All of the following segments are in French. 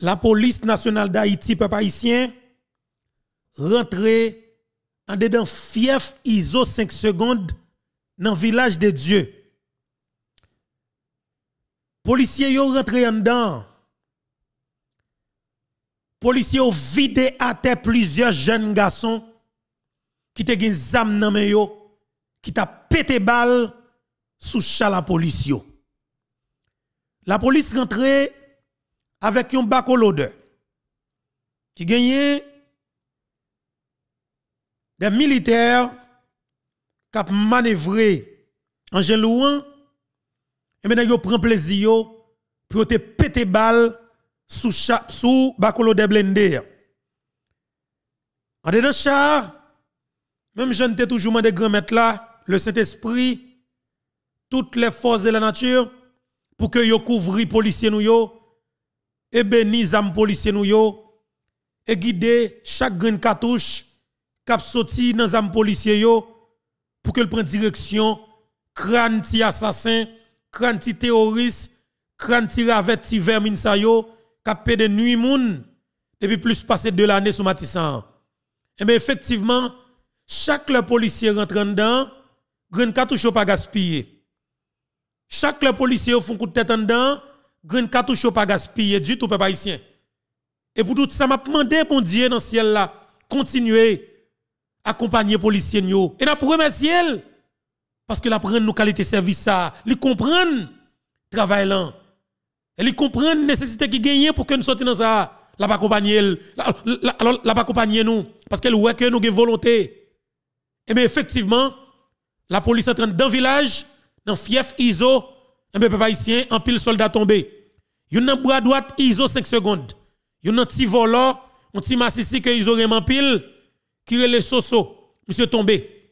la police nationale d'Haïti, peuple haïtien, rentré en dedans fief ISO 5 secondes dans le village de Dieu. Policiers yo rentré en dedans. Policiers ont vidé à terre plusieurs jeunes garçons qui te gen zam nan men qui t'a pété balle sous la police La police rentre avec un bac qui gagnait des militaires qui ont en Louan et maintenant ils prennent plaisir pour te péter balle sous sous bacolo de blender. En dedans char, même je n'étais toujours des grands maîtres là, le Saint-Esprit, toutes les forces de la nature pour que yo les policiers nous et béni zam policier nous yo et guider chaque grain cartouche cap sorti dans zam policier yo pour qu'elle prenne direction crâne ti assassin crâne ti terroriste crâne ti ravet ti vermin sa yo cap de nuit moun depuis plus passé de l'année sous Matissan et eh bien effectivement chaque le policier rentre dedans grain cartouche pas gaspiller chaque le policier font coup de tête dedans ne cartouche pas gaspillé du tout, peuple haïtien. Et pour tout ça, m'a demandé, bon Dieu, dans ciel là, continuer à accompagner les policiers. Et n'a pour remercier parce que la prendre nos qualités service ça, li comprendre travail Ils Et li comprendre nécessité qui gagne pour que nous sortions dans ça. La pas accompagner, nous parce qu'elle voit que nous avons volonté. Et bien effectivement, la police est en train dans village, dans fief ISO, un peu pas ici, un pile soldat tombé. Yon nan bras droite ISO 5 secondes. Yon nan ti volant, un ti massissi que ISO reman pile, qui le soso, monsieur tombé.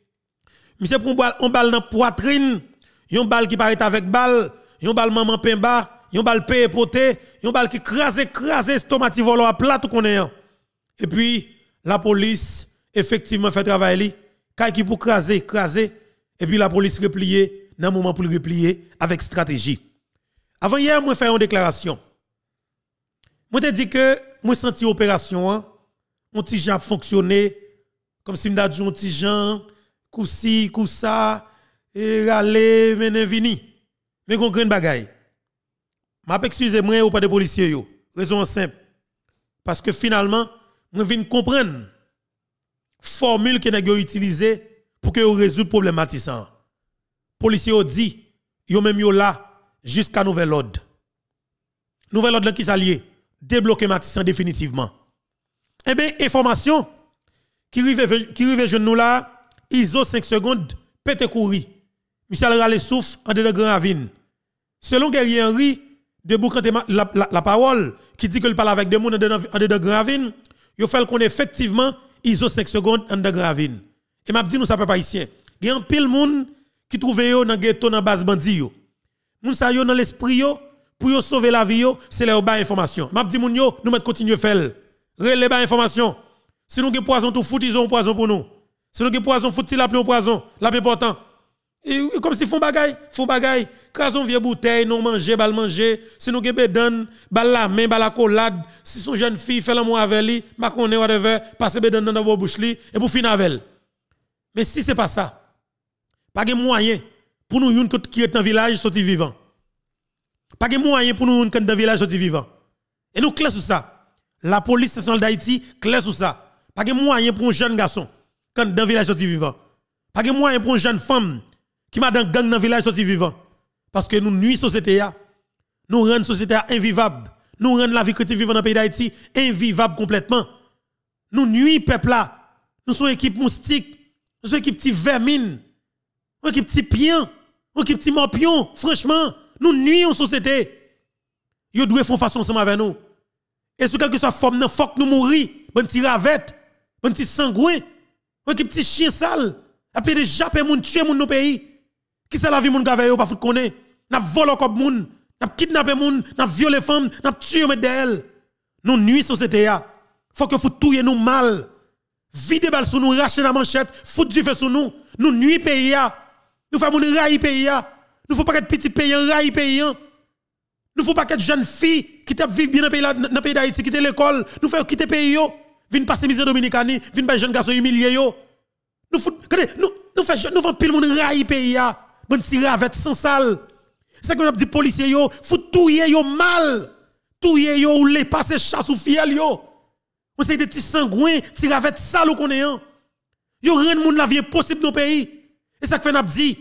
Monsieur pour on balle dans poitrine, yon bal qui paraît avec balle, yon bal maman pemba, yon balle paye poté, yon bal qui crase crase stomati volant à plat tout a. Et puis la police effectivement fait travail li, kai qui pour craser, craser et puis la police repliée dans moment pour le replier avec stratégie. Avant hier, moi fait une déclaration. Moi te dit que moi senti opération on hein. petit Jean fonctionner comme si me dit un petit Jean coussi coussa et râler mené vini. Mais Je grande bagaille. M'a Je moi ou pas de policiers yo. Raison simple. Parce que finalement, moi viens comprendre formule que nèg utilisé pour que résoudre problème policiers ont dit, ils ont même yo là jusqu'à nouvel ordre. Nouvel ordre qui s'allie, débloquer Matissan définitivement. Eh bien, information qui arrive qui nous là, ISO 5 secondes, pété courri. Michel Rale souffle en dedans Grand Ravine. Selon Guerrier Henry, debout quand la, parole qui dit que le parle avec des gens en dedans Grand Ravine, il fait qu'on effectivement ISO 5 secondes en dedans Grand Ravine. Et m'a dit nous ça pas ici. Il y a un pile monde qui trouvaient dans le ghetto, dans la base bandit. Moun sa yo dans l'esprit yo, pour sauver la vie yo, c'est les ba information. M'a dit moun yo, nous met continuer faire. Relé ba information. Si nous avons poison tout fout, ils ont poison pour nous. Si nous avons poison fout, ils appellent poison, la important. Et comme si font bagay, font bagay, on vie bouteille, non manger, bal manger, si nous avons bedan, bal la main, bal la collade, si son jeune fille fait l'amour avec lui, ma connaît whatever, passer bedan dans la bouche li et pour finir avec Mais si c'est pas ça, pas de moyen pour nous yon qui est dans le village sorti vivant. Pas de moyen pour nous yon qui dans le village sorti vivant. Et nous clair ça. La police nationale d'Haïti clair sur ça. Pas de moyen pour un jeune garçon qui est dans le village sorti vivant. Pas de moyens pour une jeune femme qui m'a dans gang dans le village sorti vivant. Parce que nous la société nous rendons la société invivable. Nous rendons la vie est vivante dans le pays d'Haïti invivable complètement. Nous nuit peuple là. Nous sommes équipe moustique. Nous sommes équipe de vermine un petit pion, un petit morpion, franchement, nous nuisons société. Yo doit faire façon ensemble avec nous. Et sous quelque soit forme, nan faut nous mourir, bon petit ravette, bon petit sangouin, un petit chien sale, appelé des japes moun tuer moun nos pays. Qui sait la vie moun gave yo pas fout connaît. N'a volé comme moun, n'a kidnappé moun, n'a violé femme, n'a tué met d'elle. Nous nuit société ya. Faut que vous touye nous mal. Vide balle sur nous, rache la manchette, fout du feu sur nous. Nous nuit pays ya. Nous faisons un rail pays. Hein. Nous ne pas être petit pays, un hein, rail pays. Hein. Nous ne pas être jeunes filles qui vivent bien dans le pays d'Haïti, quitter l'école. Nous faisons quitter le pays. Viens passer misère dominicani, viens pas jeune garçon humilié. Nous nous nous faisons nous faisons pile monde rail pays. Bon tirer avec sans sale. C'est que nous dit policiers yo, faut touyer yo mal. yé yo ou les passer chasse ou fiel yo. On c'est des petits sangouins, tirer avec sale ou connaissant. Yo rend monde la vie possible dans pays. Et ça que fait dit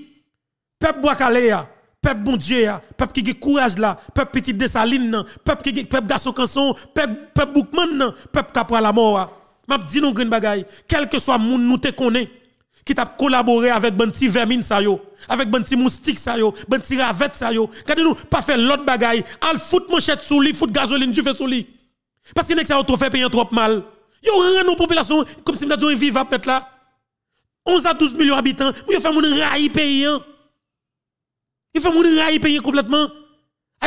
peuple Boakalea, peuple bon Dieu peuple qui a courage là, peuple petit saline, peuple qui peuple garçon canson, peuple peuple Boukman peuple qui la mort. M'a dit non grande bagaille, quel que soit moun nous te connaît qui t'a collaboré avec ben petit vermine ça yo, avec ben petit moustique ça yo, ben petit ravette ça yo. Quand nous pas faire l'autre bagaille, al fout manchette sous lit, fout gasoline du fais sous lit. Parce que nek ça trop fait payer trop mal. Yo rend nos population comme si nous avons vivre à pète là. 11 à 12 millions d'habitants, hein. il fait mon raï pays. Il fait mon raï pays complètement.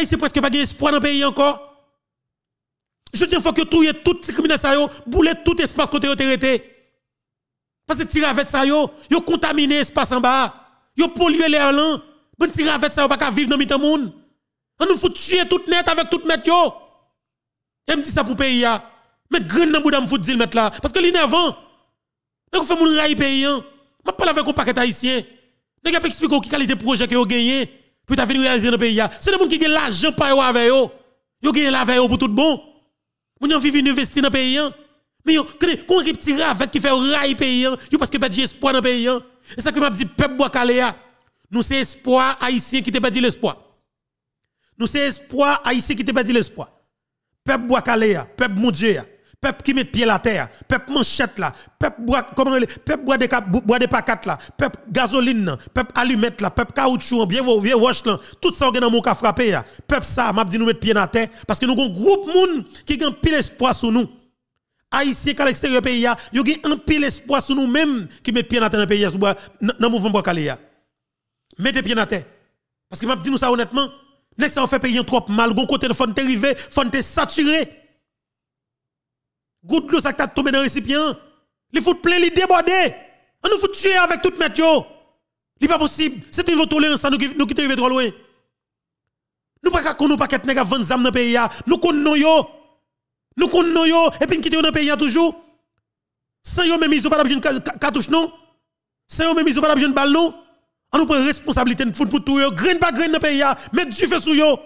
c'est presque pas espoir dans le pays encore. Je dis, il faut que tout y tout criminel ça yo, boule tout espace côté autorité. Parce que tirer avec ça yo, yo contaminé espace en bas. Yo pollué l'air là. Bon tirer avec ça yo pas vivre dans mitan monde. On nous faut tuer toute net avec toute net yo. Et me dit ça pour pays ya. Mettre grain dans bout d'am foutre dire mettre là parce que l'inévent nous faisons moun ray paysan. Hein. M'a parle avec un paquet haïtien. peux pas expliquer quelle qualité projet que vous gagné pour vous avez réaliser dans le pays hein. C'est le monde qui gagné l'argent pas vous. avec Vous Yo gagnent l'argent pour tout bon. Moun yon une investir dans pays hein. Mais yo, quand un petit ravette qui fait rail paysan, yo parce que pas espoir dans le pays C'est ça que m'a dit peuple bois Nous c'est espoir haïtien qui te perdu l'espoir. Nous c'est espoir haïtien qui te perdu l'espoir. Peuple bois peuple mon Dieu peuple qui met pied la terre, peuple manchette là, peuple bois comment peuple bois des de pacates là, peuple gasoline peuple allumette là, peuple caoutchouc, bien vieux roche tout ça dans mon cas frappé là. Peuple ça m'a dit nous mettre pied la terre parce que nous avons un groupe monde qui a un pile espoir sur nous. Haïtien qu'à l'extérieur pays a, yo un pile espoir sur nous même qui met pied la terre dans pays dans mouvement bois calé Mettez pied la terre. Parce que m'a dit nous ça honnêtement, nous ça on fait payer trop mal, gros côté de font arriver, font saturé de l'eau ça t'a tombé dans le récipient. Les fout plein, les débordés. On nous fout tuer avec toute yo. n'est pas possible. C'est une tolérance nous nous qui trop loin. Nous pas qu'on nous pas qu'être vendre zam dans pays Nous connaissons Nous connaissons et puis quitter dans pays toujours. Sans yo même ils pas besoin cartouche non. Sans yo même ils pas besoin balle non. On nous prend responsabilité de yo, grain pas grain dans pays mettre du feu sous yo.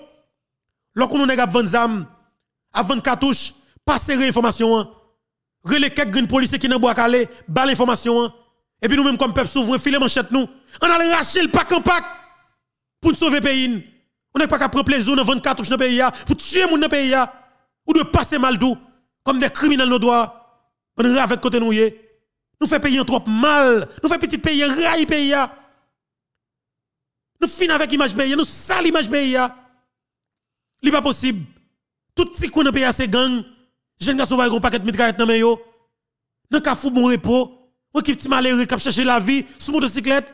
Lorsqu'on nous vendre zam, à passer l'information, hein. relais quelques police qui n'ont pas calé, bal l'information, hein. et puis nous-mêmes comme peuple souverain, filer manchette nous, on le racher le pack en pack pour nous sauver le pays. On n'est pas qu'à prendre les dans 24 ou dans le pays, hein. pour tuer les gens dans le pays, ou de passer mal doux, comme des criminels nos doigts. On rave avec côté nous. Nous faisons payer trop mal, nous faisons petit pays, rail pays. Nous finissons avec l'image pays, nous salons l'image pays. Ce n'est pas possible. Tout ce qu'on a payé, c'est gang. Jeune garçon va gros paquet de mitraillette dans yo. Dans kafou bon repos. Ou qui petit malheureux qui chercher la vie sur motocyclette.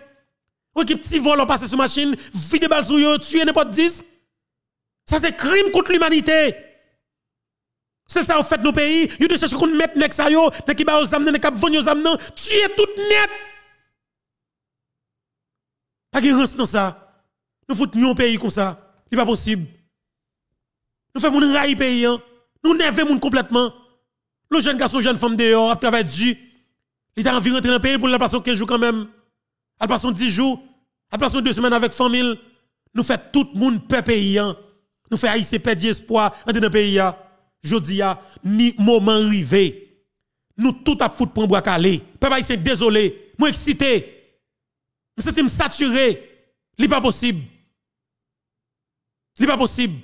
Ou qui petit vol passe sur machine, vide balle sur yo, tuer n'importe 10. Ça c'est crime contre l'humanité. C'est ça au fait nos pays, Ils de chercher qu'on mette nek ça yo, nek qui ba aux amener, nek qui aux amener, tuer tout net. Pas de rance dans ça. Nous foutons un pays comme ça. C'est pas possible. Nous faisons un rail pays. Hein? Nous nervons monde complètement. Le jeune garçon, jeune femme dehors, a travers du. Il a envie de rentrer dans le pays pour la passer hein. 15 jours quand même. Elle passe 10 jours. Elle passe 2 semaines avec famille. Nous faisons tout le monde peu paysan. Nous faisons haïsser, hein, perdre espoir dans le pays. Jodi a, ni moment arrivé. Nous tout à foutre pour bois calé. Peuple se désolé, moi excité. Je suis saturé. Ce n'est pas possible. Ce pas possible.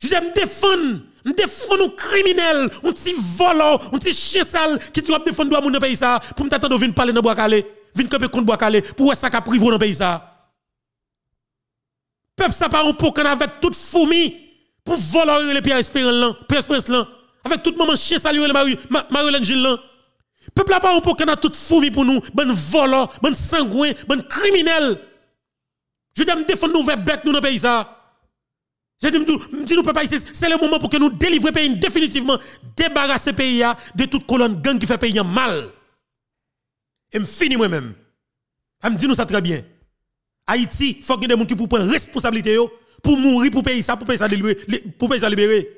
Je me défendre nous défendons nos criminels, on petits volant, on petits chien sale qui doit défendre mon pays ça pour de venir parler dans bois calé, venir camper contre bois calé pour ça qu'a privé dans pays ça. Peuple ça pas un pocan avec toute fourmi pour voler les pierres espérant pierre espérance là avec toute maman chien sale le Marie Marilyn Gilles là. Peuple là pas un qu'on a toute fourmi pour nous, ben volant, ben sangouin, ben criminel. Je dois me défendre nous vers bête nous dans pays ça. Je dis, nous, pas papa, c'est le moment pour que nous délivrer le pays définitivement, débarrasser le pays de toute colonne gang qui fait pays mal. Et me fini moi-même. Je ah, me dis ça très bien. Haïti, il faut que des gens qui prennent responsabilité pour mourir, pour payer ça, pour payer ça libérer. Pour payer ça libérer.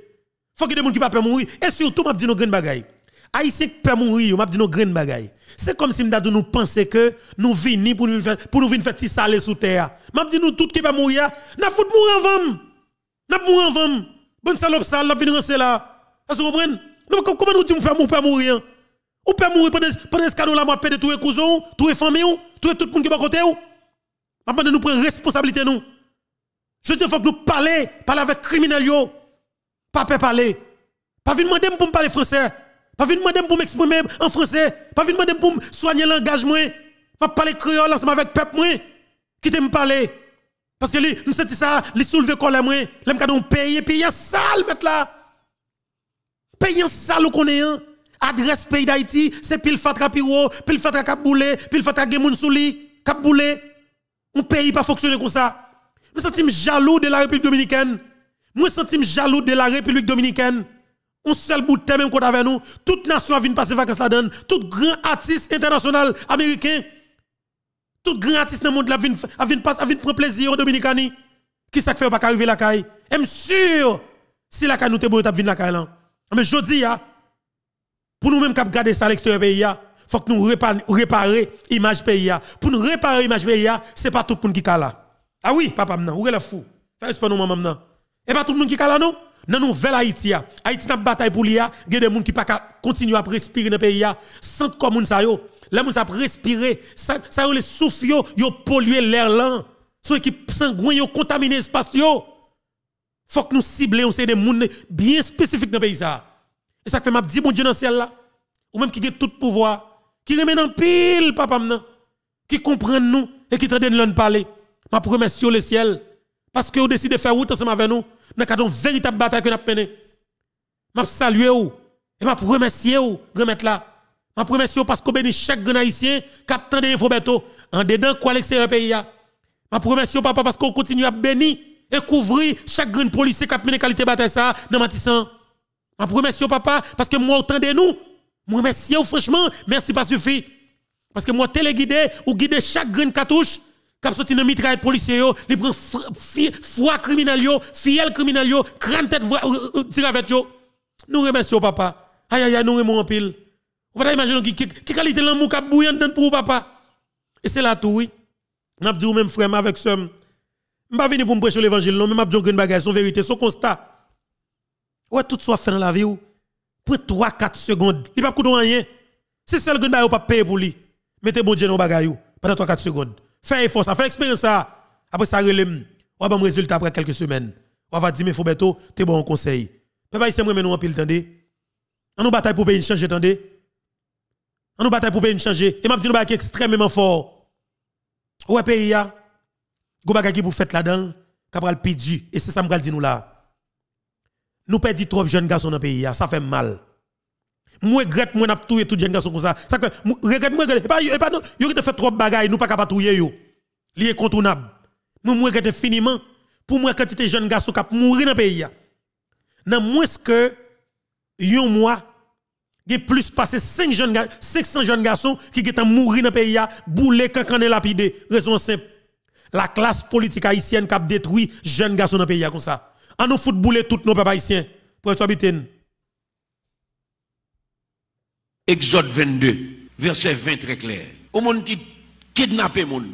faut que des gens qui ne peuvent mourir. Et surtout, je dis nos grandes bagailles. Haïtiens qui peut mourir, je dis nos grandes bagailles. C'est comme si nous pensions que nous venons pour nous faire pour nous faire sous terre. Je dis nous tout qui peuvent mourir, nous fout mourir avant. N'a pas mourir en femme. Bonne salope sale, la pas venir là. là. Vous comprenez Non, comment nous me faire mon mourir Ou père mourir pendant pendant ce cadeau là, moi de tous les cousins, tous les familles, tous tout le monde qui est à côté ou. Maintenant nous prendre responsabilité nous. Je dis faut que nous parlions. parler avec criminels yo. Pas parler. Pas venir demander pour me parler français. Pas venir demander pour m'exprimer en français. Pas venir demander pour soigner l'engagement. Pas parler créole ensemble avec peuple moi qui me parler. Parce que lui, me sentis ça, lui soulever colère moi, l'aime cadon payer payer sale mettre là. Payer sale qu'on est un. Hein. Adresse pays d'Haïti, c'est pile fatra piro, oh, pile fatra Kaboulé, pile fatra gemoun souli, cap Un pays pas fonctionner comme ça. Nous sentons jaloux de la République dominicaine. Moi sentim jaloux de la République dominicaine. On seul bout de terre même qu'on avait nous, toute nation vu passer vacances là-dedans, tout grand artiste international américain tout grand artiste dans le monde a venu prendre plaisir aux Dominicani. Qui ça fait pas arriver la caille? Je suis sûr, que si la caille nous te beau, venir la caille. Mais je dis, pour nous-mêmes qui garder ça à l'extérieur pays, il faut que nous réparions l'image pays. Pour nous réparer l'image pays, ce n'est pas tout le monde qui est là. Ah oui, papa, où est le fou? Fais pas nous, maman, Et pas tout le monde qui est là, non? Dans nous vers Haïti, Haïti n'a bataille pour nous. il y a des gens qui ne peuvent pas continuer à respirer dans le pays. Sans comme ça, yo. Là, gens avez respiré. Ça, ça les souffles, yo pollué l'air là. Ceux qui ont yo contaminé l'espace yo. Faut que nous ciblions, des gens bien spécifiques dans le pays Et ça fait m'a dit bon Dieu dans le ciel là. Ou même qui a tout pouvoir, qui remet en pile papa qui comprend nous et qui tente de nous parler. Je promesse sur le ciel parce que vous décidé de faire route ensemble avec nous dans une véritable bataille que nous avons menée. Je salue et je remercie vous, remettre là. Ma remercie parce qu'on bénit chaque grand haïtien, des de bientôt. en dedans, quoi, l'extérieur pays. promesse remercie papa, parce qu'on continue à bénir et couvrir chaque grand policier qui a mené qualité bataille ça dans Matissan. promesse papa, parce que moi, autant de nous, moi, remercie hein, franchement, merci pas suffit. Parce que moi, téléguidé ou guide chaque grain cartouche, qui a sorti dans mitraille policier, les prend foi criminel, fiel criminel, crâne tête, euh, euh, euh, tire avec yo. Nous remercions, papa. Aïe, aïe, aïe, nous remercions en pile. Vous va imaginer qui, qui, qualité l'amour qui bouillant pour papa. Et c'est là tout, oui. Je dis même frère, avec ce. Je ne pas venir pour me prêcher l'évangile, non, mais je dis une bagaille, son vérité, son constat. Ouais, tout soit fait dans la vie, pour 3-4 secondes, il n'y a pas de rien. C'est celle que n'a pas payer pour lui. Mettez bon Dieu dans le bagaille, pendant 3-4 secondes. Fais effort, ça, fais expérience ça. Après ça, relève. ou va un résultat après quelques semaines. On va dire, mais tu t'es bon conseil. Papa, il s'est nous en pile, tendez. On nous bataille pour payer une change, tendez. On nous bataille pour pays changer. Et m'a dit nous bataille extrêmement fort. Ouais pays a go bagay qui pour fête là-dedans, capable pidu et c'est ça m'a dit nous là. Nous perdons trop jeunes garçons dans pays ça fait mal. Moi regrette moi n'a touyer tout jeune garçon comme ça. Ça que regrette moi regrette pas pas nous, yo fait trop bagaille, nous pas capable touyer yo. Li incontournable. Moi moi regrette finiment pour moi quantité jeune garçon qui mourir dans le pays Dans moins que un mois il y a plus de 500 jeunes garçons qui sont morts dans le pays, boulés, cancanés, lapidés. Raison simple. La classe politique haïtienne qui a détruit les jeunes garçons dans le pays comme ça. En nous bouler tous nos peuples haïtiens. Pour habités. Exode 22, verset 20 très clair. Au monde qui kidnappe monde,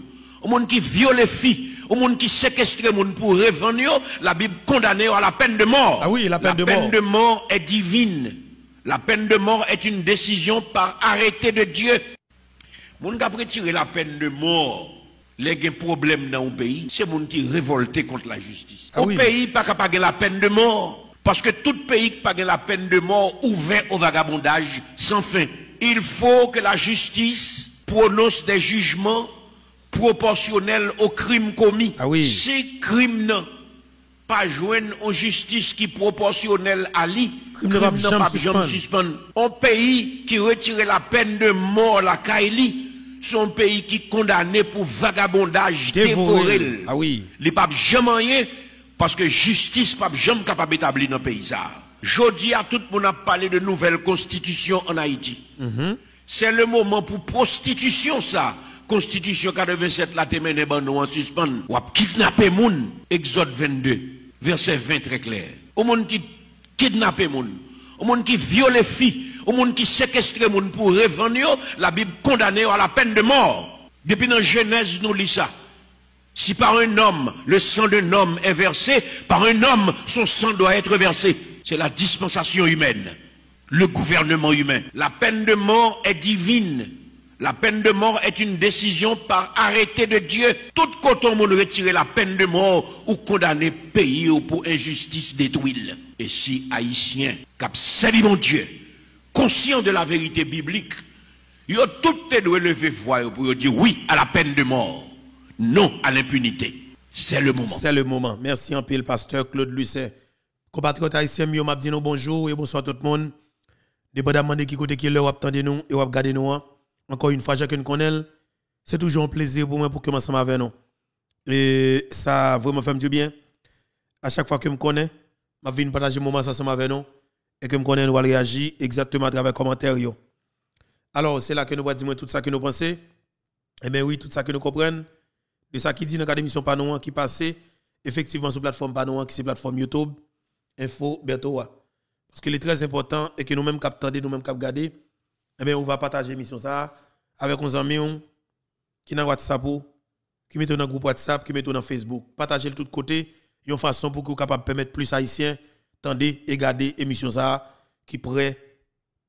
au monde qui viole filles, au monde qui séquestre gens pour revenir, la Bible condamne à la peine de mort. Ah oui, la peine de mort. La peine de mort est divine. La peine de mort est une décision par arrêté de Dieu. Mon qui retiré la peine de mort, les problèmes dans un pays, c'est mon qui révolté contre la justice. Ah au pays, pas la peine de mort. Parce que tout pays qui pas la peine de mort ouvert au vagabondage sans fin. Il faut que la justice prononce des jugements proportionnels aux crimes commis. Ces ah crimes, pas joindre une justice qui est proportionnelle à lui, crime n'a pas jamais suspendre. Un pays qui retire la peine de mort la Kaili, son pays qui est condamné pour vagabondage, dévoré. Ah oui. Les papes jamais rien, parce que justice pas jamais capable d'établir dans le pays. Jodi à tout le monde a parlé de nouvelle constitution en Haïti. Mhm. C'est le moment pour prostitution ça. Constitution 87 la témène eh ben, nous en suspend. Ou kidnapper moun. Exode 22 verset 20 très clair. Au monde qui kidnappe monde, au monde qui viole filles, au monde qui séquestrait monde pour revenir, la Bible condamne à la peine de mort. Depuis dans Genèse, nous lisons ça. Si par un homme, le sang d'un homme est versé, par un homme, son sang doit être versé. C'est la dispensation humaine, le gouvernement humain. La peine de mort est divine. La peine de mort est une décision par arrêté de Dieu. Tout coton on retirer la peine de mort ou condamner pays pour injustice détruite. Et si Haïtiens, cap mon Dieu, conscient de la vérité biblique, ils ont tout été lever voix pour dire oui à la peine de mort, non à l'impunité. C'est le moment. C'est le moment. Merci en pile, pasteur Claude Lucet. Compatriotes haïtiens, dit bonjour et bonsoir tout le monde. Dépendamment de qui côté qui nous et nous. Hein. Encore une fois, me connaît, c'est toujours un plaisir pour moi pour que ensemble avec nous. Et ça vraiment fait du bien. À chaque fois que me connaît, je viens partager mon moment ensemble avec nous et que je connais, nous réagir exactement à travers les commentaires. Alors, c'est là que nous allons dire tout ça que nous pensons. Eh bien oui, tout ça que nous comprenons. De ça qui dit dans l'émission Panouan qui passait effectivement sur la plateforme Panouan, qui est la plateforme YouTube, Info, bientôt. Parce que est très important et que nous-mêmes, cap nous-mêmes, cap eh bien, on va partager l'émission ça avec nos amis hein, qui dans WhatsApp, qui mettent dans groupe WhatsApp, qui mettent dans Facebook. Partagez de tous côtés, une façon pour que vous capable permettre plus haïtiens tendez et garder émission ça qui prêt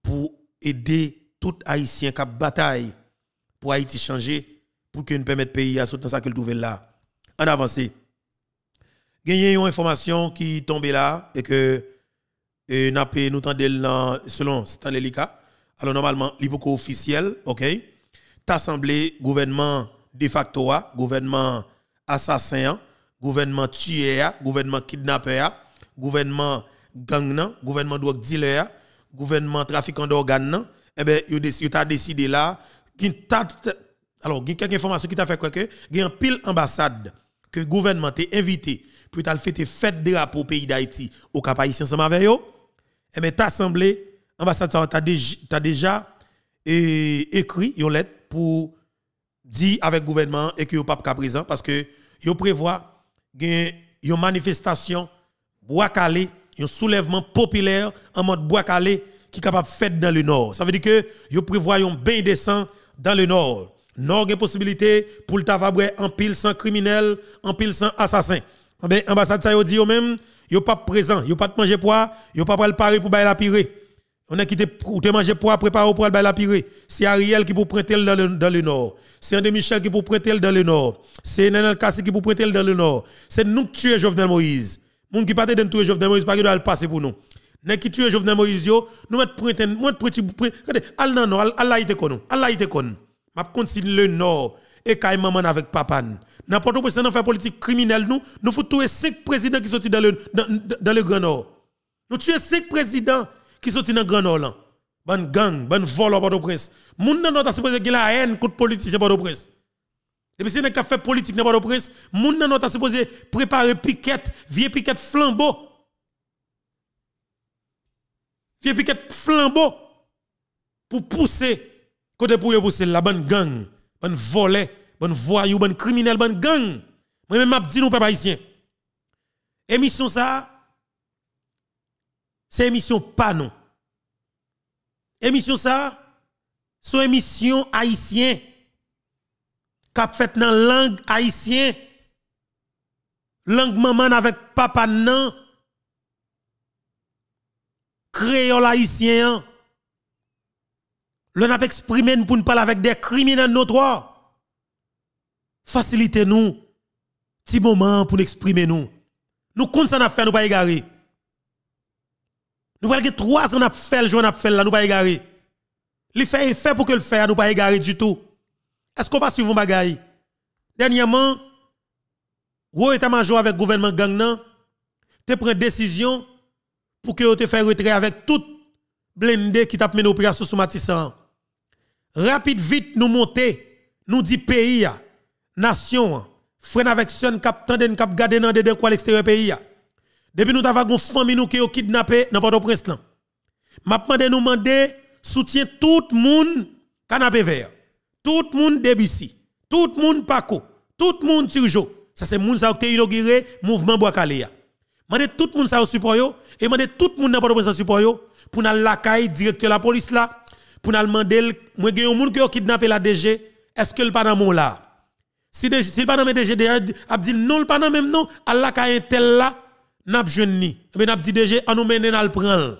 pour aider tout haïtien qui bataille pour Haïti changer pour que nous permettre pays à sortir ça qu'il trouve là. En avance. Gagné une information qui tombe là et que et euh, nous tendez selon Stanley Lika alors normalement, l'hypoco officiel, OK T'assemblée, gouvernement de facto, gouvernement assassin, gouvernement tué, gouvernement kidnappé, gouvernement gang, gouvernement drug dealer, gouvernement trafiquant d'organes, eh bien, décidé là, alors, il y a quelques informations qui t'a fait quoi que, il y a un pile ambassade que gouvernement t'a invité pour t'a fait fête des pour pays d'Haïti au cap haïtien ensemble avec eux. Et eh ben, t'assemblée ambassadeur, tu déjà, écrit une lettre pour dire avec le gouvernement et que le pape présent parce que il prévoit une manifestation bois calé, un soulèvement populaire en mode bois calé qui est capable de faire dans le nord. Ça veut dire que il prévoit un bain sang dans le nord. Nord a possibilité pour le tavabre en pile sans criminel, en pile sans assassin. Eh ben, ambassade ça dit même, yo pas présent, yo pas de manger poids, yo pas le pari pour bailler la pirée. On a quitté ou te manger pour préparer pour aller la pire. C'est Ariel qui pour prêter dans le, dans le nord. C'est André Michel qui pour prêter dans le nord. C'est Nenel Kassi qui pour prêter dans le nord. C'est nous qui tuer Jovenel Moïse. Moun qui partait de tuer Jovenel Moïse pas qu'il doit le passer pour nous. Nous qui tuer Jovenel Moïse nous mettons prêter, nous mettons prêter regardez, al nan non, Allah. la ite kon. Al la ite kon. M'a continue le nord et kay maman avec papa. N'importe où président fait politique criminelle nous, nous faut tuer cinq présidents qui sont dans le dans le grand nord. Nous tuer cinq présidents qui sont dans Grand Nord. Ban gang, ban vol à Port-au-Prince. Moun nan nota supposé gen la haine contre politique Port-au-Prince. Et puis c'est un café politique dans Port-au-Prince, moun nan nota supposé préparer piquette, vieille piquette flambeau. vieille piquette flambeau pour pousser côté pour pousser la ban gang, ban volet. ban voyou, ban criminel, ban gang. Moi même m'a dit nous pas haïtien. Émission ça c'est émission pas non. Émission ça, une émission haïtien, cap fait dans langue haïtien, langue maman avec papa non. créole haïtien, l'on pas exprimé pour ne parler avec des criminels droits. Facilitez-nous, petit moment pour nous exprimer nous. Nous comptons ça n'a nous pas égarer. Nous avons trois ans à faire, jour à faire là, nous pas égaré. Li fait est fait pour que le faire, nous pas du tout. Est-ce qu'on va suivre vos bagaille? Dernièrement, êtes état-major avec le gouvernement gang te une décision pour que te fait retrait avec tout blindé qui t'a mené opération sous Matissan. Rapide vite nous monter, nous dit pays, nation, freine avec son cap tande cap gardé dans dedans quoi l'extérieur pays. Depuis nous avons une famille nous qui a kidnappé dans Port-au-Prince là. Maintenant nous demander soutien tout le monde canapé vert. Tout le monde Debussy, tout le monde Paco, tout le monde Turjo. Ça c'est monde ça qui inauguré mouvement Bois-Calais. Mandé tout le monde ça au support yo et mandé tout le monde dans Port-au-Prince support yo pour nous l'accueil directeur la police là pour nous demander moi gen un monde qui a kidnappé la DG est-ce que le pas dans mon là si le pas dans DG a dit non le pas dans même non Allah ka un tel là n'a jeune ni mais n'a dit DG on nous mener n'a le prendre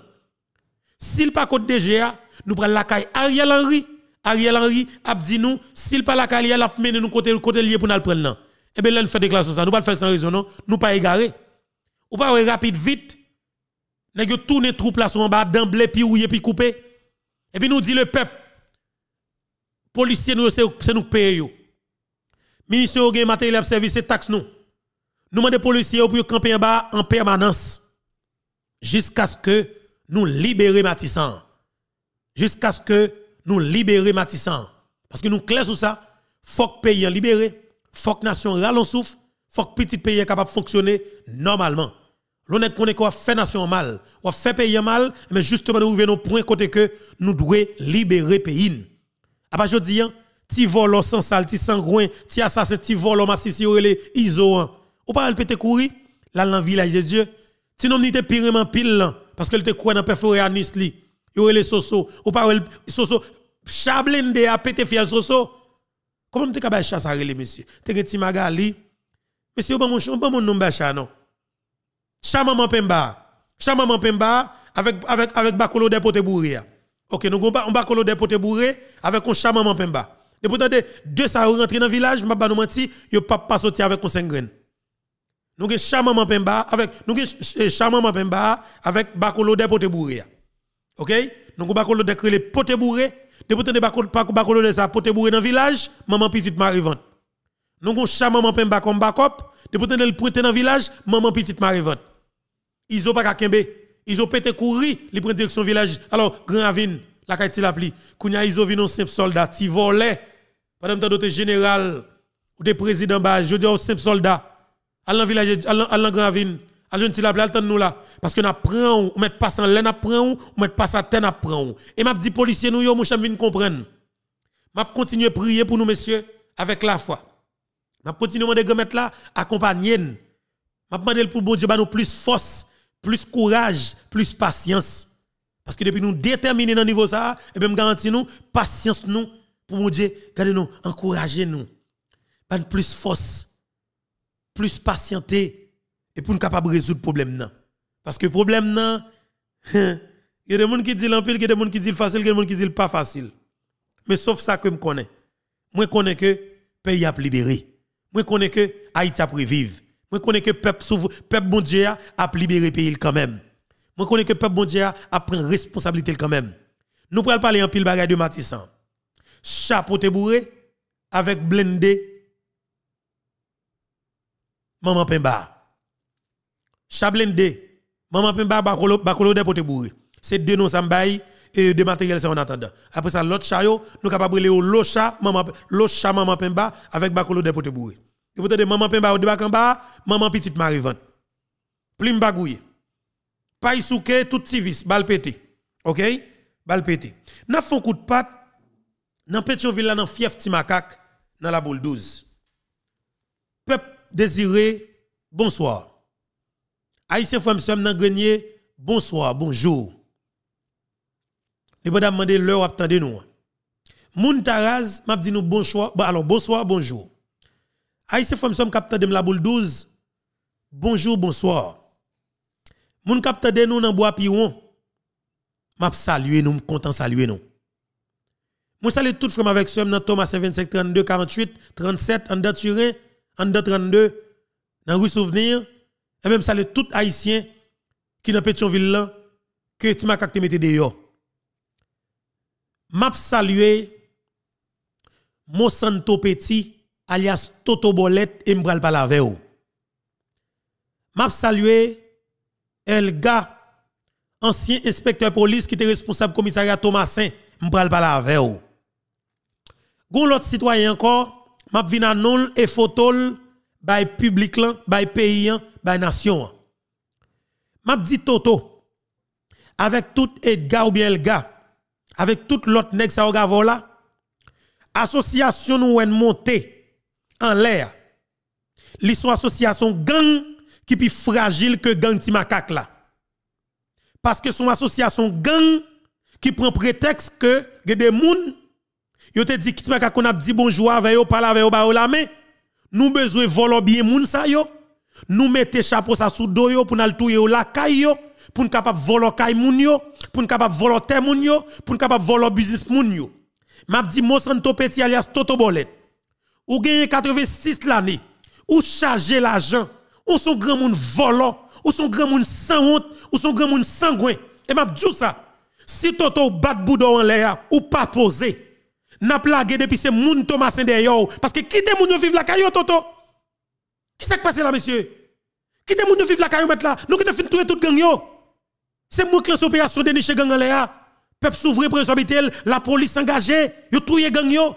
s'il pas côté DG nous prend la caille Ariel Henry Ariel Henry a dit nous s'il pas la caille il a mené nous côté côté lié pour nous prendre et bien là fait déclaration ça nous pas faire sans raison non nous pas égaré ou pas rapide vite n'a yo tourner troupe là en bas d'emblée puis ouiller puis couper et puis nous dit le peuple policiers nous c'est nous payer yo Ministre au gain matériel service taxe nous nous demandons aux policiers pour camper en bas en permanence jusqu'à ce que nous libérions Matissan. Jusqu'à ce que nous libérions Matissan. Parce que nous clés sur ça, faut que pays libéré, faut que nation râle souffle, faut que petit pays capable de fonctionner normalement. L'on est qu'on quoi fait nation mal, on fait pays mal, mais justement nous venons point côté que nous devons libérer pays. Ah bah, je dis de hein, ti volo sans sal, ti sangouin, ti assassin, ti volo iso isoant. Ou pas, elle peut te courir, là, dans le village de Dieu. Sinon, il était pirement pile là, parce qu'elle te croit dans le père il li. Yo les soso, ou pas, soso, chablende a pété fiel soso. Comment tu capable chasse à les monsieur? Tu es magali. Monsieur, bon mon chou, bon mon nom bacha non. Cha maman pemba. Chamaman pemba avec avec avec bakolo de pote bourré. OK, nous on bakolo de pote bourré avec un chamaman pemba. Et pourtant deux ça rentrer dans le village, m'a pas nous menti, yo pas pas sortir avec un 5 graines nous avons chaman avec nous avons eh, Chama avec Bakolo de pote bourré. OK Nous avons Bakolo de pote bourré. Depuis que Bakolo de pote dans le village, maman petite Marivante. Nous avons chaman Mampemba comme backup. Depuis que le pointer dans village, maman petite Marivante. Ils ont pas kembe. Ils ont pété courir, ils prennent direction village. Alors, Grand Avine, la kaiti la pli. Kounya ils ont vu nos simple soldat, qui volaient Pendant que tu général ou de président, bah, je dis aux simple soldat. Allons village, allant Grandvin, allant petit la plaine, nous là. Parce que nous apprenons, on met pas en l'air, nous apprenons, on met pas en terre, nous Et m'a dit policier, nous, yo, mon chame, comprendre. M'a continué à prier pour nous, messieurs, avec la foi. M'a continué à demander là, accompagner. M'a demandé pour bon Dieu, bah, nous plus force, plus courage, plus patience. Parce que depuis nous déterminer dans niveau ça, et eh bien, garantis nous, patience nous, pour mon Dieu, gardez nous, encouragez nous. Pas plus force plus patienter et pour nous capable de résoudre le problème. Parce que le problème, il y a des gens qui disent l'empile, il y a des gens qui disent facile, il y a des gens qui disent pas facile. Mais sauf ça que je connais. je connais que le pays a libéré. je connais que Haïti a pris Moi, je connais que le peuple, peuple bon Dieu a libéré le pays quand même. je connais que le peuple bon Dieu a pris responsabilité quand même. Nous pouvons parler en pile bagaille de Matissan. Chapeau te bourré avec blindé maman Pemba. Chablende, maman Pemba, bakolo, bakolo de pote bourré. C'est deux noms sambaï et de matériel c'est en attendant. Après ça, l'autre chat, nous sommes capables de l'ocha, maman, l'ocha maman Pemba avec bakolo de pote bourré. Et vous de maman Pemba au de en bas, maman petite vente. Plim bagouye. Paille souke, tout civis, bal pété. OK? Bal pété. N'a coup de patte, dans Pétionville, dans fief Timakak, dans la boule 12. Peuple Désiré, bonsoir. Haïtien frère nan grenier, bonsoir, bonjour. Les m'a demander l'heure à nous. Moun Taraz m'a dit nous bonsoir, bah, alors bonsoir, bonjour. Haïtien frère sommes capteur de la boule 12. Bonjour, bonsoir. Moun capteur de nous nan bois piron. M'a saluer nous, content saluer nous. Moi salue tout frère avec Sem nan Thomas 25 32 48 37 en date en 32, dans rue Souvenir, et même saluer tout Haïtien qui dans ville là, que Timakak te mette dehors. Map salue Monsanto Petit, alias Toto Bolette, et m'bral palaveo. Map salue Elga, ancien inspecteur police qui était responsable commissariat Thomasin, m'bral palaveo. Gon l'autre citoyen encore, m'a vinn nol et fotol by public lan, by pays by nation. M'a dit Toto avec tout Edgar ou bien Elga, avec tout l'autre nèg ou gavola, association nou en montée en l'air. Li sont association gang qui plus fragile que gang Timakak la. Parce que son association gang qui prend prétexte que des gens Yo te dit kitma kakonab a di bonjour avec yo, parler avec yo ba la main. Nous besoin volo bien moun sa yo. Nous mettez chapeau sa sou do yo pour touye touyer la caille yo, pour nous capable voler caille moun yo, pour nous capable voler terre moun yo, pour nous capable voler business moun yo. M'a dit mon petit alias Toto Bolet. Ou gagne 86 l'année, ou charger l'argent, ou son grand moun volo ou son grand moun sans honte, ou son grand moun sangouin. Et m'a dit ça. Si Toto bat boudo en l'air ou pas posé, n'a plagué depuis ce moun Thomas Sendeyo. parce que qui des moun vivent la caillou toto Qui s'est passé là monsieur Qui des moun vivent la caillou mettre là nous qui te fin tout gang yo C'est moi qui opération de niche gang peuple souvre pour la police s'engage. yo touye gang yo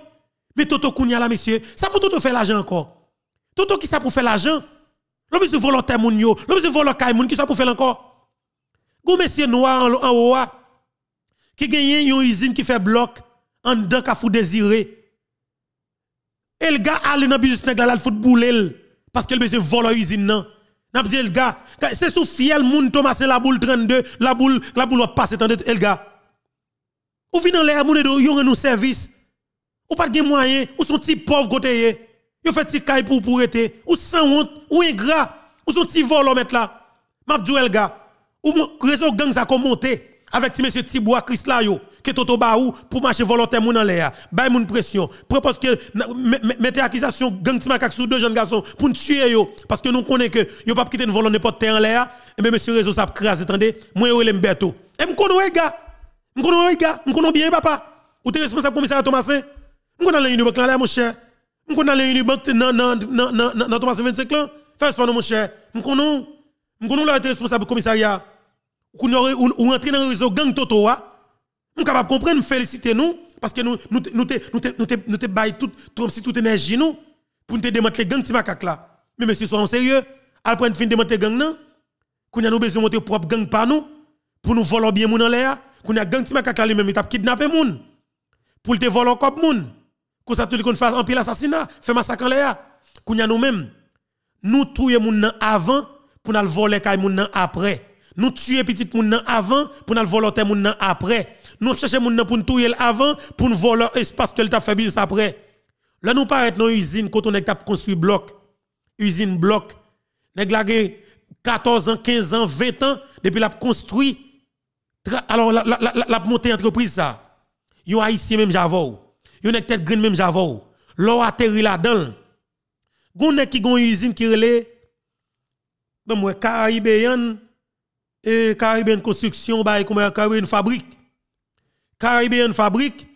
mais toto kounya là monsieur ça pour toto faire l'argent encore Toto qui ça pour faire l'argent L'homme se volontaire moun yo, l'homme se volontaire moun qui ça pour faire encore. Gou monsieur noir en haut ah, qui gagne une usine qui fait bloc en dan qu'a fou désiré. El gars allé dans business nèg la le football parce qu'il besoin voler usine non. N'a dit le gars, c'est sous fiel moun Thomas la boule 32, la boule la boule passer tant el gars. Ou vient dans l'air moun de yon nous service. Ou pas de moyen, ou son petit pauvre côté eh. Yo fait petit caille pour pour être, ou sans honte, ou ingrat, ou son petit vol mettre là. M'a dit le gars, ou réseau gang ça commenté avec avec monsieur Tibois Chris là que toto baou pour marcher volontaire en l'air bay mon pression propose que mettez accusation gang timakak sous deux jeunes garçons pour tuer yo parce que nous connaissons que yo pas quitter volant n'importe terre en l'air et eh même monsieur réseau ça craser attendez moi yo l'emberto et eh, m'connoi gars m'connoi gars m'connoi bien papa ou t'es responsable commissaire Thomasin m'connoi la unibank là mon cher m'connoi la unibank non non non non non Thomasin 25 ans fais pas mon cher m'connoi m'connoi là t'es responsable commissariat ou rentrer dans le réseau gang toto hein? Nous capable capable de comprendre, nous féliciter nous, parce que nous nous nous nous nous toute toute énergie nous pour nous démanteler gang macaque là. Mais monsieur soyons sérieux, à prendre fin démanteler gang non. Qu'on a nous besoin monter propre gang par nous pour nous voler bien moun en l'air, qu'on a gang macaque là lui-même il t'a kidnapper moun pour te voler cop moun. Qu'on ça tout qu'on fasse en pile assassinat, fait massacre en l'air. Qu'on a nous-mêmes nous tuer moun avant pour nous voler kay moun après. Nous tuer petite moun avant pour nous voler moun après. Nous cherchons les gens pour nous tuer avant, pour nous voler l'espace que t'a fait business après. Là, nous paraît dans usine, quand on a construit bloc, usine bloc, nous 14 ans, 15 ans, 20 ans, depuis la construit. Alors, la, la, la, la montée entreprise, ça. Yon haïtien même j'avoue. Yon nek tête green même j'avoue. L'eau atterri là-dedans. Gon nek qui une usine qui relè. Ben moi, et caribéenne Construction, bah, une Fabrique. Caribbean fabrique,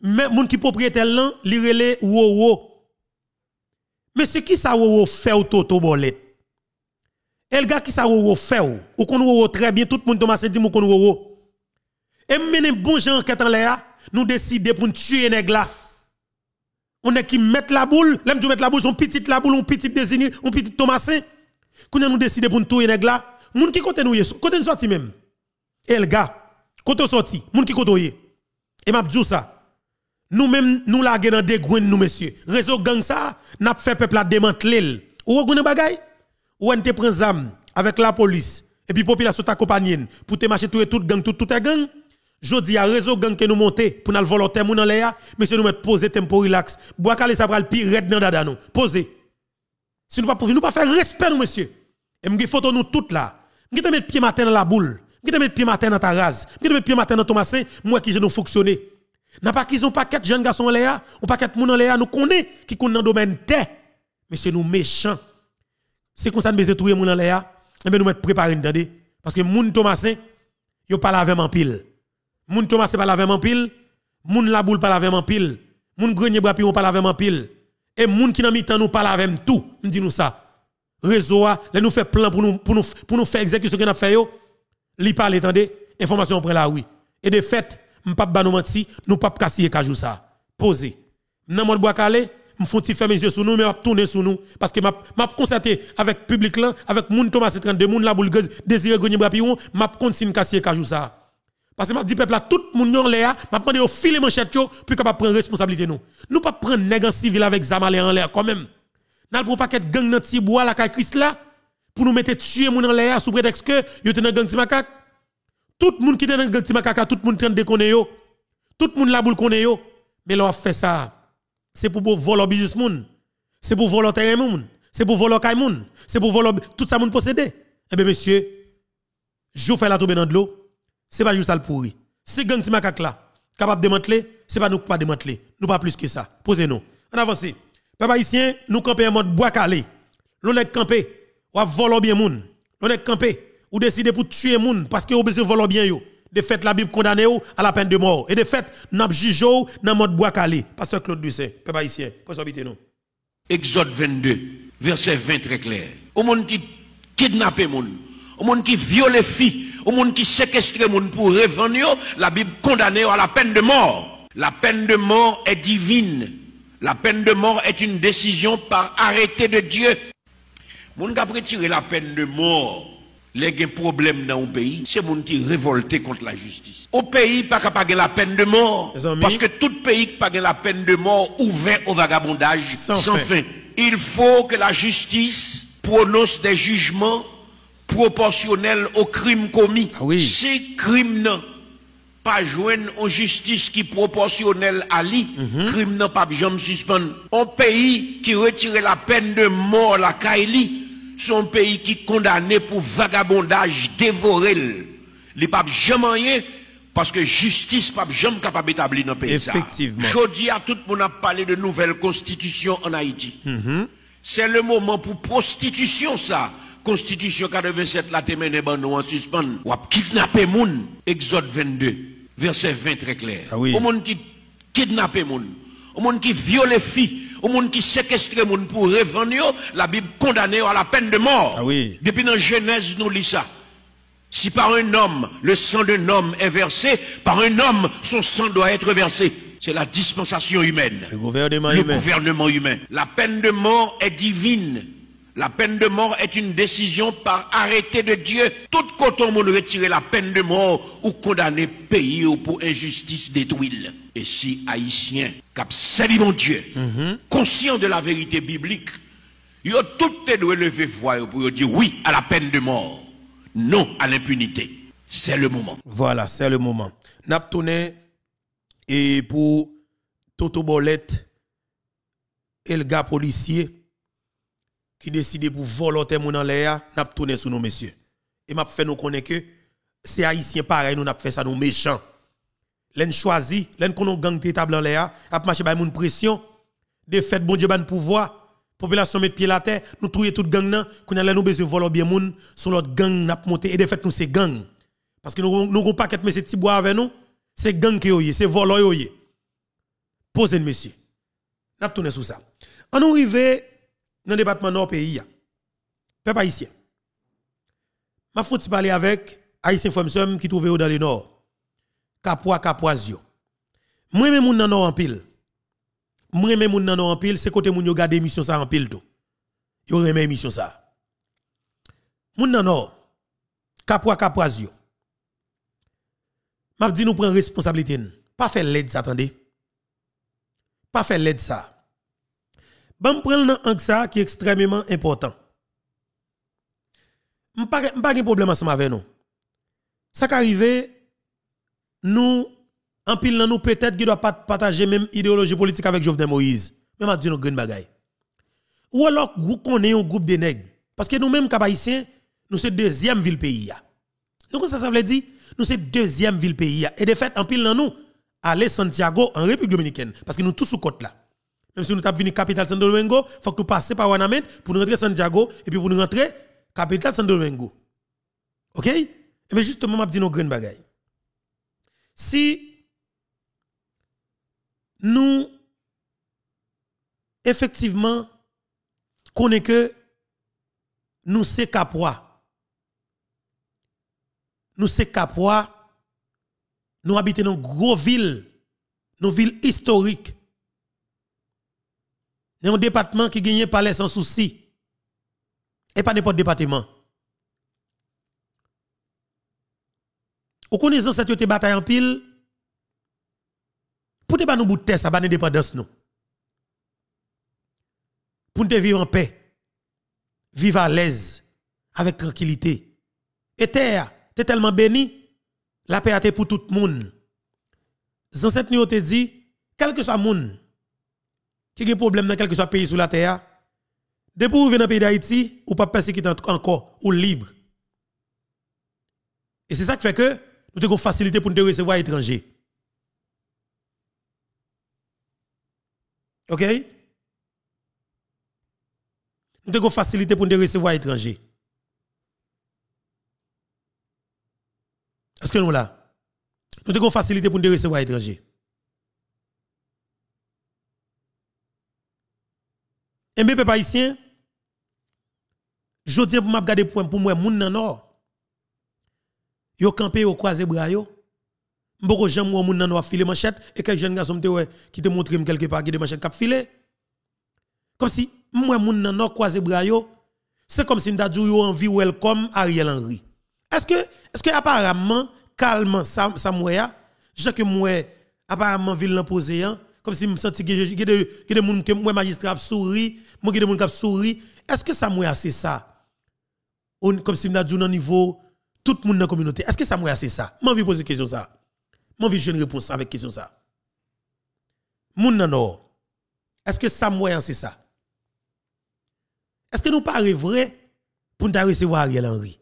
mais moun ki propriétaire là, li wo wowo. Mais c'est qui ça wowo fait ou toto bolet? El gars qui ça wowo fait ou? Ou kon wowo très bien, tout moun Thomas dit mou kon wowo. Et menen bon jan enquête en l'air, nous décider pour tuer nèg la. On est qui met la boule, l'aime du mettre la boule, son petite la boule, un petite désigné, un petit Thomasin. Qu'on nous décider pour tuer nèg la, Moun qui nou nous côté nou sorti même. El gars Koto sorti, moun ki kotoye. Et m'a dit ça. nous même, nous l'avons dans des nous, monsieur. Réseau gang ça, n'a fait peuple à démanteler. Ou vous avez bagay? Ou on te prend zam avec la police, et puis population compagnie. pour te marcher tout tout gang, tout tout gang. Jodi a réseau gang que nous monte pour nous volontaire moun dans l'air, messieurs nous mettre poser tempo relax. Bois calé ça pral pire red dans dada nous. Poser. Si nous pas nous pas faire respect nous monsieur. Et m'gè photo nous toutes là. M'a te mettre pied matin dans la boule. Je mettre pied matin à ta rase. Je mettre pied matin à Thomasin, Moi qui je nous fonctionner. N'a pas qu'ils ont pas quatre jeunes garçons en l'air, ou quatre moun monde en l'air, nous connaissons qui connaît dans le domaine terre. Mais c'est nous méchants. C'est comme ça nous tout le monde en l'air. Et eh bien nous mettre préparés, entendez. Parce que moun Thomasin, yo pas lavé en pile. Moun Thomasin pas lavé en pile. Moun la boule pas lavé en pile. Moun grenier brapi on pas lavé en pile. Et moun qui n'a mis temps nous pas lavé tout. dit nous ça. Réseau, là nous fait plan pour nous pour nous pour nous faire exécution qu'on a fait yo li parle, attendez, information prend la oui. Et de fait, m'pap pas ba nous menti, nous pas casser kajou ça. Pose. Nan mode bois calé, m font fermer les yeux sur nous, mais m'a tourner sur nous parce que m'a m'a concerté avec public là, avec moun Thomas 32 moun la boule désiré gagner brapion, m'a continue casser kajou ça. Parce que m'a dit peuple là tout moun yon l'air, m'a demandé au file manchette yo puis capable prendre responsabilité nous. Nous pas prendre négatif civil avec zamalé en l'air quand même. N'a pou paquet gang nan bois la kaye Christ là pour nous mettre tuer moun en l'air sous prétexte que yo dans gang macaque. Tout le monde qui est dans gang macaque, tout le monde train de yo. Tout le monde la boule connaît yo. Mais l'on a fait ça. C'est pour voler business moun. C'est pour voler terrain moun. C'est pour voler kay moun. C'est pour voler tout ça moun possédé. Eh bien monsieur, je fais la tomber dans de l'eau. C'est pas juste ça le pourri. C'est gang macaque là capable de démanteler, c'est pas nous qui pas démanteler. Nous pas plus que ça. Posez-nous. En avance. Papa ici, nous camper en mode bois calé. L'on est campé ou voler bien moun, on est campé, ou décider pour tuer moun parce que ont besoin voler bien yo. De fait, la Bible condamne à la peine de mort. Et de fait, nous avons jugé dans mode bois calé. Pasteur Claude Dusset, peuple haïtien, pour nous. Exode 22, verset 20 très clair. Au monde qui kidnappe moun, au monde qui viole filles, au monde qui séquestre moun pour revendre, la Bible condamne à la peine de mort. La peine de mort est divine. La peine de mort est une décision par arrêté de Dieu. Moun qui a retiré la peine de mort, les problèmes problème dans le pays, c'est mon qui révolté contre la justice. Au pays, pas qu'à la peine de mort. Parce que tout pays qui pas la peine de mort ouvert au vagabondage sans, fin. Il faut que la justice prononce des jugements proportionnels aux crimes commis. Ah si oui. ne pas joindre en justice qui proportionnelle à lui, mm -hmm. crime n'a pas besoin Au suspendre. Un pays qui retire la peine de mort la Kaili, son pays qui est condamné pour vagabondage, dévorer. Les papes jamais parce que justice pas jamais capable d'établir dans le pays. Effectivement. dis à tout le monde a parlé de nouvelle constitution en Haïti. Mm-hmm. C'est le moment pour prostitution ça. Constitution 87 la témené ban nous en suspens. Ou kidnapper moun. Exode 22 verset 20 très clair. Au ah monde qui kidnapper moun, au monde qui viole filles, au monde qui séquestre monde pour revenir, la Bible condamne à la peine de mort. Ah oui. Depuis dans Genèse, nous lisons ça. Si par un homme, le sang d'un homme est versé, par un homme, son sang doit être versé. C'est la dispensation humaine. Le gouvernement le humain. gouvernement humain. La peine de mort est divine. La peine de mort est une décision par arrêté de Dieu. Tout quand on retirer la peine de mort ou condamner pays ou pour injustice détruite. Et si haïtien absolument mon Dieu, mhm. conscient de la vérité biblique, il a tout doit lever voix pour dire oui à la peine de mort, non à l'impunité. C'est le moment. Voilà, c'est le moment. Naptoné et pour Toto Bolette et le gars policier qui décidait pour voler mon en l'air, sous nos messieurs. Et m'a fait nous connaître que c'est haïtien pareil, nous n'a fait ça nous méchants l'en choisi, l'en konon gang te table en l'air, ap marché bay moun pression, de fait bon Dieu ban pouvoir, population met pied la terre, nous touyer tout gang nan, konnen lè nou besoin voler bien moun, sur l'autre gang n'a monté et de fait nous c'est gang. Parce que nous nous pas paquet petits bois avec nous, c'est gang qui oyé. c'est voler oyé. Posez monsieur. N'a tourné sur ça. En nous arrivé dans le département nord pays Peuple haïtien. Ma faut parler avec haïtien Fomsum qui trouvé dans le nord kapwa kapwazio. Moi même moun nan en pile. Moi même moun nan en pile, c'est côté moun yo gade émission ça en pile tout. Yo remet émission ça. Moun nan or kapwa kapwazio. M'a dit nous prend responsabilité. Pas faire l'aide ça attendez. Pas faire l'aide ça. Bon prendre nan ça qui est extrêmement important. M'pa pas de problème ensemble avec nous. Ça qui nous, en pile dans nous, peut-être qu'il doit pas partager même idéologie politique avec Jovenel Moïse. Mais Même a dit nos grande bagaille Ou alors, vous connaissez un groupe de nègres. Parce que nous-mêmes, nous sommes deuxième ville pays. Donc, ça, ça veut dire, nous sommes deuxième ville pays. Et de fait, en pile dans nous, aller Santiago en République Dominicaine. Parce que nous tous sous côte là. Même si nous à la capitale Santo Domingo, il faut que nous passions par Wanamet pour nous rentrer Santiago et puis pour nous rentrer capitale Santo Domingo. OK? Et bien justement, je dis nos Green bagaille si nous, effectivement, connaissons que nous sommes capois, nous sommes capois, nous habitons dans gros grosse ville, nos villes historiques. Dans un département qui gagne les sans souci. Et pas n'importe département. Ou connaissance cette te bataille en pile. Pour te pas nous bout de tête, ça pas indépendance nous. Pour te vivre en paix. Vivre à l'aise avec tranquillité. Et terre, tu tellement béni, la paix est pour tout le monde. nuit, nous te dit, quel que soit le monde qui a un problème dans quel que soit pays sur la terre, depuis que vous venez dans le pays d'Haïti, ou pas persécuté encore, ou libre. Et c'est ça qui fait que nous avons faciliter pour nous recevoir étrangers. OK Nous avons faciliter pour nous recevoir étrangers. Est-ce que nous là Nous avons faciliter pour nous recevoir étrangers. Et mes ici, je dis pour m'a regarder pour moi, moun nan nord yo campé yo croisé bras yo mboko jam ou moun nan a filer manchette et quelques jeunes garçons te qui te montre quelque part qui des manchette cap filer comme si moi moun nan croisé bras yo c'est comme si m'ta dit yo envie welcome Ariel Henry est-ce que est-ce que apparemment calme ça ça moya je que moi apparemment ville hein, comme si me senti que que des moun que moi magistrat souri moi que des moun cap souri est-ce que ça moi c'est ça comme si m'ta dit au niveau tout le monde dans la communauté. Est-ce que ça m'a assez ça Je je poser question ça. Moi, je une réponse avec question ça. Moun Est-ce que ça m'a c'est ça Est-ce que nous paraît vrai pour nous recevoir Ariel Henry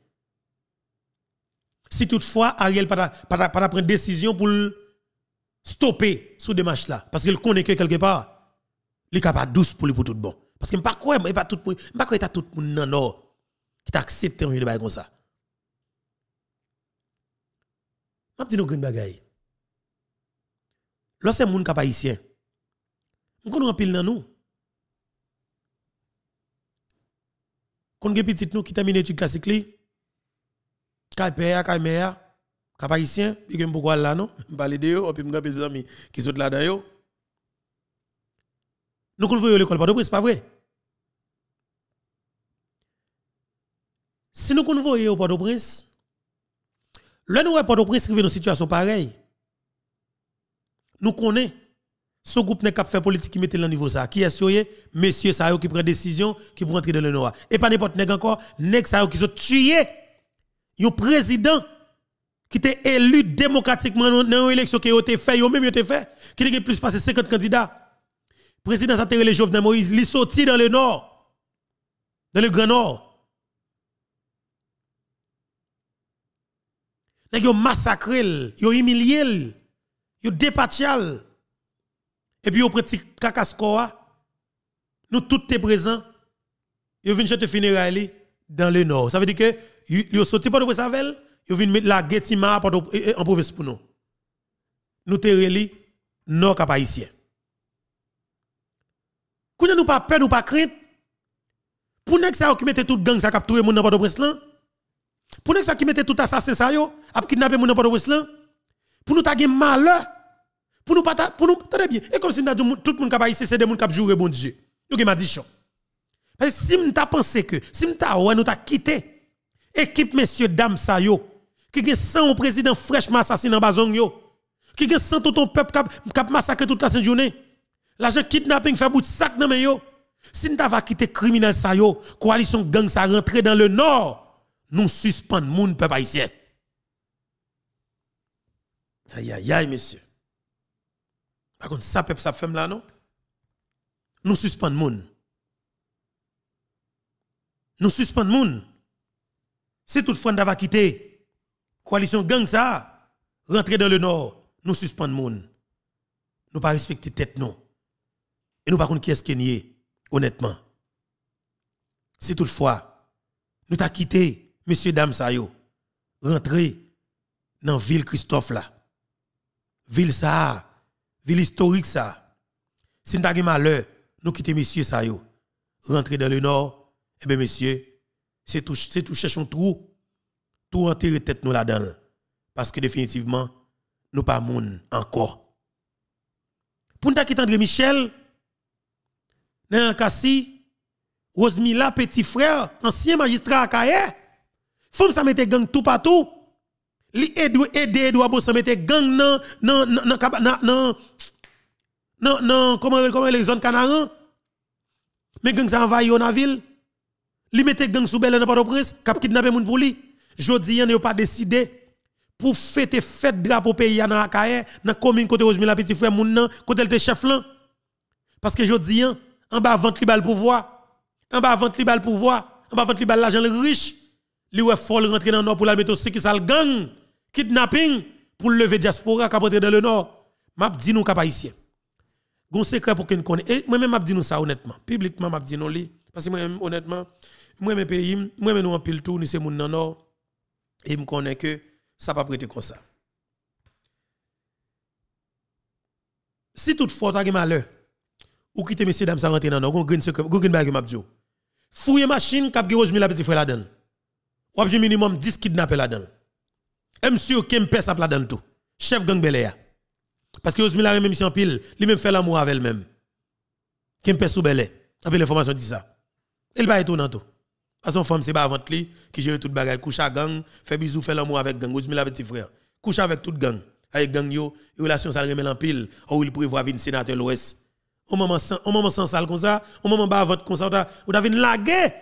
Si toutefois Ariel pas pas prendre décision pour stopper ce démarche là parce qu'il connaît que quelque part il est capable douce pour lui pour tout bon parce que pas quoi pas tout pas quoi tout monde qui nord qui accepte un de bail comme ça Je dis nous bagaille. Lorsque les gens sont nous pile dans nous. Quand les petits nous qui terminent l'étude classique, cap là non, parler de eux, amis qui Nous l'école pas de pas vrai. Si nous voyons au Port-au-Prince, le nous pas au prince dans une situation pareille, nous connaissons ce groupe n'est fait politique qui mettait le niveau ça. Qui est Messieurs ça qui prend décision, qui pour entrer dans le noir. Et pas n'importe nèg encore, nèg ça qui sont tués. Un président qui était élu démocratiquement dans une élection qui a été faite, même a été fait, qui a plus passé 50 candidats. Président Santerre le Jovenel Moïse, il sorti dans le nord, dans le Grand Nord. Nèg yo massacré, yo humilié, yo dépatial. Et puis yo pratique kakaskoa. Ah. Nous tout te présent. Yo viennent jete funérailles dans le nord. Ça veut dire que yo sorti pas de Savel, yo viennent mettre la Getima eh, eh, en province pour nous. Nous te reli nord cap haïtien. Quand nous pas peur, nous pas crainte. Pour nèg ça qui mette toute gang ça cap touyer monde dans Port-au-Prince pour nous, ça qui mettait tout assassin, ça, yo, à kidnapper mon n'importe où, pour nous, taguer malheur, pour nous, pas, pour nous, tenez bien. Et comme si nous, tout le monde qui a ici, c'est des gens qui joué, bon Dieu. Yo, qui m'a dit chaud. Parce que si nous t'a pensé que, si nous t'a, ouais, nous t'a quitté, équipe, messieurs, dames, ça, yo, qui gen 100 président fraîchement assassiné en bazong, yo, qui gen 100 ton peuple qui a massacré toute la journée, l'agent kidnapping fait bout de sac, non, mais yo, si nous t'as va quitter criminel, ça, yo, coalition gang, ça rentrer dans le nord, nous suspend moun peuple haïtien. Aïe aïe aïe monsieur. Par contre ça peuple ça fait là non Nous suspend moun. Nous suspend moun. C'est toutefois va quitter coalition gang ça rentrer dans le nord, nous suspend moun. Nous pas respecter tête non. Et nous par contre qui est-ce qui est honnêtement. Si toutefois nous t'a quitté monsieur dame ça yo rentrer dans ville Christophe là ville ça ville historique ça si nous malheur nous quitter monsieur ça rentrer dans le nord eh bien monsieur c'est tout c'est tout chercher un trou tout enterrer tête nous là-dedans parce que définitivement nous pas monde encore pour nous quitter André Michel dans Kassi, Rosemila petit frère ancien magistrat à Kaye Femme ça mette gang tout partout. Li Edouard aider Edouard Bossa mette gang nan nan nan nan nan non, non, comment, comment les zones canarans? Mais gang ça envahi dans la ville. Li mette gang sous belle dans Port-au-Prince, kap kidnapper moun pour li. Jodi yon pas décidé pour fêter fête drapeau pays dans la caille, dans la commune côté la petit frère moun nan, côté le chef là. Parce que jodi yon, hein, en bas vente li bal pouvoir. En bas vente li bal pouvoir. En bas vente li bal l'argent riche li wè fol rentrer dans le nord pour la mettre aussi qui sale gang, kidnapping pour lever diaspora qui rentrer dans le nord. M'a dit nous cap haïtien. Gon secret pour qu'on connaît. Et moi même m'a dit nous ça honnêtement, publiquement m'a dit nous li parce que moi même honnêtement, moi même pays, moi même nous en pile tout, nous c'est moun dans nord et me connaît que ça pas prêter comme ça. Si toutefois tu as malheur ou quitte messieurs dames ça rentrer dans le nord, gon green secret, gon green bagage m'a dit. Fouille machine cap Rose la petit frère la donne ou minimum 10 kidnappés là-dedans. Et monsieur Kempes à là-dedans tout. Chef gang Beléa. Parce que Osmila même si en pile, lui-même fait l'amour avec elle-même. Kempes ou Belé. Après l'information dit ça. Il va dans tout. Parce que femme, c'est pas avant lui qui gère toute bagaille. Couche à gang, fait bisous, fait l'amour avec gang. Osmila petit frère. Couche avec toute gang. Avec gang yo, relation ça remet en pile. Ou il pourrait voir une sénateur l'Ouest. Au moment sans, au comme ça, au moment bas avant comme ça, ou va une laguer.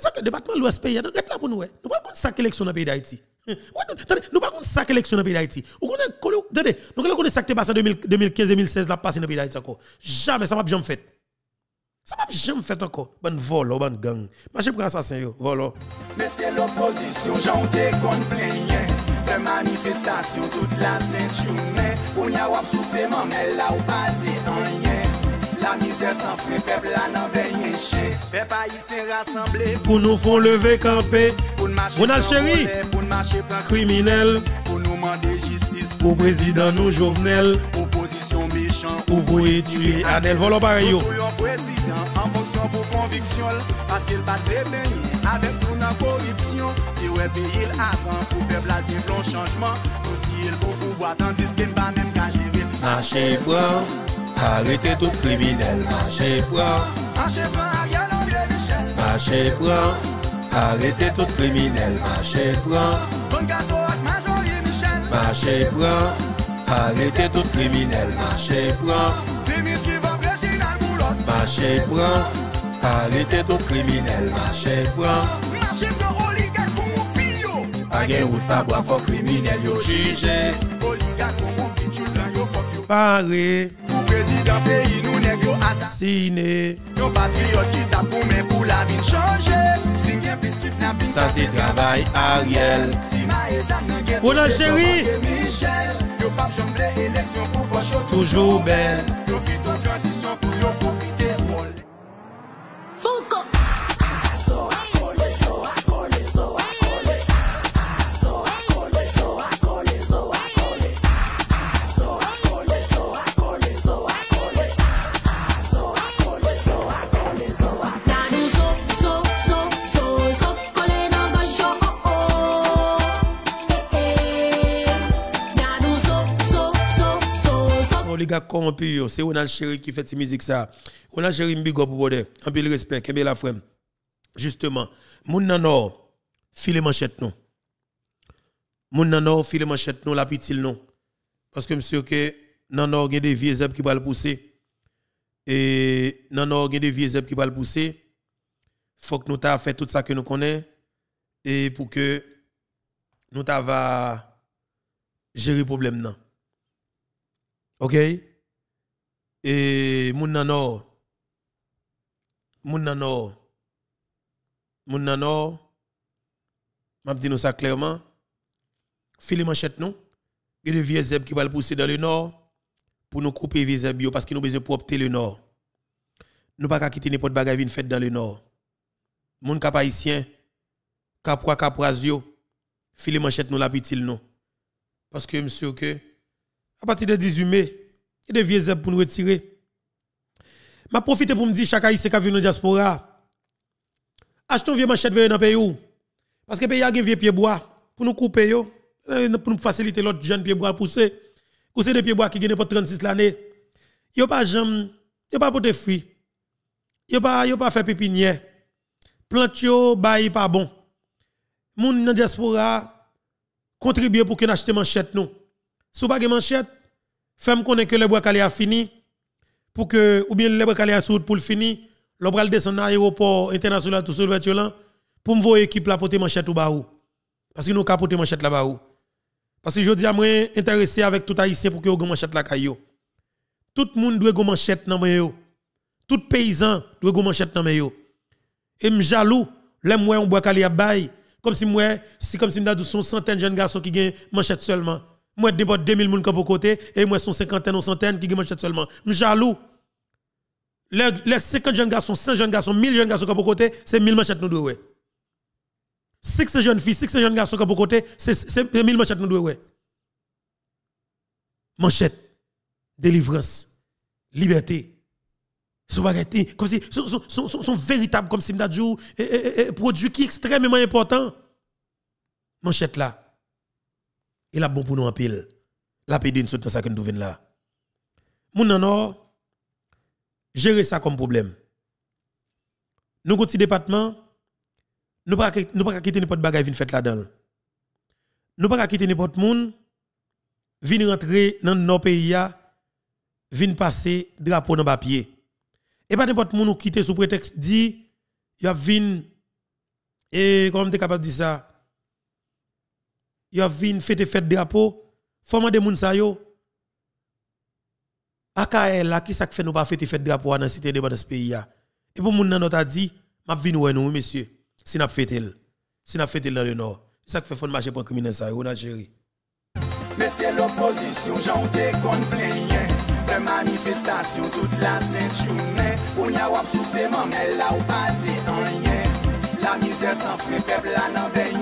Ils ont que le département de l'Ouest pays, donc là pour nous. Nous ne pouvons pas sac élection dans le pays d'Haïti. Hein? Nous ne pouvons pas sac élection dans le pays d'Haïti. Nous connaissons ça qui passé en 2015-2016, passé dans le pays d'Haïti Jamais, ça ne m'a jamais fait. Ça ne m'a jamais fait encore. Bonne vol, oh, bonne gang. Marchez pour assassin, vol. Oh. Mais c'est l'opposition, j'en ai rien. De manifestation toute la sainte journée. Pour n'y avoir sous ces mamelles là, ou pas dit rien. La mizer san fwe, peb la nan venye che. Pe pa yi se rassemble, pou nou fon leve kampe. Pou nou manche pou nan voler, pou nou manche pou nan kriminel. Pou nou mande jistis, pou nou prezidant nou jovnel. Ou posisyon mechant, pou vou etuye anel. Volon baray yo. Pou tou yon prezidant, an fonksyon pou konviksyon. Paskil batre benye, avek pou nan koripsyon. E wepe yil avan, pou peb la devlon chanjman. Poti yil pou pou vwa, tandis ki npa nem kajive. Mache pou an. Arre te tout kriminel, mache pran. Mache pran, arre te tout kriminel, mache pran. Bon kato ak majoye, michel. Mache pran, arre te tout kriminel, mache pran. Tsemi trivan, brejina, goulos. Mache pran, arre te tout kriminel, mache pran. Mache pran, oligal kou moun piyo. A gen wout pa bwa fò kriminel yo jije. Oligal kou moun piyo. Paré Ou prezident peyi nou neg yo asas Sine Yo patriote ki tapou men pou la vin chanje Si ngen pis ki flanpin sa se travay a riel Si ma ezak nan gert Si ma ezak nan gert Yo pap jom ble eleksyon pou pochot Toujou bel Yo fito transisyon pou yo profite Foukou les gars c'est Ronald Chéri qui fait cette musique ça. Ronald Chéri mbigo pour bode, un peu le respect, que bien la frème. Justement, moun nanor or, file manchette nous. Moun nanor or, file manchette nous, la pitil non. Parce que monsieur que nanor or gen des vieux qui va le pousser. Et nanor or gen des vieux qui va le pousser. Faut que nous t'a fait tout ça que nous connaissons et pour que nous t'a va gérer problème non. OK Et moun nan nord. Moun nan nord. Moun nan nord. M'a dit nous ça clairement. filé manchette nous. Il y a le vieux zèbres qui va le pousser dans le nord pour nous couper les zèbres parce que nous besoin pour opter le nord. Nous pas quitter n'importe bagay vin fête dans le nord. Moun cap haïtien capra caprazio filé manchette nous la nous. Parce que monsieur que à partir de 18 mai, il y a des vieux pour nous retirer. Je profite pour me dire chaque haïtien qui vient dans diaspora, achetons vieux manchette dans le pays. Parce que le pays a des vieux pieds bois pour nous couper, euh, pour nous faciliter l'autre jeune pied bois à pousser. Pousser des pieds bois qui gagnent pas 36 l'année. a pas n'y a pas de fruits. Il pas a pas pépinières. pépinière. Plante yo sont pas bon. gens dans diaspora contribuent pour qu'on achète manchette nous. Si Sous pas manchette, femme connaît que le bois a fini pour que ou bien le bois a pour le fini, le bras descend à l'aéroport international tout seul là pour me voir équipe la porter manchette ou baou. Parce que nous capoter manchette là bas Parce que je dis à moi intéressé avec tout haïtien pour que vous manchette la caillou. Tout le monde doit go manchette dans yo. Tout paysan doit go manchette dans yo. Et me jaloux, les moi on bois calé bail comme si moi, c'est comme si nous avons son centaine de jeunes garçons qui gagnent manchette seulement. Moi, débote 2000 moun à côté, et moi, son cinquantaine ou centaine qui manchette seulement. Je suis jaloux. Les, 50 jeunes garçons, 100 jeunes garçons, 1000 jeunes garçons à côté, c'est 1000 manchettes nous doué. 600 jeunes filles, 600 jeunes garçons à côté, c'est 1000 manchettes nous doué. Manchette, délivrance, liberté. sont véritables comme si, son, son, son, véritable, comme si, produit qui est extrêmement important. Manchette là et la bon pour nous en pile. La pédine saute dans ça que nous venons là. Mon nan gérer ça comme problème. Nous côté département, nous pas nous pas quitter n'importe bagaille vient faire là-dedans. Nous pas quitter n'importe monde venir rentrer dans nos pays là, venir passer drapeau dans papier. Et pas n'importe monde nous quitter sous prétexte dit il a et comment es capable de dire ça Yo vin fete fete drapo Foma de moun sayo A ka el la Ki sak fene ou pa fete fete drapo anan site de bat espri ya E pou moun nan nota di Map vin e ou enou monsie Sin ap fete el Sin ap fete el nan yon nou Sak fene fone mache pou an kimi nan sayo Mese l'oposisyon jante kon plen yon De manifestasyon tout la sèd jounen O nyaw ap sou seman El la ou pa di an yon La mizè san fme peb la nan vey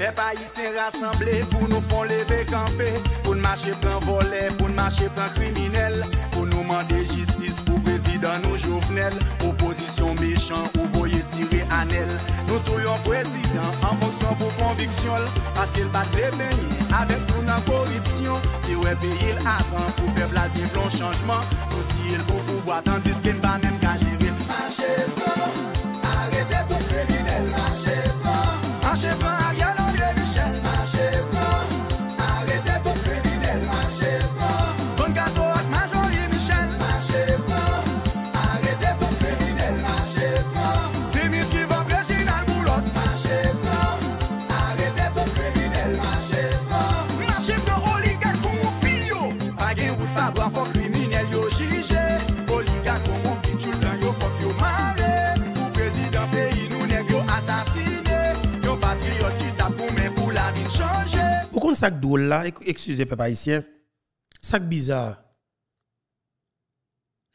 Les pays s'est rassemblé pour nous faire lever camper. Pour ne marcher un volet, pour ne marcher pas criminel. Pour nous demander justice pour président nous jovenel. Opposition méchant, ou voyez tirer à elle. Nous trouvons président en fonction pour conviction. Parce qu'il bat les beignets avec nous la corruption. Et ouais il avant pour peuple à bon changement changement. Nous disons pour pouvoir tandis qu'il ne va même pas gérer. Marchez arrêtez tout criminel. Marchez pas, marchez Sac ça drôle là, excusez peuple haïtien, ça bizarre.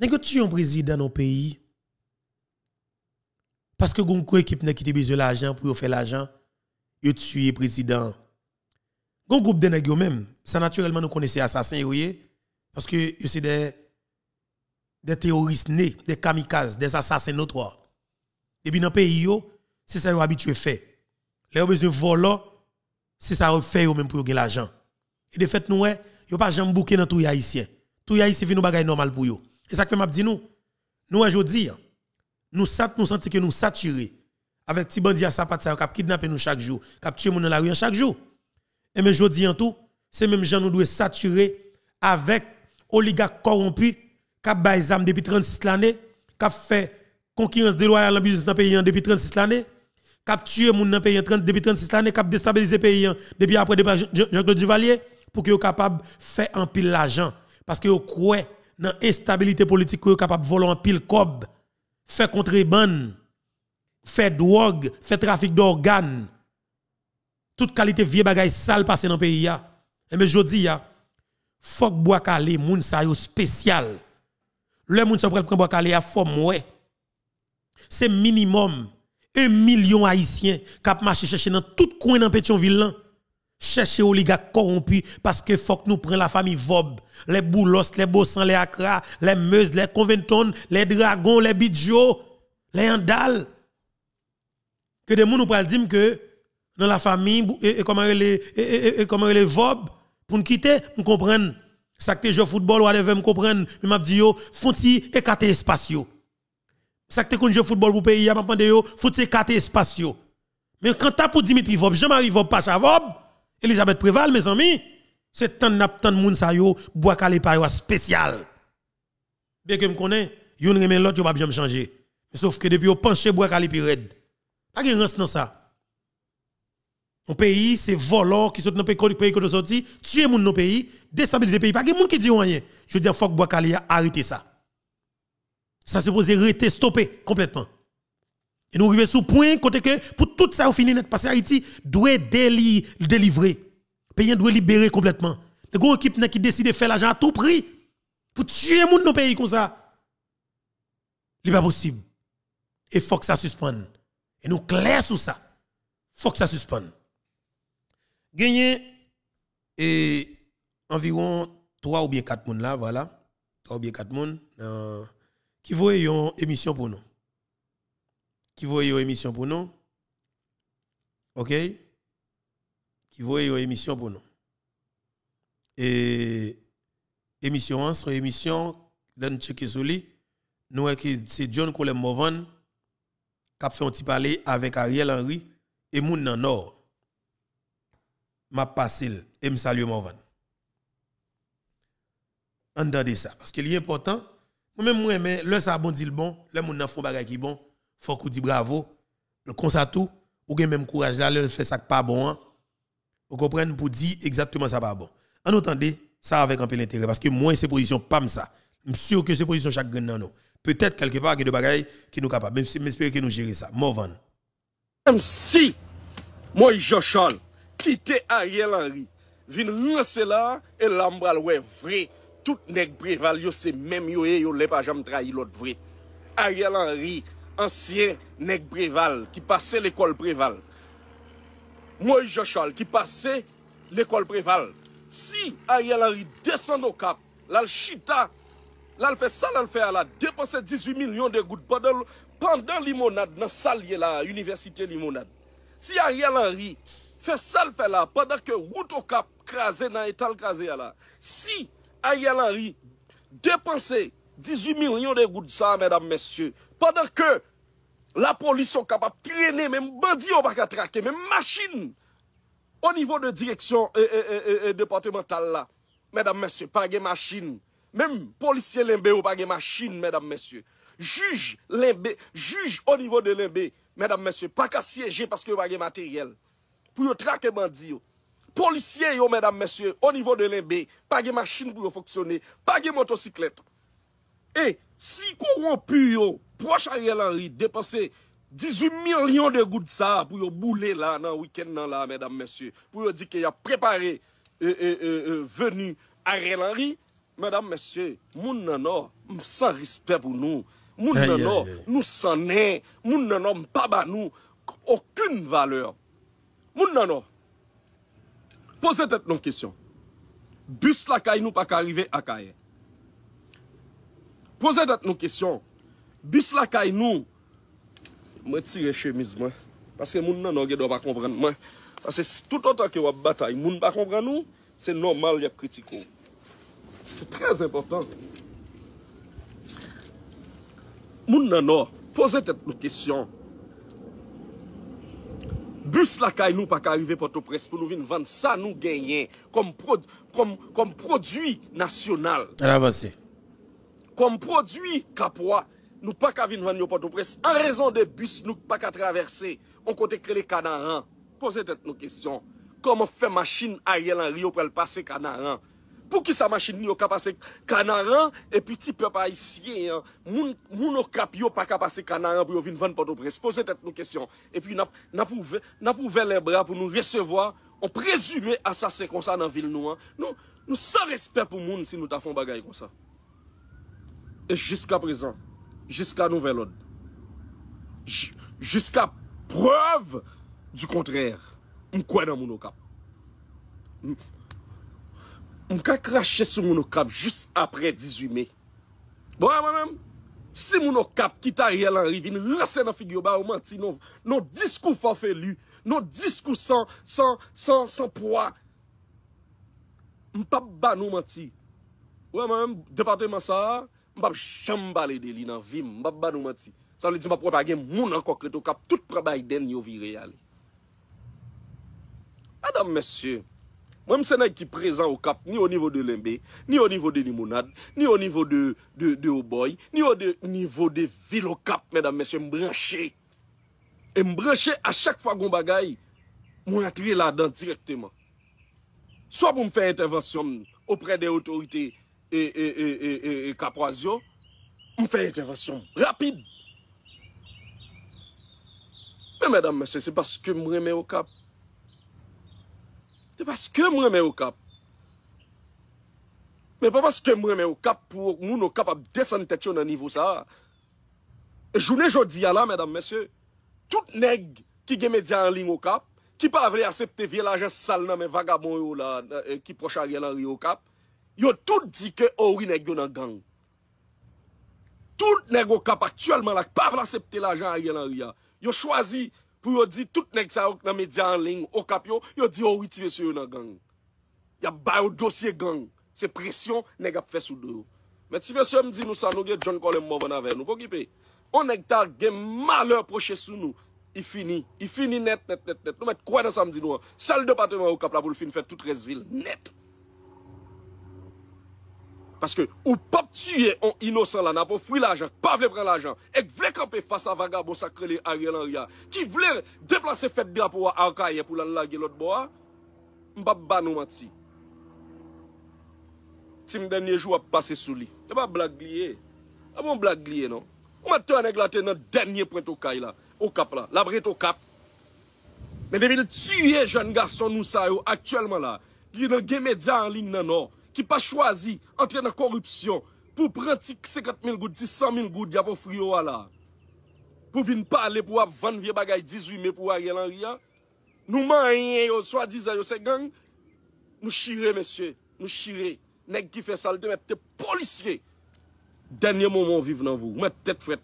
es un président dans pays parce que gon équipe n'a qui besoin l'argent pour faire l'argent, tu un président. Gon groupe de nèg même, ça naturellement nous connaissons assassins voyez parce que c'est des des terroristes nés, des kamikazes, des assassins notoires. Et puis dans pays c'est ça yo habitué fait. Les besoin volant c'est ça refait fait même pour gagner l'argent. Et de fait nous ouais, yo pas jamais dans tout haïtien. Tout haïtien vient nous bagay normal pour yo. Et ça que fait m'a dit nous. Nous aujourd'hui, hein. nous nous sentons que nous saturés avec ces bandits à sapat ça qui kidnapper nous chaque jour, qui tuer nous dans la rue hein, chaque jour. Et mais aujourd'hui en tout, c'est même gens nous doit saturer avec oligarques corrompus qui baissent depuis 36 ans, qui fait concurrence déloyale le business dans pays hein, depuis 36 ans cap tué moun dans pays 30 depuis 36 l'année cap déstabiliser pays hein. depuis après Jean-Claude Duvalier pour que capable faire en pile l'argent parce que croit dans instabilité politique que capable voler en pile cob faire contrebande faire drogue faire trafic d'organes toute qualité vieille bagaille sale passe dans pays ya eh, mais jodi ya faut bois calé moun sa yo spécial le moun sa prend bois calé a forme ouais c'est minimum un million haïtiens qui marché chercher dans tout coin dans Pétionville chercher gars corrompus parce que faut que nous prenions la famille Vob, les Boulos, les Bossans, les Akras, les Meuses, les Conventon, les Dragons, les Bidjo, les Andal. Que des gens nous parlent dire que dans la famille, et, comment les comment les Vob, pour nous quitter, nous comprenons. Ça que au football ou aller nous comprenons. mais m'a dit font-ils écarter ça que tu de football pour pays, m'a demandé yo, foot c'est quatre espaces Mais quand tu pour Dimitri Vob, Jean-Marie pas à Vob, Elisabeth Préval, mes amis, c'est tant nap tant de monde ça yo, bois calé spécial. Bien que me connais, yon remet l'autre, yo pas de changer. Sauf que depuis yo penché bois calé pi red. Pas de rance dans ça. Un pays, c'est volant, qui saute dans le pays qui sont sortis, tuer moun dans pays, déstabiliser pays. Pas de monde qui dit rien. Je dis, faut que bois calé arrêtez ça ça supposé rester stoppé complètement. Et nous arrivons sous point côté que pour tout ça au fini net passé Haïti doit déli, délivrer. Pays doit libérer complètement. Les gros équipe qui décide de faire l'argent à tout prix pour tuer monde nos pays comme ça. ce n'est pas possible. Et il faut que ça suspende. Et nous clair sur ça. Il Faut que ça suspende. Gagner et environ 3 ou bien 4 personnes là voilà. 3 ou bien 4 personnes dans qui voyait une émission pour nous. Qui voyait une émission pour nous. OK Qui voyait une émission pour nous. Et émission 1, son émission, dans checker sur c'est John Colem Morvan qui a fait un petit parler avec Ariel Henry et Moun dans Nord. M'a passé et me salue Morvan. Entendez ça, parce qu'il est important même moi, mais le ça bon dit le bon, le monde font bagay qui bon, faut qu'on dit bravo. Le constat tout, ou gen même courage là, le fait ça pas bon. Hein. Vous comprenez pour dire exactement ça pas bon. En attendant, ça avec un peu d'intérêt. parce que moi, c'est position pas ça. Je suis sûr que c'est position chaque gagne non. Peut-être quelque part, il y a des bagailles qui nous capable Même si j'espère que nous gérer ça. Morvan. Même si, moi, Joshol, quitter Ariel Henry, vin lancer là, et l'ambral, ouais, vrai. Tout nèk breval yo se mèm yo e, yo lè pa jam trahi lòt vre. Ariel Henry, ansyen nèk breval, ki pase l'ekol breval. Mwoy Jochal, ki pase l'ekol breval. Si Ariel Henry desan do kap, lal chita, lal fè sa lal fè alat, depose 18 milyon de gout podol, pandan limonat nan sal ye la, universite limonat. Si Ariel Henry fè sa lal fè la, padak yo gout do kap krasè nan etal krasè alat. Si... a yalari, depanse 18 milyon de gout sa, mèdam mèsyou, padan ke la polis son kapap prene, mèm bandi yo baka trake, mèm machin o nivou de direksyon deporte mental la, mèdam mèsyou, page machin, mèm polisye lèmbe yo page machin, mèdam mèsyou, juj lèmbe, juj o nivou de lèmbe, mèdam mèsyou, baka siyeje paske vage materyel, pou yo trake bandi yo, Policiers, yo, mesdames, messieurs, au niveau de l'Imbé, pas de machine pour fonctionner, pas de motocyclette. Et si corrompu, yo, proche Ariel Henry, dépenser 18 millions de gouttes pour bouler là, dans le week-end, là, mesdames, messieurs, pour dire qu'il a préparé euh, euh, euh, venu Ariel Henry, mesdames, messieurs, moun nan sans respect pour nous. Moun nan nous s'en est. Moun nan non, pas nous. Aucune valeur. Moun nan non. Pose tèt nou kisyon. Bus lakay nou pa karive akaye. Pose tèt nou kisyon. Bus lakay nou. Mwen tire chemise mwen. Pase moun nanon gen do pa kompren mwen. Pase tout anta ki wap batay moun pa kompren nou. Se normal ya kritiko. Se trèz important. Moun nanon. Pose tèt nou kisyon. bus la caille nous pas arriver port au presse pour nous vendre ça nous gagnons comme comme comme produit national. Comme produit capois nous pas qu'à venir vendre port au presse en raison des bus nous pas qu'à traverser. On côté créer les Canaran. Posez tête nos questions. Comment fait machine Ariel Rio pour passer Canaran? Pou ki sa machin ni yo kapase kanaran E pi ti pe pa isye Moun okap yo pa kapase kanaran Pou yo vin van pado pres Pose tet nou kesyon E pi nap ouve le bra pou nou resevo On prezume asase kon sa nan vil nou Nou sa respet pou moun si nou ta fon bagay kon sa E jiska prezan Jiska nou velon Jiska preuve Du kontrere Mwen kwen nan moun okap Mwen ka krashe sou moun nou kap jist apre 18 me. Bo a manem? Si moun nou kap kita riyal an rivi, nou lasen nan figyo ba ou mati, nou disku faw felu, nou disku san, san, san, san pouwa. Mwen pap ban ou mati. Ou a manem? Departe masar, mwen pap chanm balede li nan vim, mwen pap ban ou mati. San li di mwen propage moun an kwa kretou kap, tout prabay den yo vi riyali. Adam mesye, Mwen mwen senay ki prezant ou kap ni ou niveau de lembe, ni ou niveau de limounade, ni ou niveau de oboy, ni ou niveau de vil ou kap, mwen mwen mwen se mbranche. E mbranche a chak fwa goun bagay, mwen atre la dan direkteman. So pou mwen fè intervasyon oupre de otorite e kapwasyon, mwen fè intervasyon rapib. Mwen mwen mwen se mbreme ou kap. Te paske mwè mè ou kap. Mè pa paske mwè mè ou kap pou moun ou kap ap desanitasyon nan nivou sa. Jounè jodi ya la, mèdam mèsyè, tout neg ki gemè diyan an ling ou kap, ki pa avèlè asepte vye la jen sal nan mè vagabon yo la ki euh, poch a riyan an riyan ou kap, yo tout dike ori neg yo nan gang. Tout neg ou kap aktüelman la ki pa avèlè asepte la jen a riyan an riyan. Yo chwazi... Pou yo di tout nek sa ouk nan media anling, o kap yo, yo di, owi, ti mese yo nan gang. Ya bay ou dosye gang. Se presyon, neg ap fes ou do. Met ti mese yo mdi nou sa nou, gen John Collins mbo vana ven nou, pou ki pe. O nek ta gen maler proche sou nou, i fini, i fini net, net, net, net. Nou met kwa nan samdi nou, sal de pati man ou kap la pou l'fin fè tout resvil, net. Paske ou pap tuye on inosan la na pou fwi la ajan, pa vle pren la ajan. Ek vle kampe fasa vaga bo sakre li ari lan riyan. Ki vle deplase fet drapo wa arkaye pou lan lage lot bo a. Mbap ban ou mat si. Ti m denye jou ap pase sou li. Te pa blag liye. A ah bon blag liye non. Ou mat te aneg late nan denye pointo kaye la. Ou kap la. Labre to kap. Men devine tuye jen gason nou sa yo aktuelman la. Ki yon gen medya anling nan nou. ki pa chwazi antre nan korupsyon pou prantik 50.000 gout, 10.000 gout di apou friyo wala. Pou vin pa ale pou wap van vie bagay 18 me pou wap yelan riyan. Nou man yen yo, swa dizan yo, se gang mou shire, monsye, mou shire, nek ki fe salte mette policye. Danyen mou moun vive nan vou, mette tet fwet.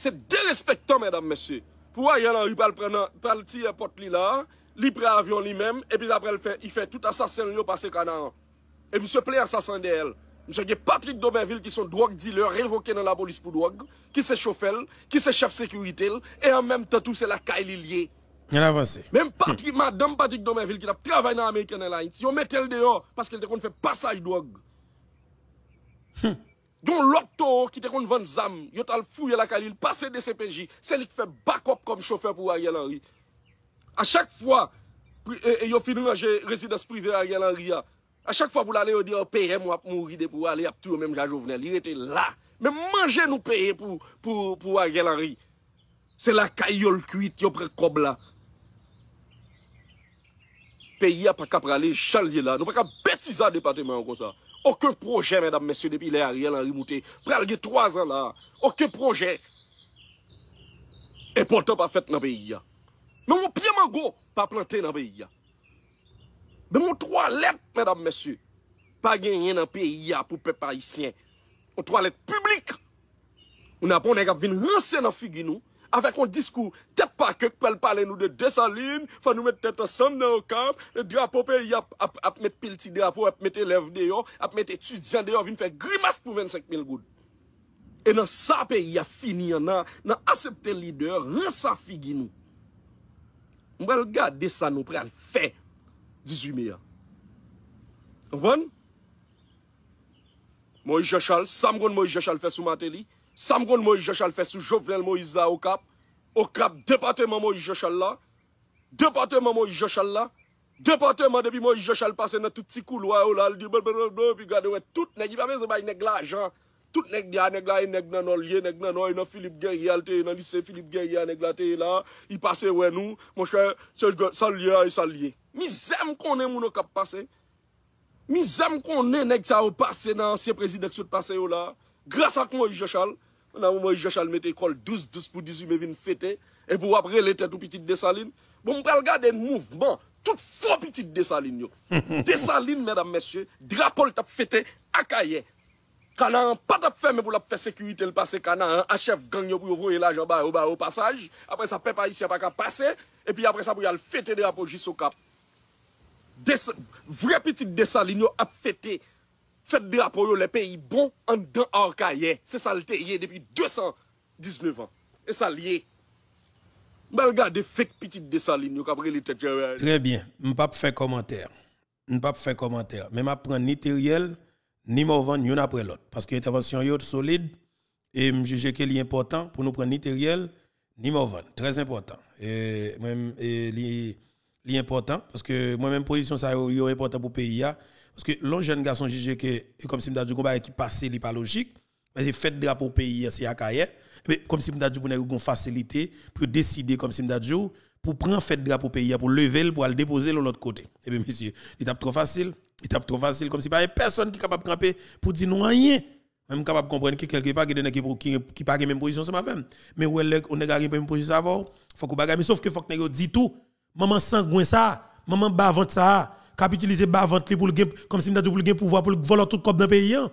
Se derespektan, mèdame, monsye, pou wap yelan riyan pal ti pot li la, Libre avion lui-même, et puis après, il fait, il fait tout assassin, il passe canard. Et monsieur plaît assassin d'elle. Monsieur Patrick Domerville, qui sont drogue dealer révoqué dans la police pour drogue, qui c'est chauffeur, qui c'est chef sécurité, et en même temps tout c'est la caille Même Patrick, madame Patrick Domerville qui travaille dans American Airlines, si on met dehors parce qu'elle te fait passage drogue. Donc hmm. l'auto qui te qu'on vend zam, yo t'al fouillé la Kylie il de des CPJ, c'est lui qui fait backup comme chauffeur pour Ariel Henry. A chak fwa, e yo finou anje rezidans prive Ariel Henry ya, a chak fwa pou la le yo di yo oh, peye mwa ap mou ride pou ale ap tou ou menm ja jovenel. Il ete la. Men manje nou peye pou Ariel Henry. Se la kayol kuit yo prekob la. Peyi ya pa ka prale chalye la. Nou pa ka betisa depate man kon sa. Okon proje, mèdame, mèsyo, depi le Ariel Henry mouté. Prale de 3 an la. Okon proje. E potan pa fet nan peyi ya. Mwen mwen pye mwen gwo pa plante nan pe yi ya. Mwen mwen trwa let, mwen dam mesyu, pa genyen nan pe yi ya pou pe parisyen. Mwen trwa let publik. Mwen apon neg ap vin rinsen nan figi nou avèk yon diskou, tep pa kek pou el pale nou de desaline, fan nou met tep asam nan okam, ne di apon pe yi ya ap met pil ti de apou, ap met elev de yo, ap met etudjan de yo, vin fe grimas pou 25 mil goud. E nan sa pe yi ya finir, nan asepte lider, rinsen figi nou. Mwen l gade desan nou pre al fe 18 milyon. Mwen? Moïse Jochal, Samron Moïse Jochal fesou mante li. Samron Moïse Jochal fesou Jovenel Moïse la okap. Okap depante mwen Moïse Jochal la. Depante mwen Moïse Jochal la. Depante mwen debi Moïse Jochal pase netouti kou lwa. Olal di blblblblblblbl. Pi gade wè tout nè. Nè yi pa mè zo bay neglaj an. Tout nèk di anèk la yè nèk nanon liè, nèk nanon yè e nan Philippe Guerrier al tè yè e nan lisse Philippe Guerrier anèk la tè yè e la. Yè pase wè nou, mò chè, sa liè a yè sa liè. Mi zèm konè moun nou kap pase. Mi zèm konè nèk sa ou pase nan ansye prezidèk sou t'pase yo la. Gras ak mò yè jè chal. Nan mò yè jè chal mette yè kol 12-12 pou 18 mè vin fète. E pou apre lè tè tout piti de desaline. Bon mè prel gà den mouvman, tout fò piti de desaline yo. Desaline mèdam mèsyè, drapol tap fète Kanan, pas de mais pour la faire sécurité, le passé Kanan, hein. un chef gang pour ouvrir l'argent hein, bas au au passage. Après ça, peuple a pas qu'à passer. Et puis après ça, il y aller fêter des rapports au cap. Vrai petit dessaline, a fêter, Fête des rapports, les pays bons en dedans arcaillé. C'est ça le e, depuis 219 ans. Et ça lié. Malgré fake petite dessaline, yo après les têtes. Très bien. ne pas faire commentaire. pas faire commentaire. Mais m'apprend ni Teriel ni ni un après l'autre. Parce que l'intervention est solide et je juge qu'elle est important pour nous prendre ni matériel ni Très important. Et même important parce que moi-même, position ça est important pour le pays. Hein. Parce que l'on jeune garçon juge que, comme si m'a dit combat qui passe, il n'est pas logique. Mais c'est fait drapeau au pays, hein, c'est à Mais Comme si m'a dit vous bah, a une facilité pour décider, comme si m'a dit pour prendre fait drapeau au pays, hein, pour lever, pour le déposer de l'autre côté. Eh bien, monsieur, il est trop facile. Il tape trop facile comme si pas personne qui est capable de camper pour dire non rien. Même capable de comprendre que quelque part, il y a qui qui pas même position, c'est ma femme. Mais où on est pas même position avant, faut qu'on bagarre sauf que faut que dit tout. Maman sangouin ça, maman bavante ça, capitaliser bavante pour le comme si on a le pouvoir pour voler tout comme dans le pays. Hein.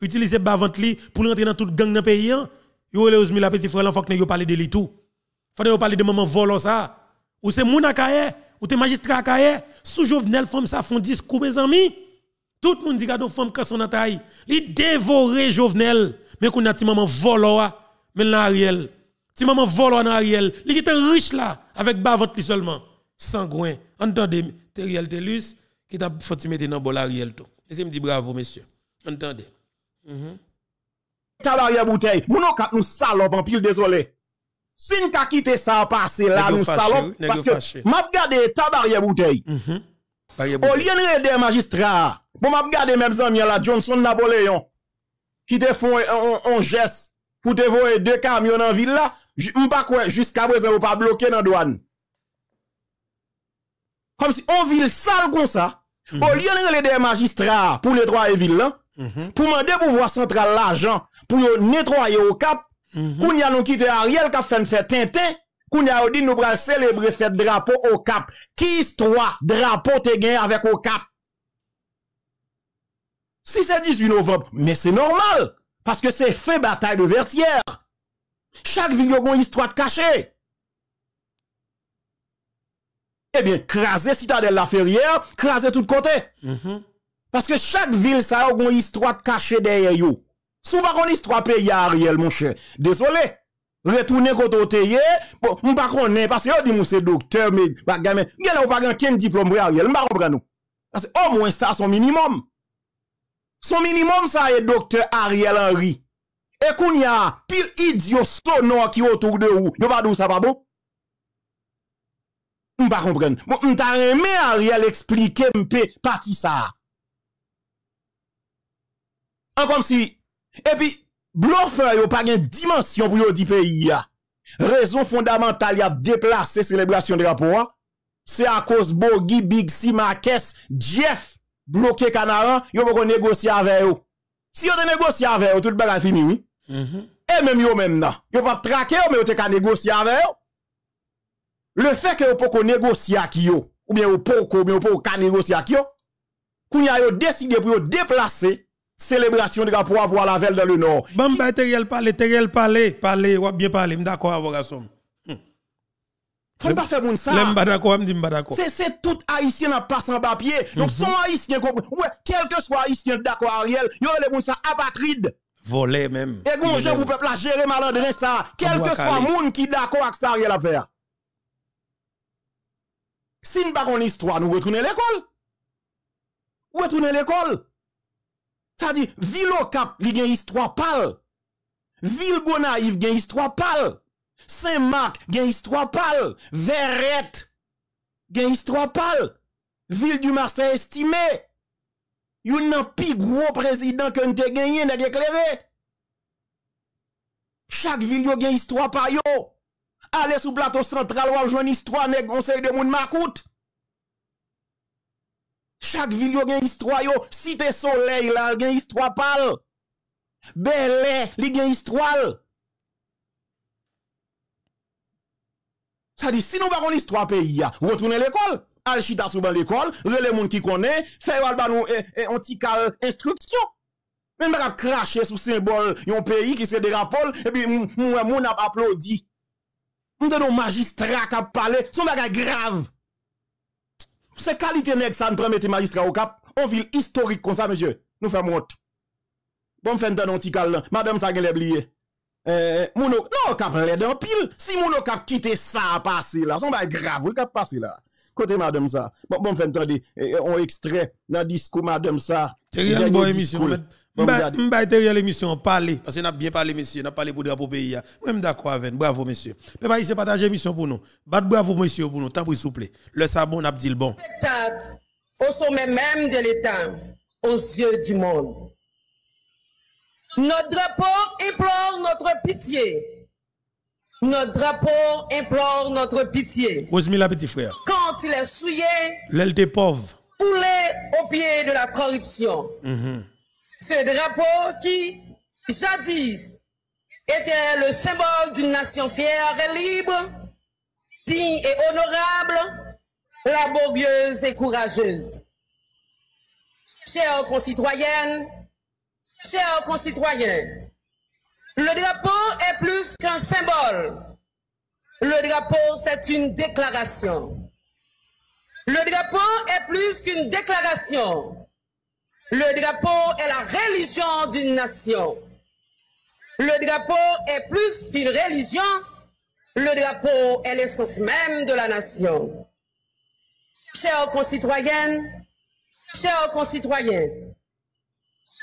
Utiliser bavante pour rentrer dans toute gang dans le pays. Hein. Yo les osmi petit frère, faut que parler de lui tout. Faut parler de maman volant ça. Ou c'est mon akaye ou te magistrats kaye, sous Jovenel femme ça font discours mes amis. Tout le monde dit que femmes quand en taille, il dévorer Jovenel, mais qu'on a ti maman voloa, hein. mais la Ariel. Ti maman voloa dans hein, Ariel, il était riche là avec bavard li seulement, sangouin. Entendez Teriel Telus qui t'a fait mettre dans bol Ariel tout. Et me dit bravo monsieur. Entendez. Mm -hmm. Tabarier bouteille, Mounon nous salope en pile désolé. Si nous avons quitté ça, passé là, nous salons. Parce que, m'a regardé ta barrière bouteille. Mhm. Au lieu de des magistrats, pour m'a regardé mes amis là, Johnson Napoléon, qui te font un geste pour te voir deux camions en ville là, pas quoi, jusqu'à présent, vous pas bloquer dans la douane. Comme si on ville sale comme ça, mhm. au lieu de des magistrats pour les la villes là, mhm. pour demander pouvoir central l'argent, pour nettoyer au cap, Mhm. n'y ya nous quitte Ariel ka a fait une fête Tintin. a ou dit nous pral célébrer fête drapeau au Cap. Qui histoire drapeau te gagné avec au Cap? Si c'est 18 novembre, mais c'est normal. Parce que c'est fait bataille de vertière. Chaque ville a une histoire de cachée. Eh bien, craser citadelle la ferrière, craser tout côté. Mhm. Parce que chaque ville, ça a une histoire de cachée derrière vous. Sou pa koni strope ya Ariel monshe. Desole. Retounen koto te ye. Bon, mou pa konen. Pase yo di mou se doktor. Me game. Mwen gen la ou pa gen ken diplome ou ya Ariel. Mba kon pre nou. Pase o mwen sa son minimum. Son minimum sa e doktor Ariel Henry. E kon ya. Pir idyo sonon ki otouk de ou. Yo bon? pa dou sa pa bou. Mou pa konpren. Bon, mou mta reme Ariel explike mpe pati sa. An kon si... Et puis, bluffeur, hein, yon pas gen dimension pour yo di pays. Raison fondamentale, y a déplacé célébration de rapport. Hein. C'est à cause Bogi, Big Si, Marques, Jeff, bloqué Canaran, yo pas négocier avec eux. Si yon de négocier avec eux, tout le a fini, oui. Mm-hmm. Et même yo même là. Yo pas traqué, mais yo te ka négocier avec eux. Le fait que yon pas négocier avec yo, ou bien yon pas ou bien yo pas négocier avec yo, qu'on a yo décidé pour déplacer célébration de rapport pour la veille dans le nom Bon, bah, Teriel parler, réel parler, parler, ou bien parler, d'accord avec Gassom. Hum. Faut pas faire ça. C'est tout haïtien à passe en papier. Donc, mhm. son haïtien, quel que soit haïtien d'accord, Ariel, yo le a ça apatride. Voler même. Et bon je vous peuple la gérer malandré ça, quel que soit monde qui d'accord avec ça, Ariel a fait. Si nous pas d'histoire histoire, nous retournons l'école. Retournons l'école. Sa di, vil o kap li gen yis 3 pal. Vil Gwonaif gen yis 3 pal. Saint-Marc gen yis 3 pal. Verrette gen yis 3 pal. Vil du Marseille estimé. Yon nan pi gwo prezident ke nte genye ne dekleré. Chak vil yo gen yis 3 pal yo. Ale sou plato central wav jwen yis 3 nek gonsey de moun makout. Chak vil yo gen istroy yo, site soley la, gen istroy pal. Be le, li gen istroy. Sa di, si nou ba kon istroy peyi ya, wotounen l'ekol. Al chita sou ban l'ekol, rele moun ki konen, feyo al ban nou antikal instruksyon. Men baka krashe sou simbol yon peyi ki se de rapol, e bi moun ap aplodi. Moun te nou magistra kap pale, son baka grav. C'est qualité nèg ça nous magistrat au cap. En ville historique comme ça, monsieur. Nous faisons honte. Bon, fait un petit cal. Madame, ça a l'oublié. Euh, mono, non, cap l'aide en pile. Si mono cap quitte ça passe passer là, son bail grave, Le cap passer là. Côté madame ça. Bon, bon, fait un euh, extrait dans le discours, madame ça. une bonne émission, va intérieur l'émission, parler. Parce que a bien parlé, monsieur. a parlé pour le drapeau pays. Je je d'accord avec Bravo, monsieur. pas ici, partager l'émission pour nous. Bat bravo, monsieur, pour nous. Tant pour s'il vous Le sabon, n'a dit le bon. au sommet même de l'État, aux yeux du monde. Notre drapeau implore notre pitié. Notre drapeau implore notre pitié. Rosemilla, petit frère. Quand il est souillé, l'aile des pauvres. Coulé au pied de la corruption. Mhm. Ce drapeau qui, jadis, était le symbole d'une nation fière et libre, digne et honorable, laborieuse et courageuse. Chères concitoyennes, chers concitoyens, le drapeau est plus qu'un symbole. Le drapeau, c'est une déclaration. Le drapeau est plus qu'une déclaration. Le drapeau est la religion d'une nation. Le drapeau est plus qu'une religion. Le drapeau est l'essence même de la nation. Chers concitoyennes, chers concitoyens,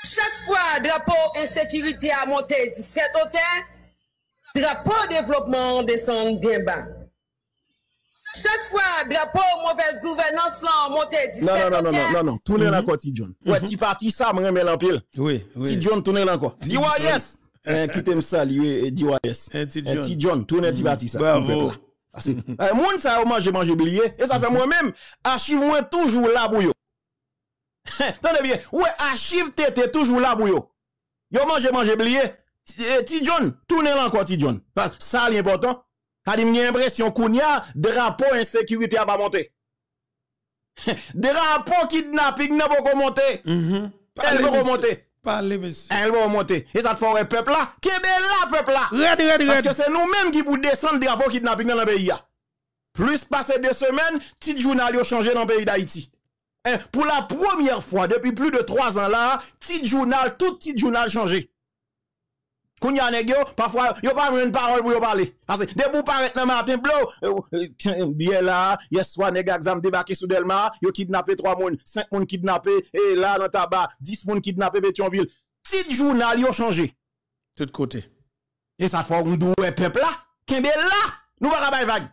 chaque fois drapeau insécurité a monté 17 hauteurs, drapeau développement descend bien bas. Chaque fois, drapeau, mauvaise gouvernance, là, on monte 17 Non, non, non, non, non, non, tournez l'encore, mhm. Tidjon. Mhm. Ouais, tu parti ça, me remet l'empile. Oui, oui. Tidjon, tournez l'encore. Dis-moi yes! Qui t'aime saluer, dis-moi eh, yes. Eh, Tidjon, eh, tournez ti parti ça. Bravo. Ah, moun ça, mange, mange, oublié. Et ça fait moi-même, archive moi toujours là pour Tenez bien, ouais, archive t'étais toujours là pour yo. mange mange, mange, Ti John, tournez l'encore, John. Ça, l'important a j'ai l'impression qu'on y a drapeau insécurité à pas monter. drapeau kidnapping n'a pas monté. monter. Mhm. Elle va remonter. Parlez, monsieur. Elle va monter. Et ça te ferait peuple là. Qui là, peuple là? Red, red, Parce que c'est nous-mêmes qui pouvons descendre drapeau kidnapping dans le pays. Plus passer deux semaines, petit journal a changé dans le pays d'Haïti. Hein, pour la première fois depuis plus de trois ans là, petit journal, tout petit journal changé. Koun ya nèg yo, parfois, yo pas une parole pour yo parler. Parce que, debout paraît dans Martin Blo, bien euh, euh, là, yes, soir, nèg exam débarqué sous Delma, yo kidnappé trois moun, cinq moun kidnappé, et là, dans tabac, dix moun kidnappé ville. Petit journal, yo changé. Tout côté. Et ça, fait un doué peuple là, qui là, nous pas rabaille vague.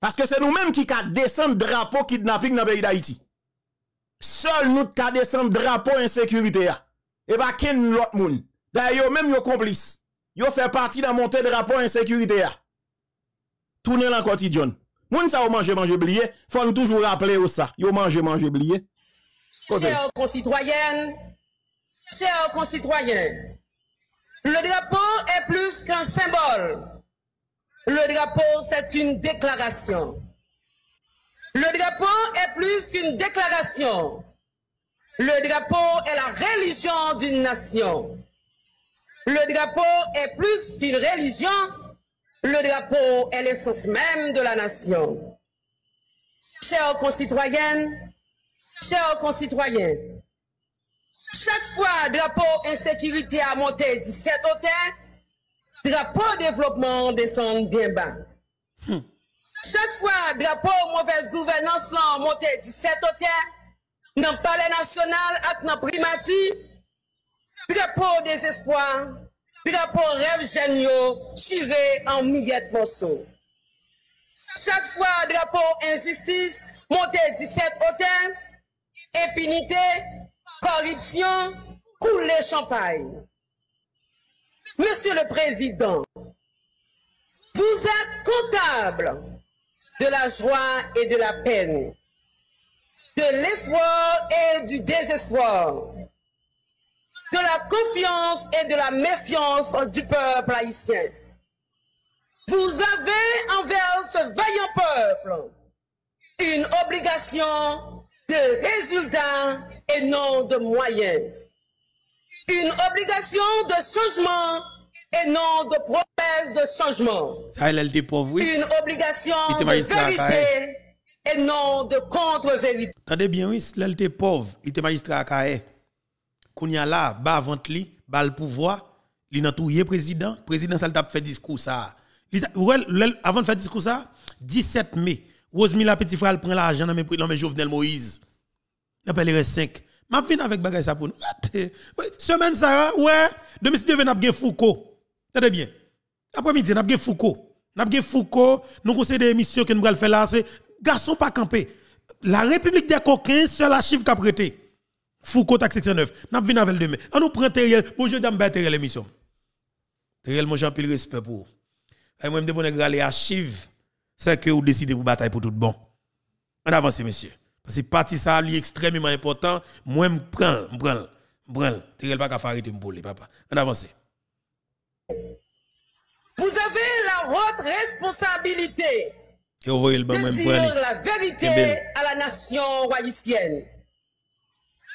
Parce que c'est nous-mêmes qui ka le drapeau kidnapping dans le pays d'Haïti. Seul nous ka le drapeau insécurité là. Et pas ken l'autre moun. D'ailleurs, même yo complice yo fait partie de la montée de rapport insécurité. Tournez la quotidien. Moun ça ou manger, mange, oublié. Faut toujours rappeler au ça. Yo manger, manger oublié. Chers concitoyennes, chers concitoyens, le drapeau est plus qu'un symbole. Le drapeau, c'est une déclaration. Le drapeau est plus qu'une déclaration. Le drapeau est la religion d'une nation. Le drapo e plus ki l relijyon, le drapo e l esos mem de la nasyon. Cher koncitroyen, cher koncitroyen, chak fwa drapo ensekiriti a monté 17 ote, drapo devlopman desan gen ba. Hmm. Chak fwa drapo mouvez gouvenans lan a monté 17 ote, nan pale nasyonal ak nan primati, Drapeau désespoir, drapeau rêve géniaux, chivé en de morceaux. Chaque fois, drapeau injustice, monter 17 hôtels, impunité, corruption, couler champagne. Monsieur le Président, vous êtes comptable de la joie et de la peine, de l'espoir et du désespoir, de la confiance et de la méfiance du peuple haïtien. Vous avez envers ce vaillant peuple une obligation de résultat et non de moyens. Une obligation de changement et non de promesse de changement. Une obligation de vérité et non de contre-vérité. bien, oui, pauvre, il était magistrat à qu'on y a là, bas avant li, bas le pouvoir, li n'a président, président ça fait discours ça. Avant de faire discours ça, 17 mai, Rosemila Petit Frère prend l'argent dans mes Jovenel Moïse. N'appelle les 5. M'a venu avec bagay ça pour nous. Semaine ça, ouais, demi si devait n'a gen Foucault. bien. Après-midi n'a gen Foucault. N'a gen Foucault, nous conseillons des émissions que nous allons faire là, c'est garçon pas campé. La République des coquins, c'est la chiffre qu'a prêté. Foucault, taxe n'a pas venons avec demain. On nous prend Teriel. Bonjour, dame, Teriel l'émission. Teriel, un j'ai de respect pour. Et moi, je me de archives. C'est que vous décidez vous battre pour tout bon. On avance, monsieur. Parce que parti ça, lui, extrêmement important. Moi, je prends, je prends, je prends. Teriel, pas qu'à faire arrêter, me papa. On avance. Vous avez la haute responsabilité de dire la vérité à la nation haïtienne.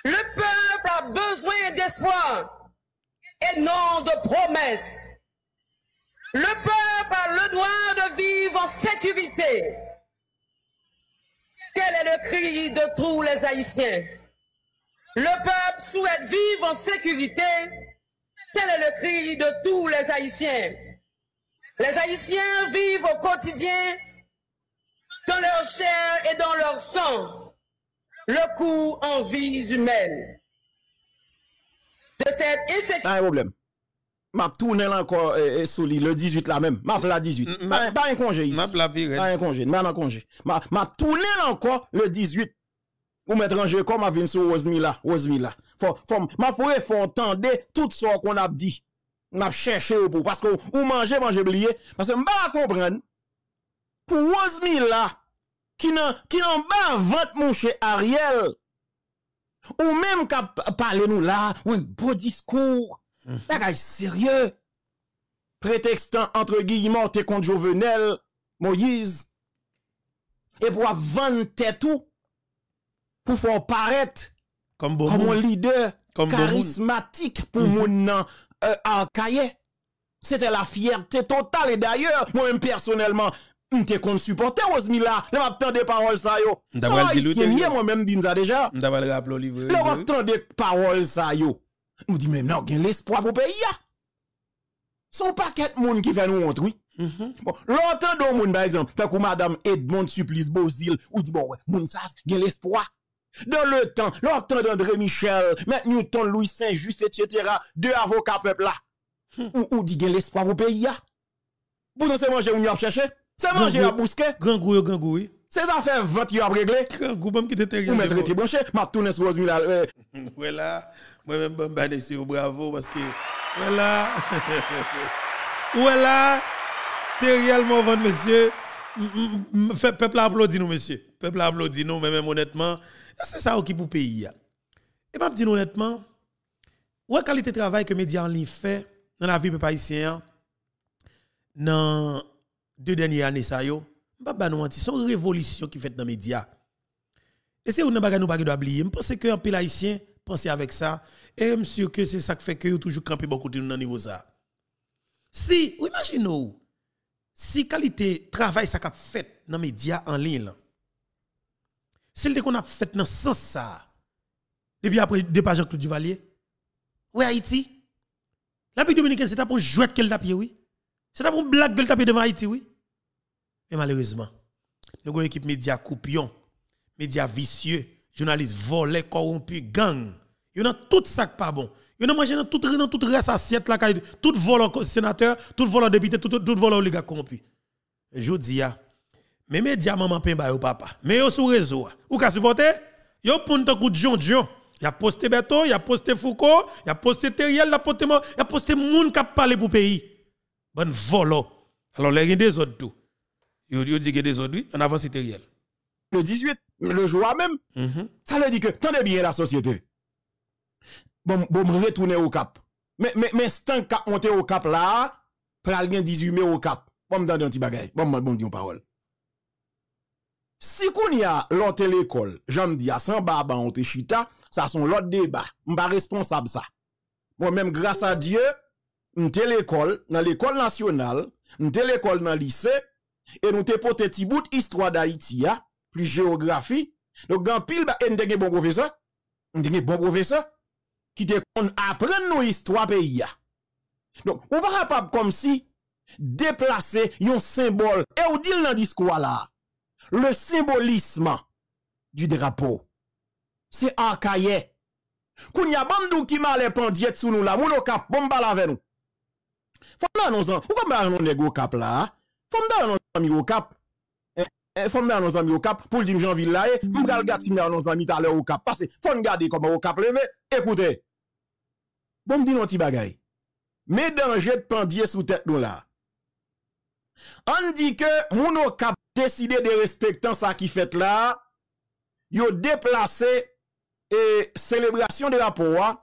Le peuple a besoin d'espoir et non de promesses. Le peuple a le droit de vivre en sécurité. Quel est le cri de tous les Haïtiens Le peuple souhaite vivre en sécurité. Quel est le cri de tous les Haïtiens Les Haïtiens vivent au quotidien dans leur chair et dans leur sang. Le kou an vi nizumel. De euh, euh, set isek... A yon problem. Ma tounen lanko e soli le 18 la mem. Ma plap 18. Ma plap 18. Ma plap 18. Ma tounen lanko le 18. Ou metranje kon ma vin sou ozmi la. Ozmi la. Ma fwe fwe otande tout so kon ap di. Ma chèche ou pou. Paske ou manje manje bliye. Paske mba la kompren. Pou ozmi la... Ki nan ba vant moun chè Ariel Ou mèm ka pale nou la Ou yon bo diskour Yon mm-hmm. kaj serye Pretextan antre Guillemot Te kont jovenel Moïse E pou a vant te tou Pou fò parèt Kom bon leader Karismatik pou moun nan A kaje Se te la fierté total E d'ayor moun personelman Nte kon suportè wazmi la, lè wap tan de parol sa yo. Nta wèl di loutè. Sò wèl isye miè mwen mèm dinza deja. Nta wèl rap l'olivè. Lè wap tan de parol sa yo. Mwen di men nan gen l'espoi pou peyi ya. Sò w pa ket moun ki fè nou antwi. Lè wap tan do moun, bè exemple, tan kou madame Edmond Suplis Bozil, ou di bon wè, moun bon, sas, gen l'espoi. Dan lè tan, lè wap tan d'André Michel, Mèt nye ton Louis Saint-Just, et cetera, de avokat pepla. Hmm. Ou di gen l'espoi pou peyi ya. Non C'est manger à bousquet. Grand goût, grand goût. C'est ça fait vote qui a réglé. Grand goût, même qui était terrible. Vous mettez tes branché, ma tourne sur Rose Voilà, euh. moi-même, bon, ben, monsieur, bravo parce que. Voilà. Voilà. T'es réellement bon, monsieur. Peuple applaudit nous, monsieur. Peuple applaudit nous, mais même honnêtement, c'est ça qui pour pays. Et pas nous honnêtement, la qualité de travail que les médias en ligne fait dans la vie des païsien? Hein, dans deux dernières années ça y est nous une son révolution qui fait dans les médias et c'est pas que nous pas oublier je pense que un pile haïtien pense avec ça et Monsieur que c'est ça qui fait que vous toujours beaucoup de de dans niveau ça si imaginez si qualité travail ça qu'a fait dans les médias en ligne c'est le qu'on a fait dans le sens ça depuis après deux pages Claude Duvalier oui Haïti la République dominicaine c'est pour jouer quel tapis oui c'est une blague que le devant Haïti, oui. Mais malheureusement, nous avons une équipe média coupion, média vicieux, journalistes volés, corrompus, gang. Ils ont tout ça pas bon. Ils ont mangé dans toute dans toute race assiette là, tout sénateurs, sénateur, tout députés, député, tout tout au oligarque corrompu. Je dis mes ah, mais média maman pain ba papa. Mais yo sur réseau, ah. ou ka supporter? Yo pour un coup de Il a posté Beto, il a posté Foucault, il a posté Teriel, ils ont posté moun qui a parlé pour le pays bon volo. Alors, les y des autres tout. Il dit que des autres, en avance c'était Le 18, le jour même, mhm. ça veut dire que, tenez bien la société. Bon, bon, retourner au cap. Mais, mais, mais, c'est cap monté au cap là, pour aller 18 mai au cap. Bon, me donne un petit bagage. Bon, bon, une parole. Si qu'on y a l'autre l'école, j'aime dire, sans 100 on te chita, ça sont l'autre débat. On pas responsable ça. Moi-même, grâce à Dieu, M'te l'école, dans l'école nationale, m'te l'école dans lycée, et nous te pote bout histoire d'Haïti, plus géographie. Donc, grand pile, bah, bon professeur, n'te bon professeur, qui te kon apprenne nous histoire pays, Donc, on va capable comme si, déplacer yon symbole, et on dit dans discours là, le symbolisme du drapeau. C'est arcaillé. Koun ya bandou qui m'a les pendiet sous nous là, moun kap bomba la nous. Fon mè anonzan, ou kon mè anonnen gwo kap la? Fon mè anonzan mi yo kap, eh, eh, fon mè anonzan mi yo kap, pou l di m janvi la e, mè mè al gat si mè anonzan mi talè yo kap, pase, fon mè gade kon mè yo kap le ve, ekoute, bon m di nou ti bagay, mè denje de pandye sou tèt nou la. Andi ke, mè anonzan mi yo kap, deside de respektan sa ki fèt la, yo deplase, e, selebrasyon de la poua,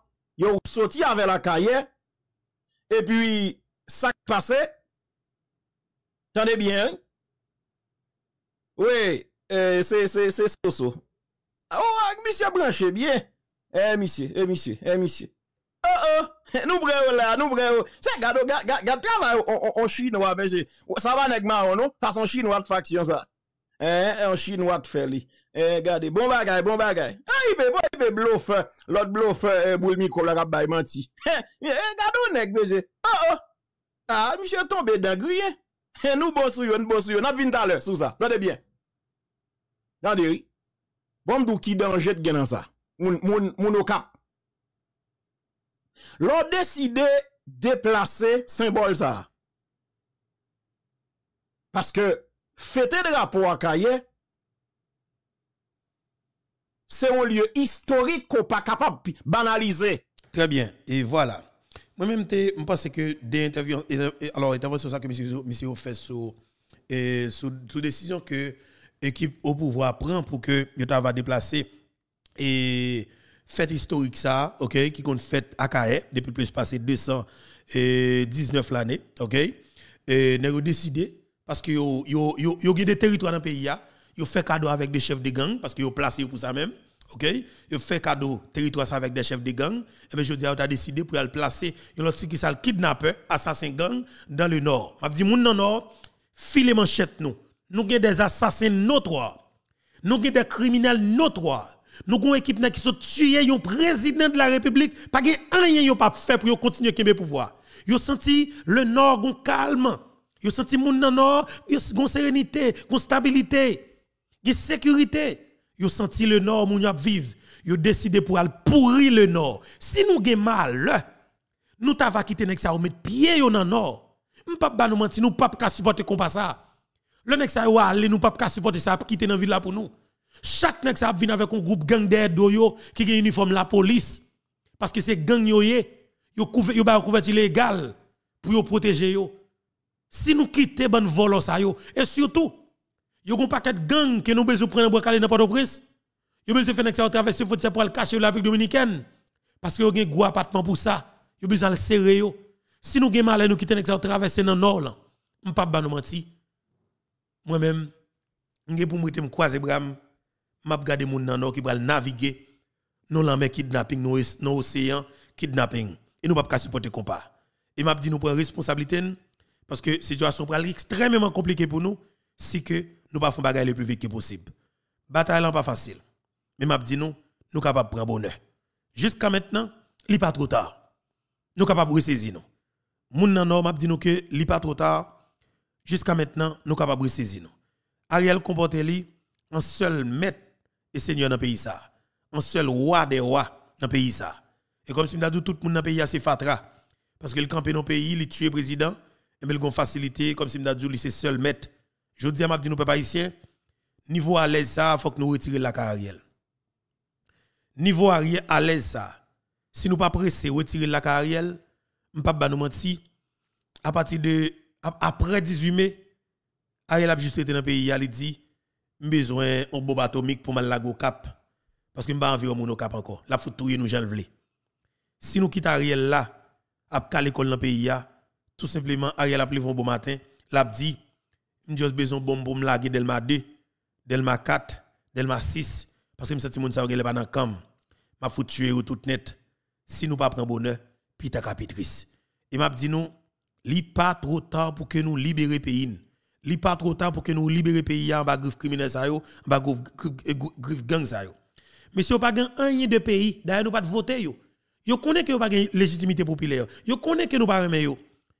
yo soti avè la kaye, e pi, ça qui passait. Tendez bien. Hein? Oui, euh, c'est Soso. Oh, monsieur branché bien. Eh, monsieur, eh, monsieur, eh, monsieur. Oh, oh, nous prenons là, nous prenons, C'est gado, gado, travail en chinois, monsieur. Ça va, nèg marron, non? Parce son chinois de faction, ça. Eh, en eh, chinois de fait, Eh, regardez, bon bagay, bon bagay. Ah, il peut, il hein. L'autre bluffer, eh, boule micro, la rabaye menti. Eh, eh gado, nèg, monsieur. Oh, oh. Ah, monsieur tombé dans Et hein. eh, nous bon yo, nous bon yo, n'a vinn talè sur ça. Tendez bien. Tendez. Bon m'dou qui danger de dans ça. Moun moun moun au cap. L'on décidé déplacer symbole ça. Parce que fêter drapeau à Kaye, c'est un lieu historique qu'on pas capable de banaliser. Très bien. Et voilà même je pense que des interviews, alors, sur ça que monsieur fait sur, la sous, décision que l'équipe au pouvoir prend pour que Yota va déplacer et fête historique ça, ok, qui compte fait à depuis plus passé 219 années. ok, et décidé parce que yo des territoires dans le pays, a fait cadeau avec des chefs de gang parce que a placé pour ça même. OK Il fait cadeau territoire avec des chefs de gang et eh bien je dis a ah, décidé pour aller placer un autre qui s'appelle kidnappeur, assassin gang dans le nord. M'a dit moun dans nord, file manchette nous. Nous avons des assassins notoires. Nous avons des criminels notoires. Nous avons une équipe qui sont tué un président de la République pas gain rien yo pas fait pour continuer à pouvoir. Yo senti le nord gon calme. Yo senti moun nan nord, gon sérénité, gon stabilité, gon sécurité yo senti le nord moun a vivre, yo décidé pour aller pourrir le nord. Si nous gen mal, nous t'ava quitter nek ça mettre pied yo dans nord. M ba nous menti, nous pa ka supporter ça. Le nek ça yo nous pa ka supporter ça quitter dans ville là pour nous. Chaque nek vient avec un groupe gang derrière doyo qui gen uniforme la police parce que c'est gang yo yé, yo couvert yo ba couverture illégal pour yo protéger Si nous quittons ben volo ça yo et surtout Yo gon paquet gang que nous besoin prendre bois calé dans Port-au-Prince. Yo besoin faire ça traverser frontière pour le cacher la République dominicaine parce que yo gen gros appartement pour ça. Yo besoin le serrer yo. Si nous gen mal nous quitter ça traverser dans nord là, on pas ba nous mentir. Moi-même, nge pour me croiser bram, m'a regarder moun nan nord qui va naviguer non la kidnapping non non océan kidnapping et nous pas ka supporter compas. Et m'a dit nous prend responsabilité parce que situation pral extrêmement compliquée pour nous si que nous pas faire bagaille le plus vite que possible. Bataille n'est pas facile. Mais m'a dit nous, nous capables prendre bonheur. Jusqu'à maintenant, il pas trop tard. Nous capables ressaisir nous. Moun nan m'a dit nous que il pas trop tard. Jusqu'à maintenant, nous capables ressaisir nous. Ariel comporte lui en seul maître et seigneur dans pays ça. En seul roi des rois dans pays ça. Et comme si m'a dit tout le monde dans pays a fatra parce que le campé dans pays, il tuer président et il a facilité comme si m'a dit c'est seul maître je dis à ma nous, papa niveau à l'aise ça, faut que nous retirions la carrière. Niveau à l'aise ça, si nous pas pressé retirer la carrière, nous pas nous mentir, à partir de, après 18 mai, Ariel a juste été dans le pays, il dit, besoin d'un bombe atomique pour mal cap, parce que pas envie mon cap encore. La fout tout nous j'en Si nous quittons Ariel là, à l'école dans le pays, tout simplement, Ariel a le bon matin, l'a dit, j'ai besoin de bombe pour me laguer Delma 2, Delma 4, Delma 6, parce que je me sens que les gens pas dans le camp. Je tuer tout net. Si nous ne prenons pas bonheur, puis ta capitrice. Et m'a dit nous, li pas trop tard pour que nous libérer pays. n'est pas trop tard pour que nous libérer pays en bas griffe criminel ça yo, en bas griffe gang ça yo. Mais si on pas rien de pays, d'ailleurs nous pas voter yo. Yo connaît que yo pas légitimité populaire. Yo connaît que nous pas aimer yo.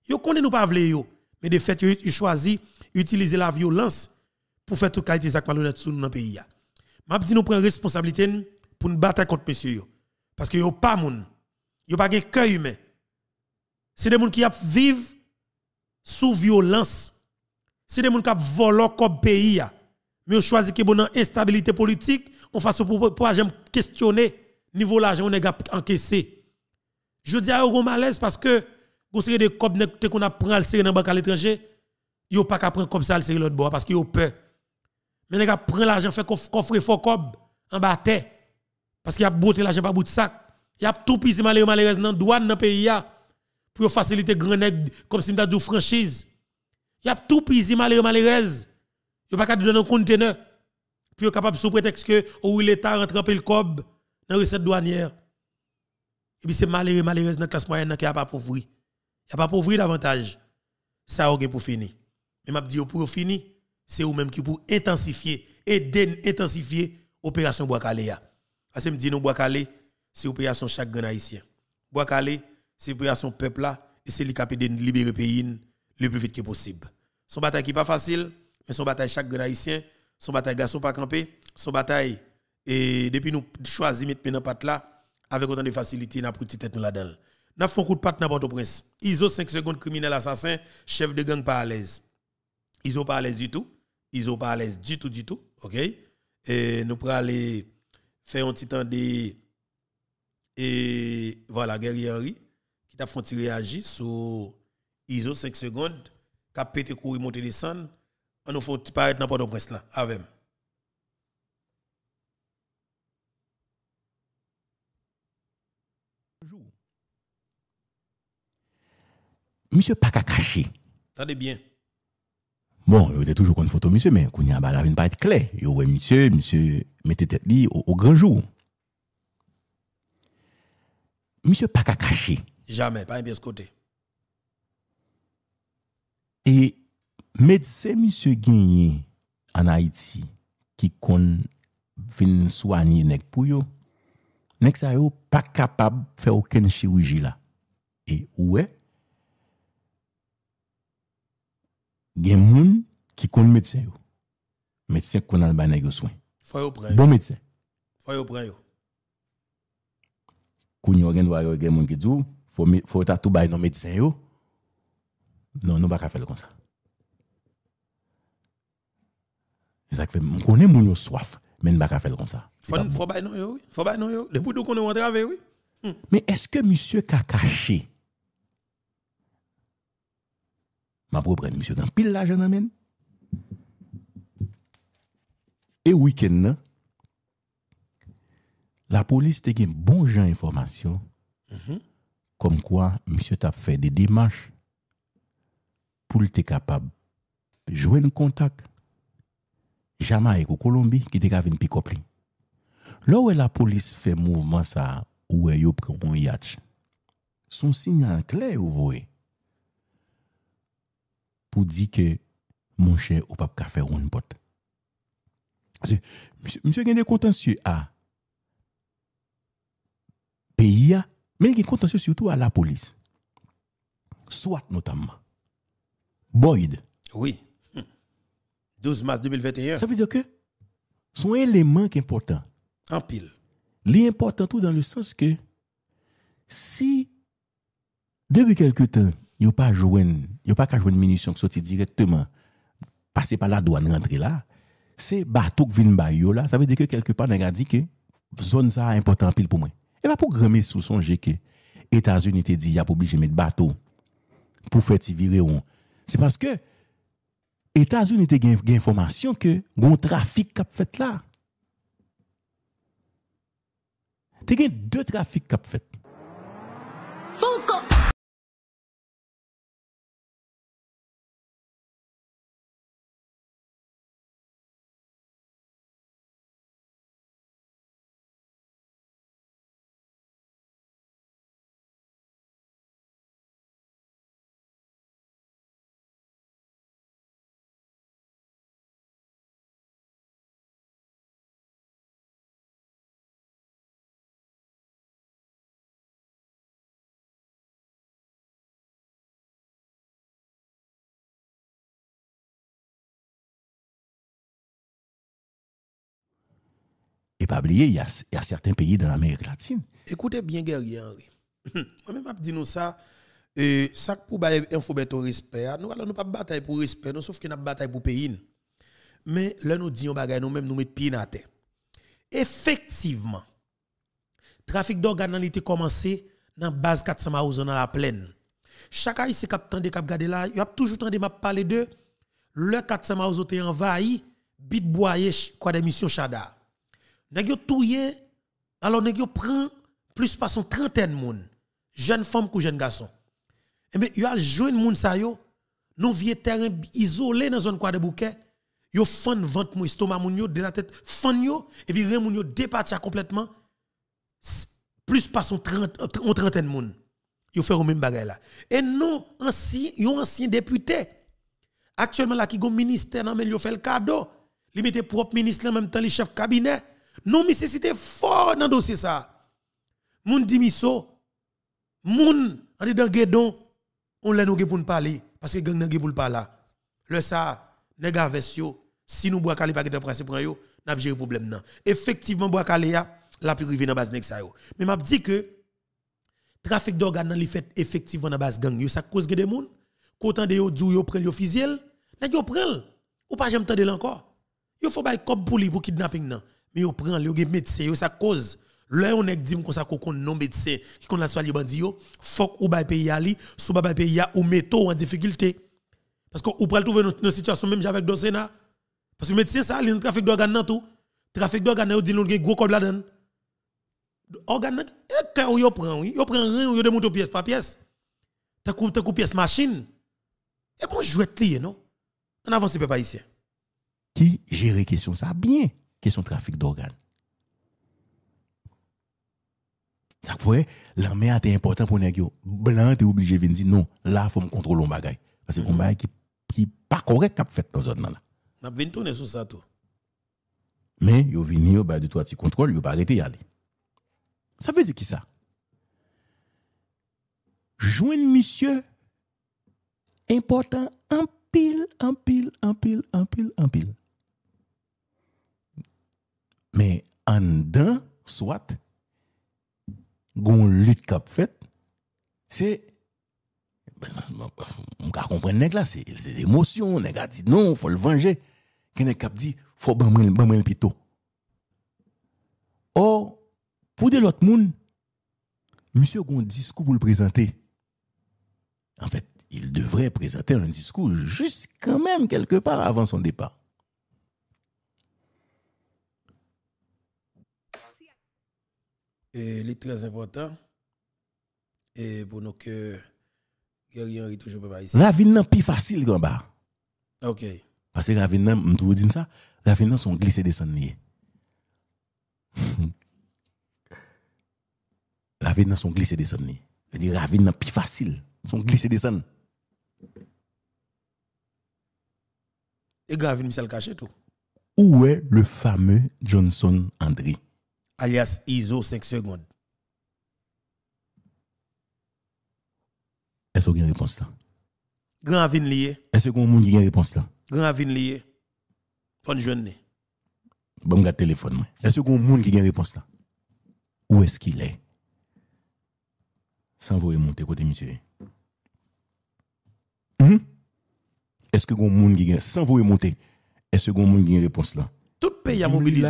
Yo connaît nous pas vle Mais de fait vous choisissez. choisi utiliser la violence pour faire tout qualité ça malhonnête sur dans pays m'a dit nous prend responsabilité pour nous battre contre monsieur parce que yo pas moun yo pas de cœur humain c'est des gens qui vivent sous violence c'est des gens qui volent comme pays mais on choisi que bonne instabilité politique on face pour j'aime questionner niveau l'argent on est encaissé je dis à un malaise parce que vous savez des cobs qu'on ont pris le serrer dans banque à l'étranger yo pas qu'à prendre comme ça le sérieux l'autre bord parce qu'ils ont peur. Mais les gars prennent l'argent, fait coffre faux cob en bas terre. Parce qu'il a botté l'argent pas bout de sac. Il a tout pris malheureux malheureusement dans douane dans pays pour faciliter grand comme si m'ta franchise. Il a tout pris malheureux malheureusement. Il pas qu'à donner un conteneur. Puis capable sous prétexte que oh, ou l'état rentre en le cob dans recette douanière. Et puis c'est malheureux malheureusement dans classe moyenne qui a pas pauvri. Il a pas pauvri davantage. Ça a pour finir. Mais m'a dit pour finir, c'est vous même qui pour intensifier aider intensifier opération bois Parce que me dit nous bois c'est opération chaque grand haïtien. Bois c'est l'opération peuple là et c'est lui qui de libérer le pays le plus vite que possible. Son bataille qui pas facile, mais son bataille chaque grand haïtien, son bataille garçon pas campé, son bataille et depuis nous choisi mettre dans patte là avec autant de facilité n'a petite tête nous là-dedans. N'a font coup de patte n'importe prince. ISO 5 secondes criminel assassin, chef de gang pas à l'aise. Ils n'ont pas à l'aise du tout. Ils n'ont pas à l'aise du tout, du tout. OK? Et nous pourrons aller faire un petit temps de. Et voilà, guerrier Henry, qui t'a fait réagir sur ISO 5 secondes, qui a pété courir, monter, descendre. On nous faut pas être n'importe quoi là, avec. Monsieur Pakakashi. Attendez bien. Bon, yo te toujou kon foto misyo, men koun yon bala vin pa et kle. Yo we misyo, misyo mette tet li o granjou. Misyo pa kakache. Jamen, pa yon beskote. E medse misyo genye an Haiti ki kon vin sou anye nek pou yo, nek sa yo pa kapab fe oken shiruji la. E ouwe, Gen moun ki kon mèdisen yo. Mèdisen kon albana yo swen. Foy yo pren yo. Bon mèdisen. Foy yo pren yo. Koun yo gen waryo gen moun ki djou. Foy yo ta tou bay nan mèdisen yo. Non, nou baka fel kon sa. E zake fe, moun konen moun yo swaf. Men baka fel kon sa. Foy yo bay nan yo. Foy yo bay nan yo. Depou do kon yo wadrave yo. Men eske misye kakashi... Ma pou pren msye dan pil la jan amen. E wiken nan, la polis te gen bon jan informasyon mhm. kom kwa msye ta fe de dimash pou l te kapab jouen kontak jama e kou Kolombi ki te gavin pikop li. Lowe la polis fe mou mwasa ou e yop kou yatch. Son sinan kle ou vou e pour dire que mon cher ou pas faire une pote. Monsieur a des contentieux à pays, mais il y a des contentieux surtout à la police. Soit notamment. Boyd. Oui. 12 mars 2021. Ça veut dire que son élément qui est important. En pile. L'important tout dans le sens que si depuis quelque temps, yo pa jwen, yo pa kajwen minisyon kso ti direk teman, pase pa la doan rentre la, se batok vin ba yo la, sa ve di ke kelke pa nan yon di ke, zon sa impotant pil pou mwen. E pa pou reme sou son je ke, Etasun ite di ya pou bli jeme batok pou fet ti vire yon. Se paske, Etasun ite gen informasyon ke, gon trafik kap fet la. Te gen de trafik kap fet la. Et pas oublier, il y, a, certains pays dans l'Amérique latine. Écoutez bien, guerrier Henry. Moi-même, je dis nous ça. Et ça pour info au respect, nous allons nous pas bataille pour respect, nous sauf que nous bataille pour pays. Mais là nous disons nous même nous mettons pied dans terre. Effectivement, trafic d'organes a commencé dans la base 400 Maouzon dans la plaine. Chaque haïtien qui a de cap garder là, il y a toujours tendu m'a parler de le 400 Maouzon était envahi, bit boyé quoi des missions Chadar nèg yo touye alors nèg prend plus pas son trentaine moun jeune femme ou jeune garçon et eh bien yo a joine moun sa yo nou vie terrain isolé dans zone quoi de bouquet yo fan vente mon estomac moun yo de la tête fan yo et puis moun yo départir complètement plus pas son 30 on euh, trentaine moun yo fait au même bagay là et non ancien yo ancien député actuellement là qui gon ministère nan men yo fait le cadeau limité propre ministre en même temps les chefs cabinet non mais c'est fort dans le dossier ça. Moun dimiso, moun en dedans guédon, on l'a nous pour nous parler parce que gang n'a pour parler. Le ça, nèg avec si nous bois calé pas de principe prend yo, n'a gérer problème nan. Effectivement bois calé la plus rivé dans base nèg ça yo. Mais m'a dit que trafic d'organes nan li fait effectivement dans base gang yo, ça cause que des moun Kotan de yo dou yo prend yo fiziel, nèg yo prend ou pas j'aime tande encore. Yo faut bay cop pour li pour kidnapping nan mais on prend le médecin ça cause là on est dit comme ça qu'on non médecin qui qu'on la soit les yo faut ou bay pays ali sous bay pays ou métaux en difficulté parce que ou pral trouver notre situation même avec le sénat parce que médecin ça le trafic d'organes dans tout trafic d'organes dit l'on gros code là-dedans organes et eh, quand yo prend oui yo prend rien yo démonte pièce par pièce t'as coup t'as coup pièce machine et bon jouet lié non on avance pas ici qui gérer question ça bien Kè son trafik d'organ. Sak fwe, la mè a te important pou nè gyo, blan te oublije vin di, non, la fò m kontrol ou m bagay. Pase m mhm. bagay ki pakorek kap fèt nan zon nan la. Men, yo vin yo, bè di to ati kontrol, yo bè arete yale. Sa vè di ki sa? Jouen misye, important, ampil, ampil, ampil, ampil, ampil. Men an dan, swat, goun lit kap fet, se, mwen ka kompren nek la, se, se demosyon, nek la di non, fo l venje, kenek kap di, fo bamwen l pito. Or, pou de lot moun, monsye goun diskou pou l prezante, en fèt, il devre prezante un diskou, jist kanmen, kelke par, avan son depa. Et il est très important. Et pour nous que guerrier Henry toujours pas ici. Ravine n'est plus facile grand bas. OK. Parce que ravine n'est, je vous dis ça, ravine n'est son glissé descendre. ravine n'est son glissé descendre. Je dis dire ravine n'est plus facile, son glissé descendre. Et ravine, c'est le cachet tout. Où est le fameux Johnson André? alias ISO 5 secondes. Est-ce que vous a une réponse là? Grand vin lié. Est-ce qu'il y a une réponse là? Grand vin lié. Bonne journée. Bon, gars, téléphone. Est-ce qu'il y a qui une réponse là? Où est-ce qu'il est? Sans vous remonter côté monsieur. Est-ce que vous avez qui sans vous remonter? Est-ce qu'il y avez une réponse là? Tout pays a mobilisé.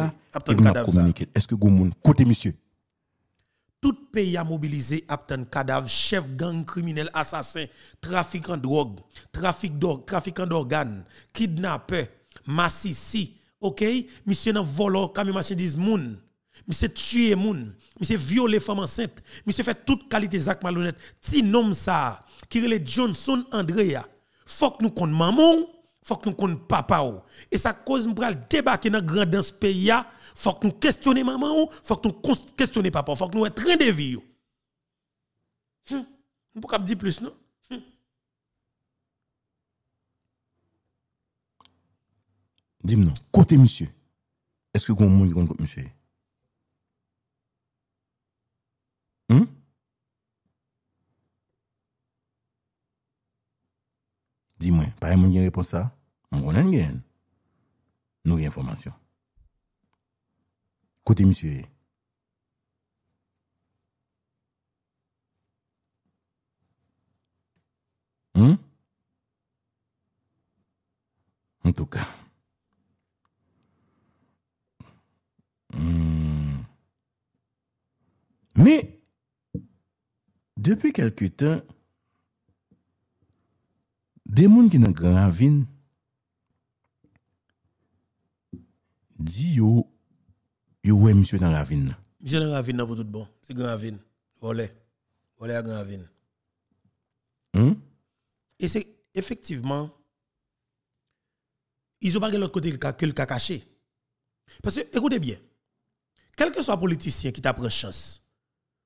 Est-ce que vous côté monsieur Tout pays a mobilisé Aptan cadavre, chef gang criminel, assassin, trafiquant de drogue, trafic trafiquant d'organes, kidnappeur, massissi, ok? Monsieur nan volo, camion marchandise moun. Monsieur tué moun, monsieur violé femme enceinte, monsieur fait toute qualité zak malhonnête. Ti nom ça, qui Johnson Andrea. Faut que nous kon maman faut que nous connaissions papa. Et ça cause nous débarquer dans grand dans ce pays. Il faut que nous questionnions maman. Il faut que nous questionnions papa. faut que nous train de vie. Hum. On ne pouvons pas dire plus, non? Hum. Dis-moi, côté monsieur, est-ce que vous avez monde monsieur? pas un monde qui répond ça. On a une nouvelle Nous information. Côté monsieur. Hmm? En tout cas. Hmm. Mais, depuis quelque temps, des moun qui nan grand avin, di yo, yo wè dans la ravin Monsieur dans la ravin nan pour tout bon. c'est la ravine. Voilà. Voilà a ravine. Hmm? Et c'est effectivement ils ont pas l'autre côté que le cas caché. Parce que, écoutez bien, quel que soit politicien qui t'apprend chance,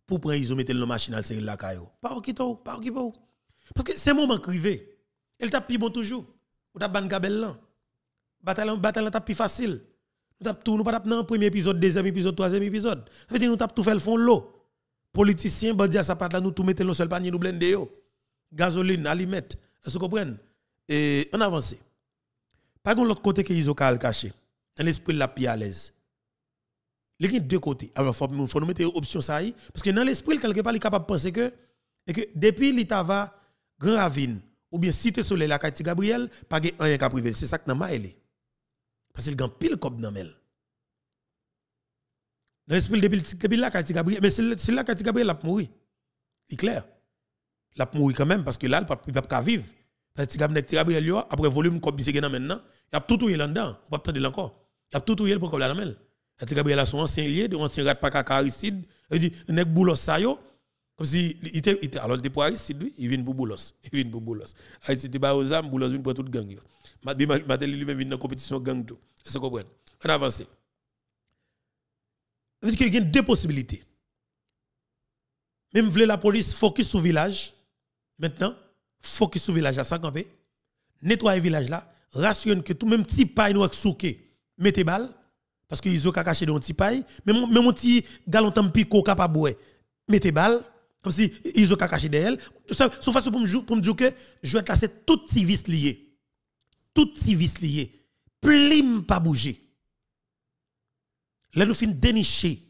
pour prendre, ils ont mis le machine à la caillou. Par qui par qui Parce que c'est un moment privé. Elle tape plus bon toujours. Ou tape ban gabelle là. Bataille bataille tape plus facile. Nous tape tout, nous pas tape dans premier épisode, deuxième épisode, troisième épisode. Ça veut dire nous tape tout fait le fond l'eau. Politicien, bandits à sa patte là, nous tout mettons dans seul panier, nous blender yo. Gasoline, aliment. Est-ce que vous Et on avance. Par contre, l'autre côté que ils ont caché, dans l'esprit la pire à l'aise. Il y a deux côtés. Alors, ah, il faut, nous mettre option ça Parce que dans l'esprit, quelque part, il est capable de penser que, et que depuis l'Itava, Grand Ravine, ou bien si tu soleil la Kati Gabriel, pas de rien qu'à privé. C'est ça que n'a elle Parce qu'il gagne pile comme dans elle. Dans l'esprit depuis, depuis la Kati Gabriel, mais c'est la Kati Gabriel a mouru. est clair. Il a mouru quand même parce que là, il ne peut pas vivre. Parce que Kati Gabriel, après volume comme il maintenant, il a tout ouillé là-dedans. On ne peut pas attendre l'encore. Il a tout ouillé pour comme la Kati Gabriel a son ancien lié, de ancien rat pas caricide. Il dit, il a un boulot ça comme si, il était, alors, il était pour Aristide, lui, il vient pour Boulos. Il vient pour Boulos. Aristide était pas aux armes, Boulos vient pour toute gang. mais lui-même vient dans la compétition gang tout. vous comprenez? On avance. Il qu'il y a deux possibilités. Même voulez la police focus sur le village, maintenant, focus sur le village à saint campé, nettoyer le village là, rassurer que tout même petit paille nous a souké, mettez balle, parce qu'ils ont caché dans un petit paille, même un petit galon tampico capable, mettez balle. Comme si ils ont caché ça toute façon pour me dire que je vais classer tout civis lié. Tout vis lié. Plim pas bouger. Là, nous finissons dénicher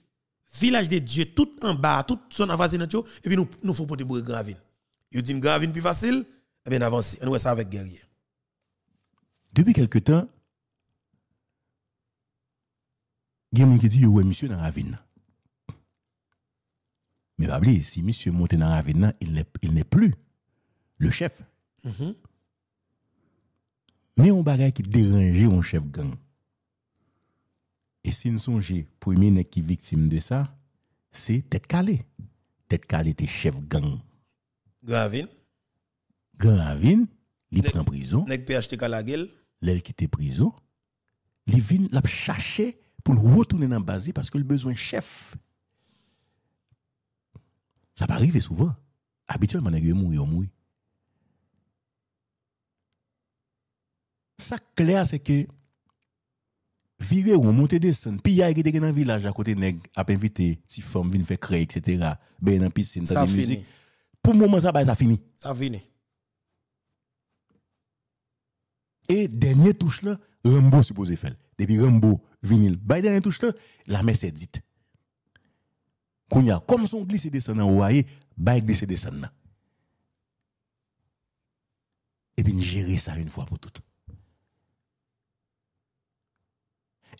village de Dieu tout en bas, tout son avoisinage, et puis nous, nous faut porter pour Gravine. Ils disent Gravine plus facile, et eh bien avancez. On va ça avec guerrier. Depuis quelque temps, il y a qui dit, ouais, monsieur dans Ravine. Mais Babli, si monsieur monte dans la il n'est plus le chef. Mhm. Mais on bagaille qui dérangeait un chef gang. Et si nous songeons, premier nèg qui victime de ça, c'est Tête Calé. Tête Calé était chef gang. Gravine. Gravine, il prend prison. Nèg PHT Kalagel. L'elle qui était prison. Il vient la chercher pour le retourner dans la base parce qu'il a besoin de chef. Ça va arriver souvent. Habituellement, on gens mourir, ou mourir. Ça clair, c'est que virer ou monter des scènes, puis il y a des gens dans le village à côté, a à inviter, si femme vient faire créer, etc., ben dans piscine, dans la musique. Pour le moment, ça, va, ça finit. Ça finit. Et dernière touche là, Rambo supposé faire. Depuis Rambo, vinyle, bah, dernière touche là, la messe est dite comme son glisse descend en haut, bah glisse descend. Et puis gérer ça une fois pour toutes.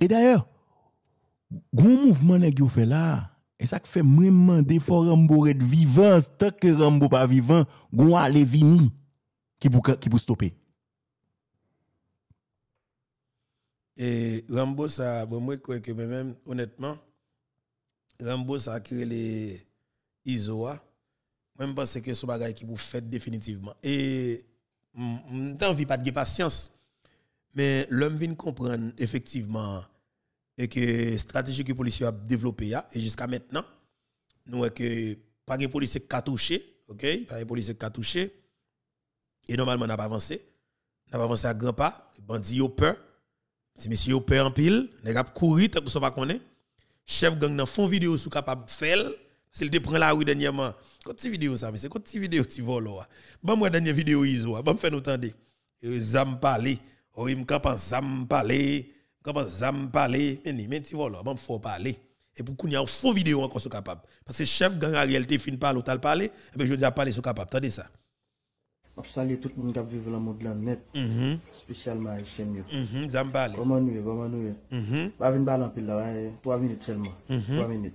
Et d'ailleurs, gros mouvement que vous fait là, et ça fait vraiment d'efforts Rambo être vivant, tant que Rambo pas vivant, gros aller vini qui pour qui pour stopper. Et Rambo ça bon moi que même honnêtement Rambo ça créé les Isoa. Moi, je pense que ce bagage qui vous fait définitivement. Et, je mm, mm, n'ai pas de patience. Mais l'homme vient comprendre effectivement et que la stratégie que les policiers ont développée, hein, et jusqu'à maintenant, nous avons que pas de policiers qui touché, ok? Pas de policiers qui touché. Et normalement, on n'a pas avancé. On n'a pas avancé à grand pas. Les bandits ont peur. Si monsieur ont peur en pile, ils ont couru tant que ce pas est chef gang dans fond vidéo sous capable faire s'il te prend la rue dernièrement quand tu vidéo ça mais c'est quand tu vidéo tu là. bon moi dernière vidéo iso hein. bon faire nous tendre euh, zam parler oui oh, me capan zam parler capan zam parler mais ni mais tu volo bon faut parler et pour qu'on y a faux vidéo encore sous capable parce que chef gang en réalité fin parle ou tal parler et ben je dis à parler sous capable attendez ça Apsale tout moun kap vive la moun glan net, mhm. spesyalman esen yo. Mhm, zan bal. Voman nouye, voman nouye. Mhm. Ba vin bal an pil la, wane 3 minit selman. 3 minit.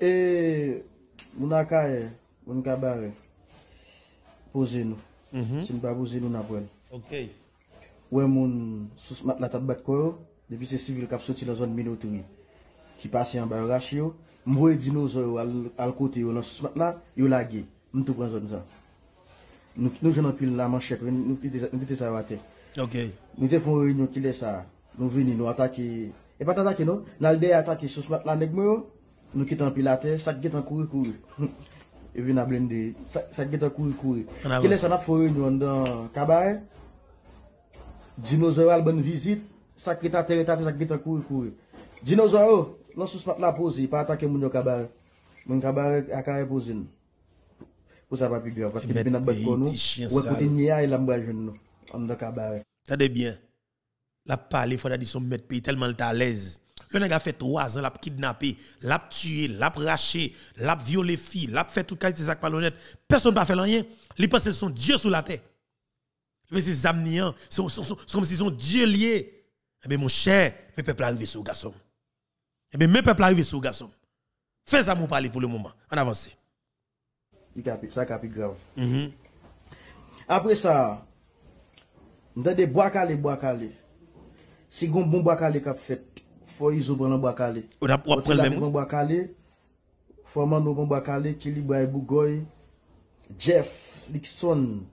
E moun akaye, eh, moun kabare, eh, pose nou. Sin pa pose nou nan pwen. Ok. Wè moun sous mat la tabak kou, depi se sivil kap sotil azon minotini. Ki pase yon bayo rasyo, mwoye dinozo yo al kote yo nan sous mat la, yo lage. Mwen tou kwen zon zan. Nou genan pil la man chek, nou pite sa wate. Ok. Nou te foun renyon ki lesa, nou vini nou atake. E pata atake nou, lalde atake, sous mat la negmou, nou kitan pil ate, sak gitan koui koui. E vina blendi, sak gitan koui koui. Kile sa nap foun renyon dan kabare, djinozor al bon vizit, sak gitan teretate, sak gitan koui koui. Djinozoro, nou sous mat la pose, pa atake moun yo kabare, moun kabare akare pose nou. pour ça pas plus grave. Parce que depuis notre bas nous, on écoute Nia et la m'a jeune On dans le T'as des bien. La parler, il faut dire son maître pays tellement à l'aise. Le nègre a fait trois ans, l'a kidnappé, l'a tué, l'a raché, l'a violé fille, l'a fait tout qualité de pas honnête. Personne n'a fait rien. Il pense son Dieu sous la terre. Mais c'est Zamnian. c'est comme si son Dieu lié. Eh bien, mon cher, mes peuples arrivent sur le garçon. Eh bien, mes peuples arrivent sur le garçon. Fais ça, mon parler pour le moment. En avance. Sa kapi grav. Apre sa, mwen te de bo akale bo akale. Si goun bon bakale kap fet, fo yi zo bon an bakale. Ou da po apre lèm? Si goun bon bakale, fo man nou bon bakale, Kili baye Bougoy, Jeff, Lixon,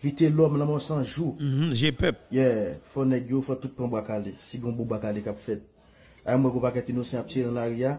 Vite Lom, nan mwen sanjou. Mm-hmm. Jè pep. Yeah, fo negyo, fo tout bon bakale. Si goun bon bakale kap fet. A yon mwen go bakate nou sa apche yon larya.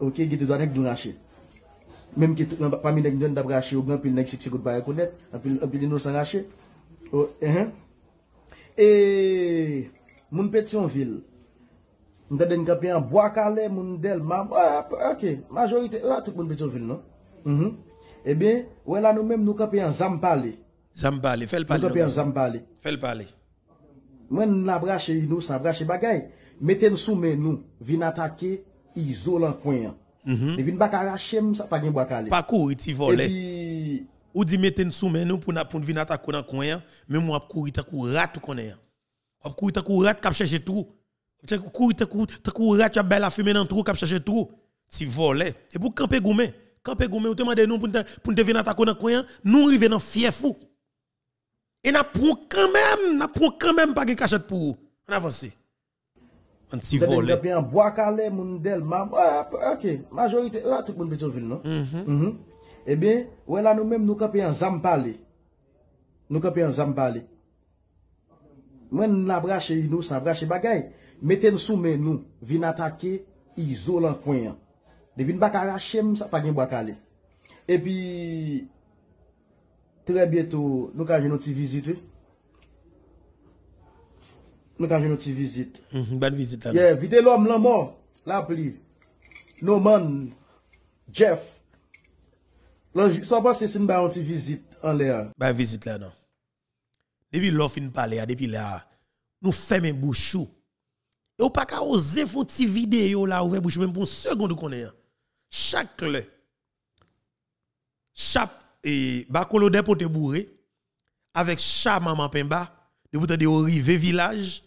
Ou ki gite doan ek dounache. Mem ki pamin ek doun dabrashe. Ou gen apil nek sik sikout bayakounet. Apil inous anrashe. Ou, oh, ehen. E, moun petion vil. Mwen kade n kapi an boakale moun del mam. Ou, ake, majorite. Ou ah, a tout moun petion vil, nou. Mhm. E eh ben, ou en la nou menm nou kapi an zambali. Zambali, fel pali. Nou kapi an zambali. Fel pali. Mwen n abrashe, inous abrashe bagay. Meten soumen nou, vin atake... iso lan kwen. E bin baka rachem, sa pa gen bakale. pas courir ti vole. E Ou di meten soumen nou pour na, pou vin atakon coin. kwen, moi mou ap kouri takou rat ou konen. courir kouri takou rat kap chache trou. Ap kouri takou, takou rat kap bel la fume nan trou kap chercher tout Ti vole. et pou camper goumen. camper goumen ou te mande nous pour pour te vin atakon nan nous nou dans fier fou. Et n'a pris quand même, n'a pris quand même pas de cachette pour On avance. An sivole. Dede nou kapi an bwakale moun del mam. Ake, majorite, a touk moun beton vin nou. E be, wè la nou men nou kapi an zampale. Nou kapi an zampale. Mwen nou nabrache inous, nabrache bagay. Meten soumen nou, vin atake, izol an fwen. De vin baka rachem, sa pa gen bwakale. E pi, tre bietou, nou kaje nou ti vizite ou. nous avons une visite. Mm visite. Oui, yeah, vide l'homme, l'homme, l'appli. No man, Jeff. Ça passe si nous avons une visite en l'air. Bonne visite là, non. Depuis l'offre, nous parler, depuis là, nous fermons les bouchou. Et vous n'avez pas osé oser faire une petite vidéo là, ouvrir bouche, même pour une seconde qu'on est. Hein. Chaque le, chap et bakolo pour te bourré, avec Cha, maman pemba, de vous tenez au rive village,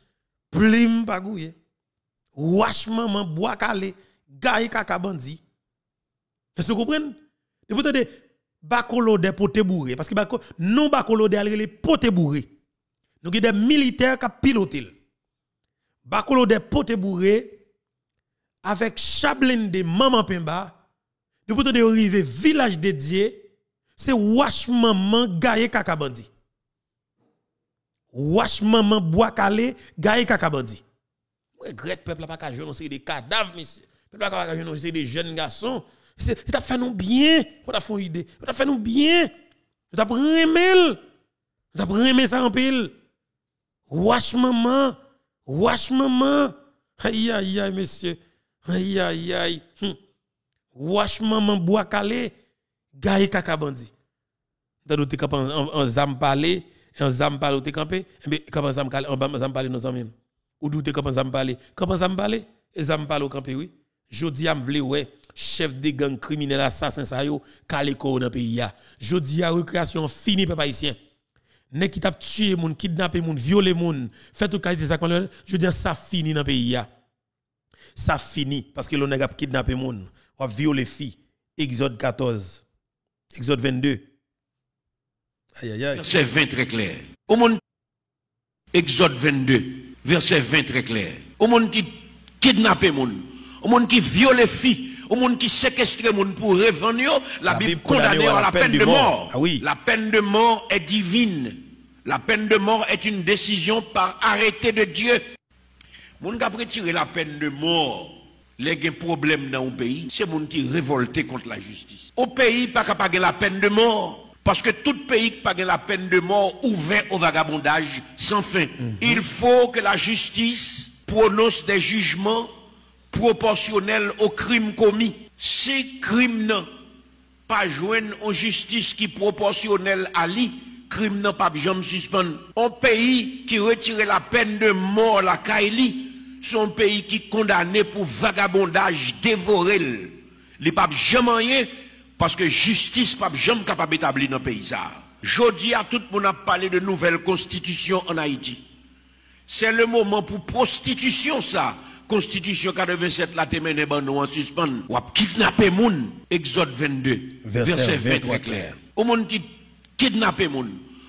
plim bagouye, wash maman, bois calé, kakabandi. kaka bandi. Vous comprenez? Et vous des bakolo de pote bourré, parce que non bakolo de pote bourré. Nous avons des militaires qui pilotent. Bakolo de pote bourré, avec chablin de maman pemba, nous pote des arriver village dédié, c'est wash maman, gaye kaka bandi. Wash maman bois calé, gaye kakabandi. Regrette peuple pas qu'à jouer, c'est des cadavres monsieur. Peuple pas qu'à jouer, c'est des jeunes garçons. C'est t'a fait nous bien, Vous t'a fait une idée. t'a fait nous bien. Vous t'a remé. Vous t'a remé ça en pile. Wash maman, wash maman. Aïe aïe aïe monsieur. Aïe aïe aïe. Hm. Wash maman bois calé, gaye kaka bandi. Dans d'autres en, en, en zam parler eh en zam parler ou te campé mais comment zam en zam parler nos amis ou doute, comment zam parler comment zam et zam au campé oui jodi am vle ouais chef de gang criminel assassin sa yo ko dans pays a jodi a récréation fini peuple haïtien ne qui t'a tué moun kidnappé moun violé moun fait tout qualité ça je dis ça fini dans pays a ça fini parce que l'on a kidnappé moun ou violé filles exode 14 exode 22 Verset 20 très clair. Au Exode 22, verset 20 très clair. Au monde qui kidnappe au monde qui viole filles, au monde qui séquestre monde pour revenir, la, Bible condamne à la peine, de mort. Ah la peine de mort est divine. La peine de mort est une décision par arrêté de Dieu. monde qui a la peine de mort, les problèmes dans le pays, c'est monde qui révolté contre la justice. Au pays, pas capable la peine de mort. Parce que tout pays qui n'a la peine de mort ouvert au vagabondage sans fin. Mhm. Il faut que la justice prononce des jugements proportionnels aux crimes commis. Si crime n'a pas joindre en justice qui est proportionnelle à lui, crime n'a pas jamais suspendre. Un pays qui retire la peine de mort la Kaili, un pays qui condamné pour vagabondage dévoré. Les papes jamais rien. Parce que justice pas jamais capable d'établir dans le pays. Jodi à tout le monde a parlé de nouvelle constitution en Haïti. C'est le moment pour prostitution ça. Constitution 87 la témène ban nous en suspend. Ou kidnapper moun. Exode 22. Verset, 23 clair. Au monde qui kidnappe gens.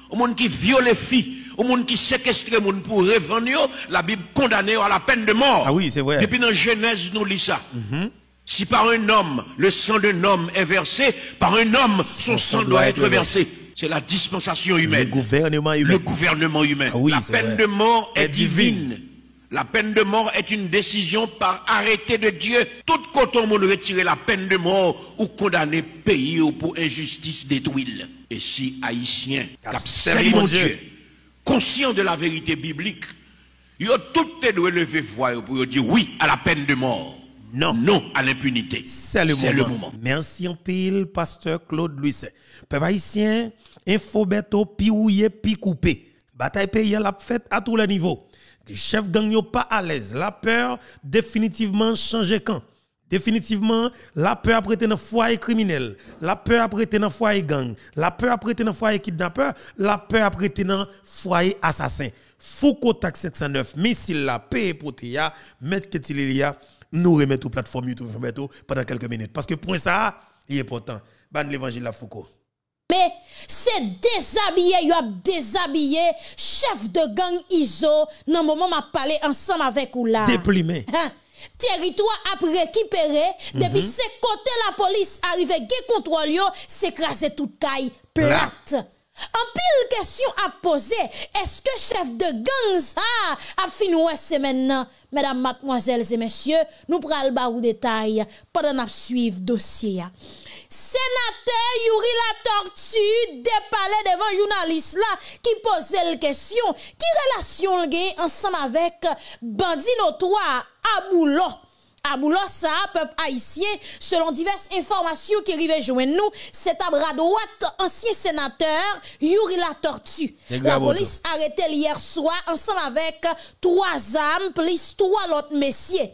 Au monde qui viole filles. Au monde qui séquestre gens pour revendre. La Bible condamné à la peine de mort. Ah oui, c'est vrai. Depuis dans Genèse nous lisons ça. Mm-hmm. Si par un homme, le sang d'un homme est versé, par un homme, son, sang doit être versé. C'est la dispensation humaine. Le gouvernement humain. Ah la peine de mort est, divine. La peine de mort est une décision par arrêté de Dieu. Tout quand on veut retirer la peine de mort ou condamner pays ou pour injustice détruit. Et si Haïtiens, mon Dieu, conscient de la vérité biblique, il ont tout levé voix pour dire oui à la peine de mort. Non. Non à l'impunité. C'est le, moment. Merci en pile, pasteur Claude Louis. Peuple haïtien, info beto, pi pi coupé. Bataille payée, la fête à tous les niveaux. Chef gang pas à l'aise. La peur définitivement change camp. Définitivement, la peur après dans foyer criminel, la peur après dans foyer gang, la peur après dans foyer kidnappeur, la peur après dans foyer assassin. Foucault 709, missile la paix pour mettre a nous remettons la plateforme YouTube pendant quelques minutes. Parce que pour ça, il est important. Ban l'évangile la Foucault. Mais c'est déshabillé, il a déshabillé chef de gang ISO dans le moment où m'a parlé ensemble avec ou là. Déplumé. Hein? Territoire a récupéré mhm. depuis ce côté la police arrivée, qui contrôle, s'écraser toute caille plate. An pil kesyon ap pose, eske chef de gang sa ap finwese men nan? Medan matmwazelze mesye, nou pral ba ou detay padan ap suiv dosye ya. Senate Yuri La Tortue depale devan jounalist la ki pose l kesyon, ki relasyon lge ansam avek bandi notwa abou lò. à peuple haïtien, selon diverses informations qui arrivent joindre nous, c'est à bras ancien sénateur Yuri La Tortue. La police arrêté hier soir ensemble avec trois âmes, plus trois autres messieurs.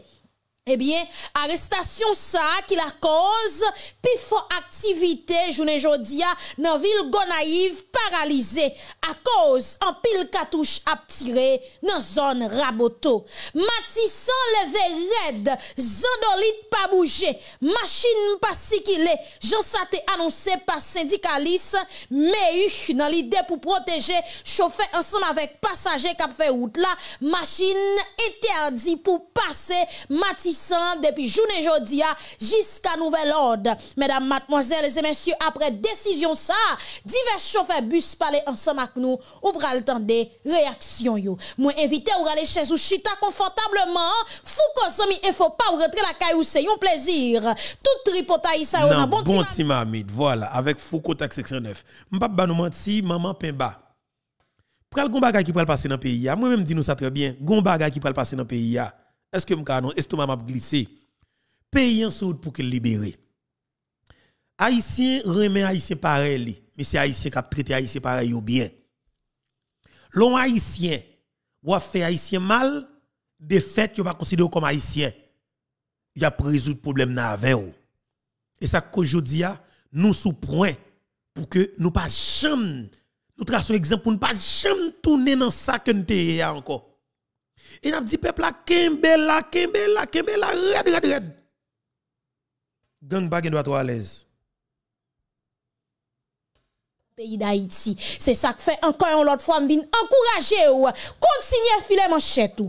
ebyen, eh arrestasyon sa ki la koz, pi fon aktivite jounen jodia nan vil go naiv paralize a koz, an pil katouche ap tire nan zon raboto mati san leve red, zon do lit pa bouje, machin mpa si ki le, jan sa te anonse pa syndikalis, me yuh nan li de pou proteje, chofe an san avek pasaje kap feout la, machin eterdi pou pase, mati puissant depuis journée jodia hein, jusqu'à nouvel ordre. Mesdames, mademoiselles et messieurs, après décision ça, divers chauffeurs bus parlent ensemble avec nous ou pral tendre réaction yo. Moi invité ou aller chez ou chita confortablement, fou consommer et faut pas rentrer la caille ou c'est un plaisir. Tout tripotaï ça ou a bon bon timamide, voilà, avec Foucault taxe section 9. M'pa ba nous menti, maman Pimba. Pral gon bagay qui pral passer dans pays Moi même dis nous ça très bien, gon bagay qui pral passer dans pays est-ce que mon un m'a glissé? Pays en pour qu'il libère. Haïtien remet Haïtien pareil, mais c'est Haïtien qui a traité Haïtien pareil ou bien. L'on Haïtien, ou a fait Haïtien mal, de fait, yon pas considéré comme Haïtien. Il a résolu le problème avec vous. Et ça, dis, ah, nous sous point pour que nous pas jamais, nous traçons exemple pour ne pas jamais tourner dans ça que nous encore. E nap di pepla kembe la, kembe la, kembe la, red, red, red. Geng bagen do ato walez. Beyi da iti, se sak fe ankan yon lot fwa mvin, ankouraje ou, kontsigne file man chetu.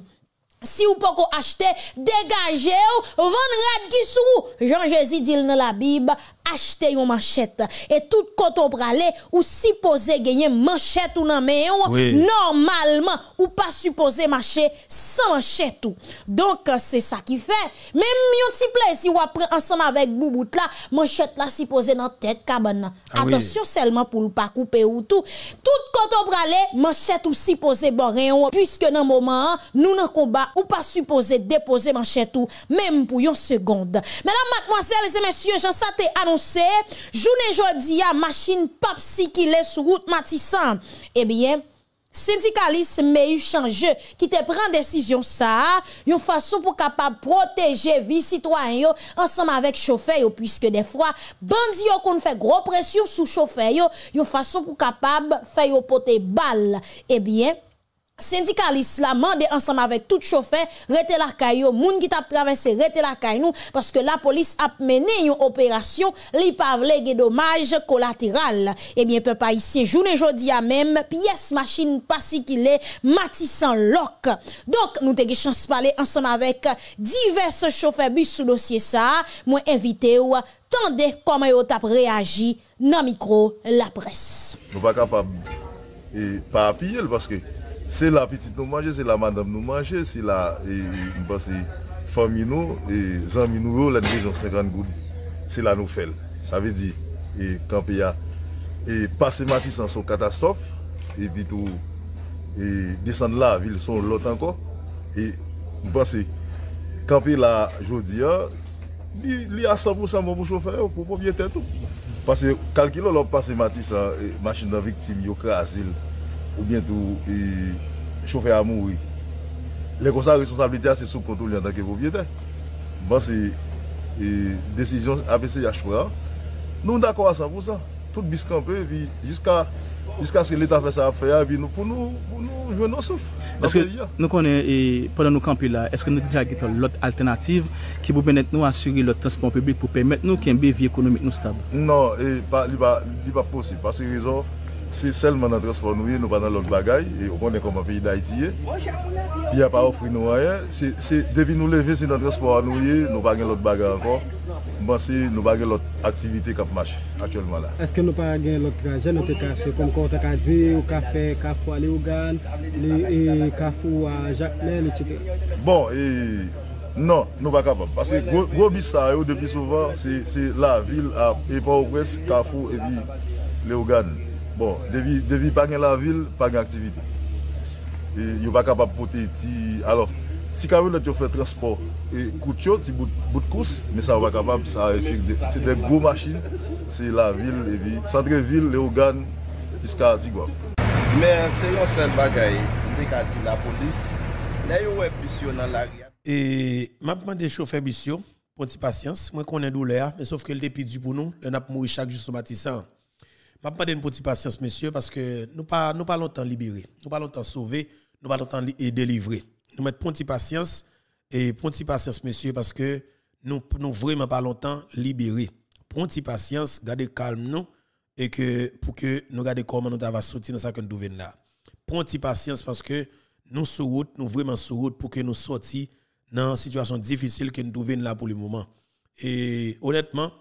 Si ou poko achte, degaje ou, van rad gisou, jan jezi dil nan la bib, acheter une manchette et tout côté au ou supposé gagner manchette ou non mais normalement ou pas supposé marcher sans manchette ou donc euh, c'est ça qui fait même un plaît si ou après ensemble avec boubout là manchette là supposé dans tête cabane ah attention seulement pour ne pas couper ou tout tout côté au manchette ou supposé rien puisque dans moment nous dans combat ou pas supposé déposer manchette ou même pour une seconde mesdames mademoiselles et messieurs j'en saté à Yon se, jounen jodi ya machin papsi ki le sou gout matisan. E eh byen, sindikalisme yu chanje ki te pren desisyon sa, yon fason pou kapab proteje vi sitwanyo ansam avek chofeyo. Piske defwa, bandiyo kon fè gro presyo sou chofeyo, yon fason pou kapab fèyo pote bal. E eh byen... Sindikalis la mande ansanm avek tout choufer rete la kay yo, moun ki tap travese rete la kay nou, paske la polis ap mene yon operasyon li pavle ge domaj kolateral Ebyen eh pe pa isye jounen jodi ya mem piyes machin pasi ki le matisan lok Donk nou te ge chans pale ansanm avek divers choufer bis sou dosye sa mwen evite yo tande koman yo tap reagi nan mikro la pres Nou baka pa pa apiyel paske Se la apetite nou manje, se la madame nou manje, se la e, mbansi fami nou, e, zanmi nou rou, lèn vizyon 50 goudi. Se la nou fel. Sa ve di, e kampe ya, e pase matis an son katastof, e bitou, e desan la, vil son lot anko, e mbansi, kampe la, jodi ya, li a 100% mbou choufer, pou pou vye tetou. Pase, kalki lò lò, pase matis an, e, machin nan viktim, yo kre azil. ou bientou e, choufer a mou. Le konsan resonsabilite e, a se soukontoul yanda ke pou vye te. Bas se desizyon apese yache pran. Nou nda kwa sa pou sa. Tout biskampi vi jiska se letan fese a faya vi nou pou nou jouen nou souf. E, Pendan nou kampi la, eske nou dija ki tol lot alternatif ki pou benet nou asygi lot transpon publik pou pemet nou kembe vi ekonomik nou stabi? Non, li pa posib. Pas se rezon, Se selman adres pou anouye nou pa nan lot bagay E ou konen kom an peyi da iti ye Pi apan ofri nou a ye Se devin nou leve se adres pou anouye Nou pa gen lot bagay anvo Bon se nou pa gen lot aktivite kap mache Aktuelman la Eske nou pa gen lot genote kase Kon kontak a di ou kafe Kafou a Leogane Kafou a Jacqueline Bon e non nou pa kapam Pase gobi sa yo depi souvan Se la vil e pou ou kres Kafou e li Leogane Bon, devy pange la vil, pange aktivite. E yo baka pap pote ti... Alor, ti kame le choufe transport, e kout yo ti bout kous, me sa yo baka pap sa esik de go machin, se la vil e vi, sandre vil, le ogan, pis ka ati gwa. Me se yon sel bagay, dekati la polis, la yo we piso nan l'aria. E map man de choufe piso, pote patians, mwen konen dou le a, e sof ke l depi di pou nou, yon ap mou i chak jousou bati sa an. Je vais pas une petite patience, monsieur, parce que nous ne nous pas longtemps libérés, nous pas longtemps sauver, nous pas longtemps délivrer. Nous mettons petite patience et petite patience, monsieur, parce que nous nous vraiment pas longtemps libérés. Petite patience, gardez calme nous et que pour que nous gardions comment nous va sortir dans ce que nous là. Petite patience parce que nous sur nous vraiment sur route pour que nous sortions dans une situation difficile que nous devons là pour le moment. Et honnêtement,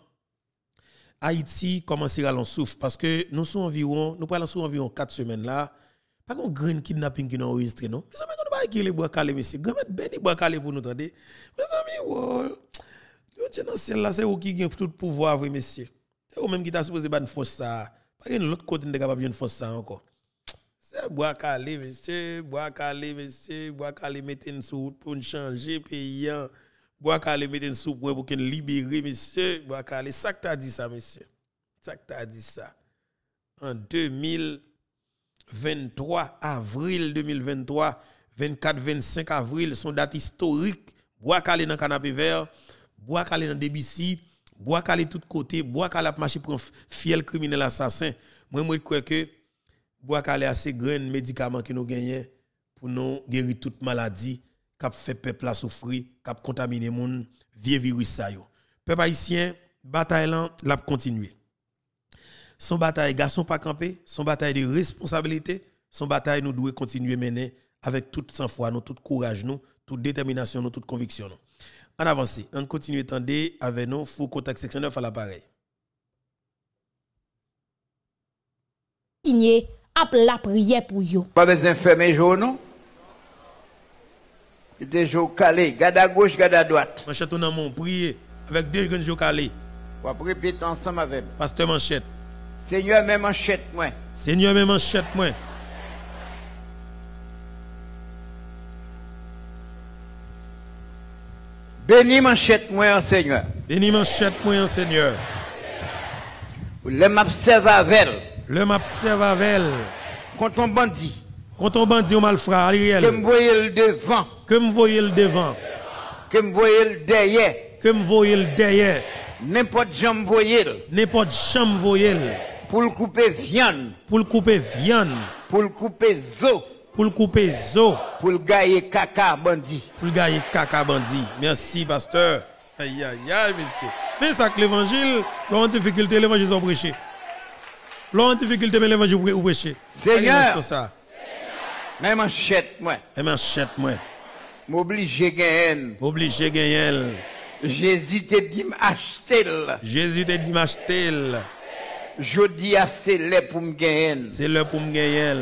Haïti commencera à l'en souffre parce que nous sommes environ, nous parlons sur environ 4 semaines là. Pas qu'on grand kidnapping qui nous enregistré, non? Mais ça, nous pas qui les bois calés, monsieur. Grand bien béni bois calés pour nous entendre. Mes amis, wow. Dieu dans ciel là, c'est vous qui avez tout le pouvoir, oui, monsieur. C'est vous-même qui t'a supposé une force ça. Pas qu'il l'autre côté n'est capable de force ça encore. C'est bois calés, monsieur. Bois calés, monsieur. Bois calés mettez une route pour changer, payant. Boakale mettre un sous pour qu'il libérer, monsieur. Boakale, ça que t'as dit ça, monsieur. Ça que t'as dit ça. En 2023, avril 2023, 24-25 avril, son date historique. Boakale dans le canapé vert, Boakale dans le DBC, Boakale tout côté. côtés, Boakale a marché pour un fiel criminel assassin. Moi, je crois que Boakale a ces grands médicaments que nous gagnons pour nous guérir toute maladie cap fait peuple à souffrir, cap contaminer moun vieux virus sa yo. Peuple haïtien, bataille l'a continuer. Son bataille garçon pas campé, son bataille de responsabilité, son bataille nous doit continuer mener avec toute sang foi nous tout courage nous, toute détermination toute conviction En avance, on continue tendez avec nous fou contact section 9 à l'appareil. Signé la pour yo. Pas des infirmiers des calés. Garde à gauche, garde à droite. Manchette en amont, priez avec deux jeunes jours calés. On ensemble avec. Pasteur Manchette. Seigneur, même manchette moi. Seigneur, même manchette moi. Bénis manchette moi, Seigneur. Béni manchette moi, Seigneur. Le m'observe avec elle. Le m'observe avec elle. Contre un bandit. Quand on bandit au malfrat, Ariel. Que me voyez le devant. Que me voyez le devant. Que me voyez le derrière. Que me voyez le derrière. N'importe jambe voyez N'importe jambe voyez Pour le couper viande. Pour le couper viande. Pour le couper zo. Pour le couper zo. Pour le gagner caca bandit. Pour le gagner caca bandit. Merci pasteur. Aïe aïe aïe monsieur. Mais ça que l'évangile, l'on difficulté l'évangile sont prêché. L'on difficulté mais l'évangile prêché. Seigneur. Mè man moi... mwen. Jésus moi dit mwen. M'oblige gen. Jésus t'a J'hésite J'hésite Jodi à c'est le pour C'est le pour me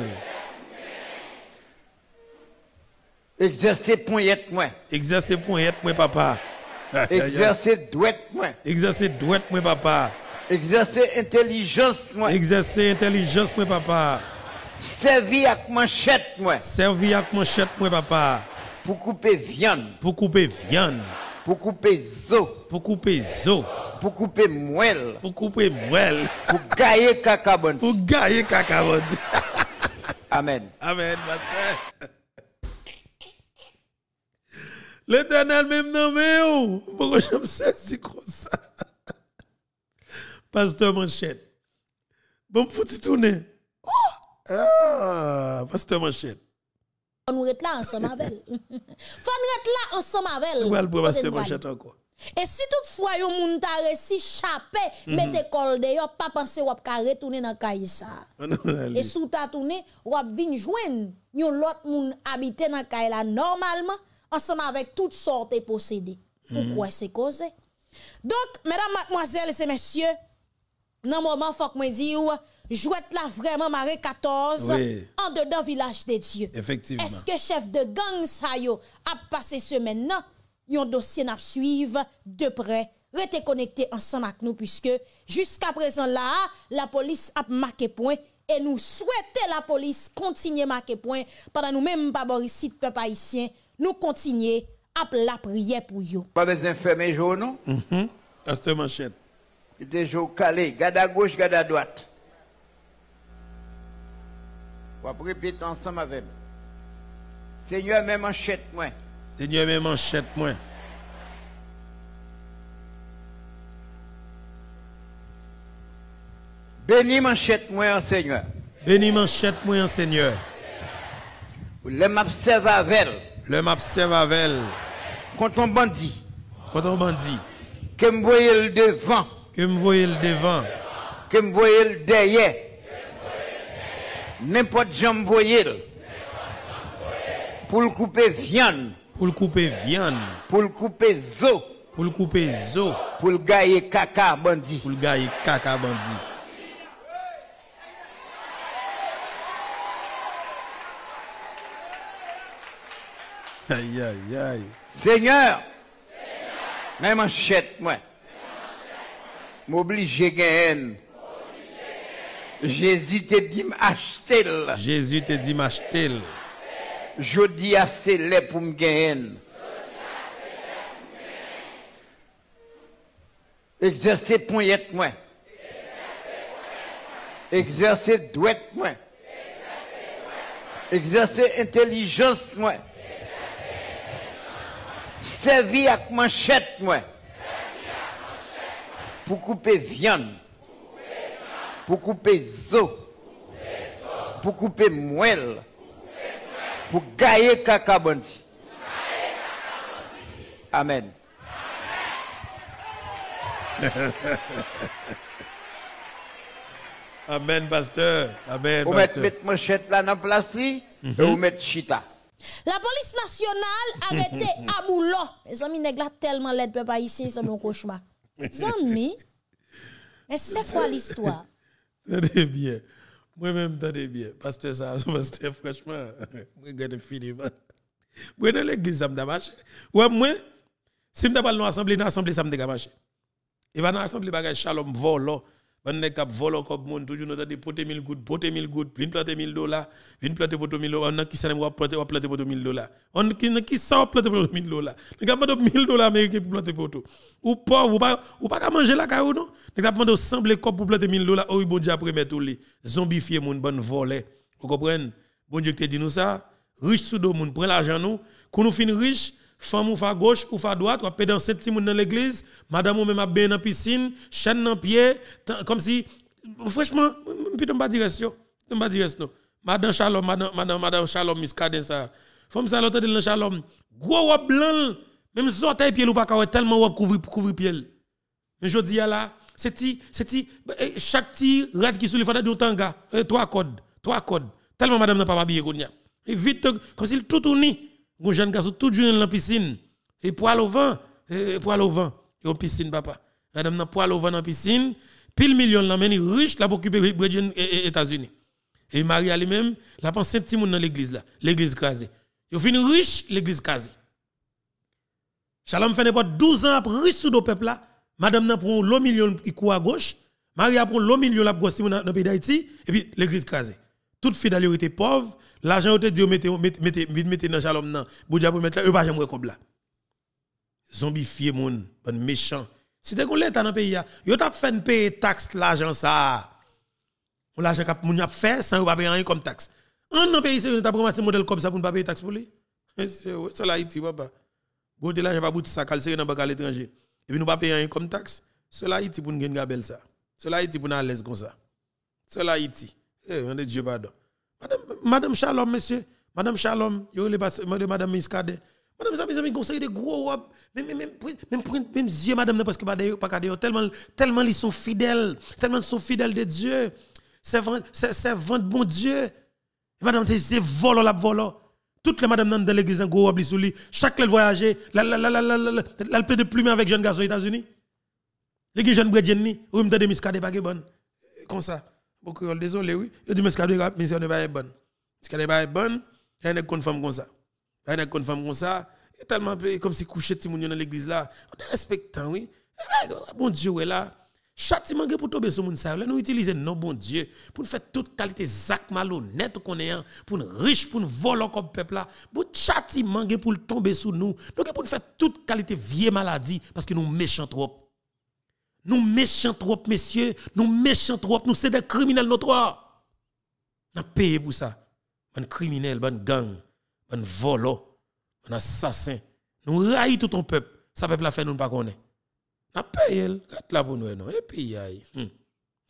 Exercer point moi. Exercez point moi papa. Exercez douette moi. Exercez douette moi papa. Exercez intelligence moi. Exercez intelligence moi papa. Servi ak man chet mwen Servi ak man chet mwen papa Pou koupe vyan Pou koupe vyan Pou koupe zo Pou koupe mwen Pou koupe mwen Pou gaye kaka bon Amen Amen Le danal mem nan me ou Pou koupe mwen Pas do man chet Bon pouti toune Ah, pas que manchette. On nous là ensemble avec elle. Faut là ensemble avec elle. pour parce que manchette encore. Et si toutefois yon moun ta resi chape, mhm. mette kol de yon, pas pensé wap ka retourner dans sa. Et sous ta tourner, wap venir joindre yon l'autre moun nan dans la normalement, ensemble avec toutes sortes de possédés. Mhm. Pourquoi c'est causé? Donc, mesdames, mademoiselles et messieurs, dans moment, faut que moi dise Jouette là vraiment marée 14 en dedans village des dieux. Effectivement. Est-ce que chef de gang ça yo a passé semaine maintenant? Yon dossier n'a suivre de près. Restez connectés ensemble avec nous puisque jusqu'à présent là la police a marqué point et nous souhaitons la police continue marquer point pendant nous même pas de peuple haïtien nous continuer à la prière pour yo. Pas besoin fermer jour non? Est-ce manchette. jours calé. garde à gauche, garde à droite. Pour répéter ensemble avec moi. Seigneur, même manchette moi. Seigneur, même manchette moi. Bénis manchette moi, Seigneur. Bénis manchette moi, Seigneur. Le m'observe avec Le m'observe avec Quand on bandit. Quand on bandit. Que me voyez le devant. Que me voyez le devant. Que me voyez le derrière. N'importe jam Pour le couper viande. Pour le couper viande. Pour le couper zo. Pour le couper zo. Pour le gailler caca bandit. Pour le gailler caca bandit. Aïe, aïe, aïe. Seigneur, même manchette, moi. M'oblige à gagner. Jésus te dit m'acheter. Jésus te dit m'acheter. Je dis à pour me gagner. Exercer poignette moi. Exercer douette moi. Exercer intelligence moi. Servir avec manchette moi. Pour couper viande pour couper zo, pour couper moelle, pour gagner cacabonti. Amen. Amen, pasteur. Amen, Vous mettez met manchette là dans la place mhm. et vous mettez chita. La police nationale a mhm. arrêté à boulot. Mes amis, nèg tellement l'aide peuple ici, c'est un cauchemar. Mes amis, mais c'est quoi l'histoire Tenez bien. Moi-même, tenez bien. Pasteur ça, que franchement, je fini. finiment. Moi, dans l'église, ça me marché. Ouais, moi, si je pas dans l'assemblée, dans l'assemblée, ça me marché. Et bien, dans l'assemblée, bagage, shalom, là on nek ap volo kop moun toujou nou tande pote 1000 gout pote 1000 gouttes, vin plate 1000 dollars vin plate pote 1000 dola on ki sa wap plate wap plate 1000 dollars on ki ki sa wap 1000 dollars on a mande 1000 dollars ameriken pou plate pote ou pa ou pa ou ka manje la ka ou non nek ap mande semble kop pou plate 1000 dollars ou bon di apre met ou li zombifye moun ben vole ou kopren bon di ki te di nou ça riche sou do moun pren l'argent nou on nou fin riche femme ou fa gauche ou fa droite, ou dans cinq petits dans l'église, madame ou même a bien en piscine, chaîne dans pied, comme si franchement, puis pas dire ça. pas dire Madame Shalom, madame madame madame Shalom Muscadet ça. Femme ça l'autre de Shalom, gros ou blanc, même zote pied ou pas tellement ou couvrir couvrir pied. Mais je dis là, c'est ti c'est ti eh, chaque petit rad qui sur les de tanga, eh, trois codes, trois codes. Tellement madame n'a pas habillé Et Vite comme s'il tout tourné un jeune garçon tout jour dans la piscine. Et poil au vent, et poil au vent, et en piscine, papa. Madame n'a poil au vent dans la piscine, pile million là, riche, la pour occuper les États-Unis. Et Marie elle-même, la pense petit monde dans l'église là, l'église crasée. Yo fini riche, l'église crasée. Shalom fait pas 12 ans après riche sous le peuple là, madame n'a prend l'eau million il court à gauche, Marie a pris l'eau million la gosse dans le pays d'Haïti et puis l'église crasée. Toute fidélité pauvre, L'argent, vous te dit, oh, oh, mettez, mettez, mettez, dans shalom, non. Boudja pour mettre là, eux pas jamais comme là. Zombifié, moun, bon méchant. Si kon l'état dans le pays, yo t'a fait payer taxe l'argent ça. Ou l'argent que moun a fait sans pas payer rien comme taxe. An dans pays, c'est t'a ramassé modèle comme ça pou ne pas payer taxe pour lui. C'est ça l'Haïti, papa. Bon, de l'argent pas bout ça, calcé dans banque à l'étranger. Et puis nous pas payer rien comme taxe. cela l'Haïti pour nous gagner belle ça. cela l'Haïti pour nous à l'aise comme ça. cela l'Haïti. Eh, on est Dieu pardon. Madame, Madame Shalom, monsieur. Madame Shalom, yo le Madame Miskade. Madame Zabizan, il conseille de gros wap. Même, même, même, même, Dieu, madame, parce que pas pas tellement, tellement ils sont fidèles, tellement ils sont fidèles de Dieu. C'est vendre bon Dieu. Madame, c'est volo la volant Toutes les madames dans l'église, gros Chaque voyager, la, la, la, la, la, la, de plume avec jeune garçon aux États-Unis. Les jeunes brethren, ou même de Miskade, pas bon. Comme ça ok désolé, oui. Il dit, mais ce qu'il mission bonne. Ce qu'elle est bonne, il y a une femme comme ça. Il y a une femme comme ça. Il tellement comme si coucher Timoun dans l'église là. On est respectant, oui. Eh, bon Dieu, là. Châtiment pour tomber sur mon sable, nous utilisons nos bon Dieu pour faire toute qualité zac malhonnête qu'on est, pour nous riche, pour nous voler comme peuple là. Pour châtiment pour tomber sur nous. Donc pour nous faire toute qualité vieille maladie parce que nous méchants trop. Nous méchants trop, messieurs. Nous méchants trop. Nous c'est des criminels, nous trois. Nous payé pour ça. Un criminel, un gang, un volo, un assassin. Nous raillons tout ton peuple. Ça peuple a fait nous ne pas connaître. Nous payé, la pour nous. Et puis, aïe. Hmm.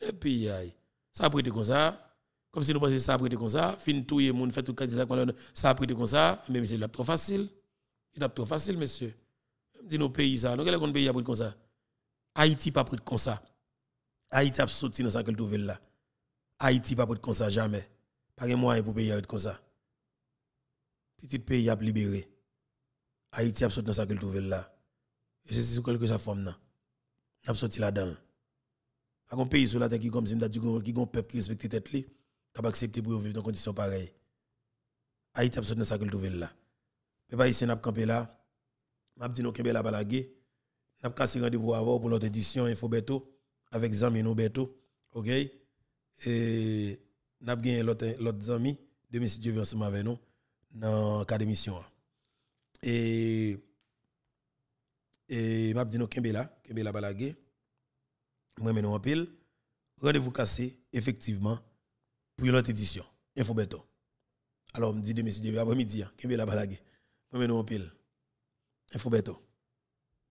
Et puis, aïe. Ça a prêté comme ça. Comme si nous pensions ça a prêté comme ça. Fin tout le monde, fait tout le Ça a prêté comme ça. Mais c'est trop facile. C'est trop facile, monsieur. Nous nos pays ça. Nous, quel est pays a comme ça? Haïti pas pris comme ça. Haïti a sauté dans sa que trouver là. Haïti pas pris comme ça jamais. Pas de moyen pour payer comme ça. Petit pays a libéré. Haïti a sauté dans sa que trouver là. Et c'est sous quelque sa forme là. N'a sauté là-dedans. a un pays sur la terre qui comme si qui un peuple qui respecte tête li, qui a accepté pour vivre dans conditions pareilles. Haïti a sauté dans sa que trouver là. Mais pas ici n'a campé là. M'a dit non qu'embé là pas la guerre n'a Nous avons rendez-vous avant pour notre édition Info Beto avec Zamino Beto. OK? Et n'a pas gagné l'autre Zami. Demain, si Dieu veut ensemble avec nous dans le de Et. Et m'a dit nous Kembela, Kembela Balagé. Moi mais nous en pile. Rendez-vous cassé effectivement pour l'autre édition Info Beto. Alors me dit de si Dieu après-midi, hein, Kembela Balagé. Moi mais nous en pile. Info Beto.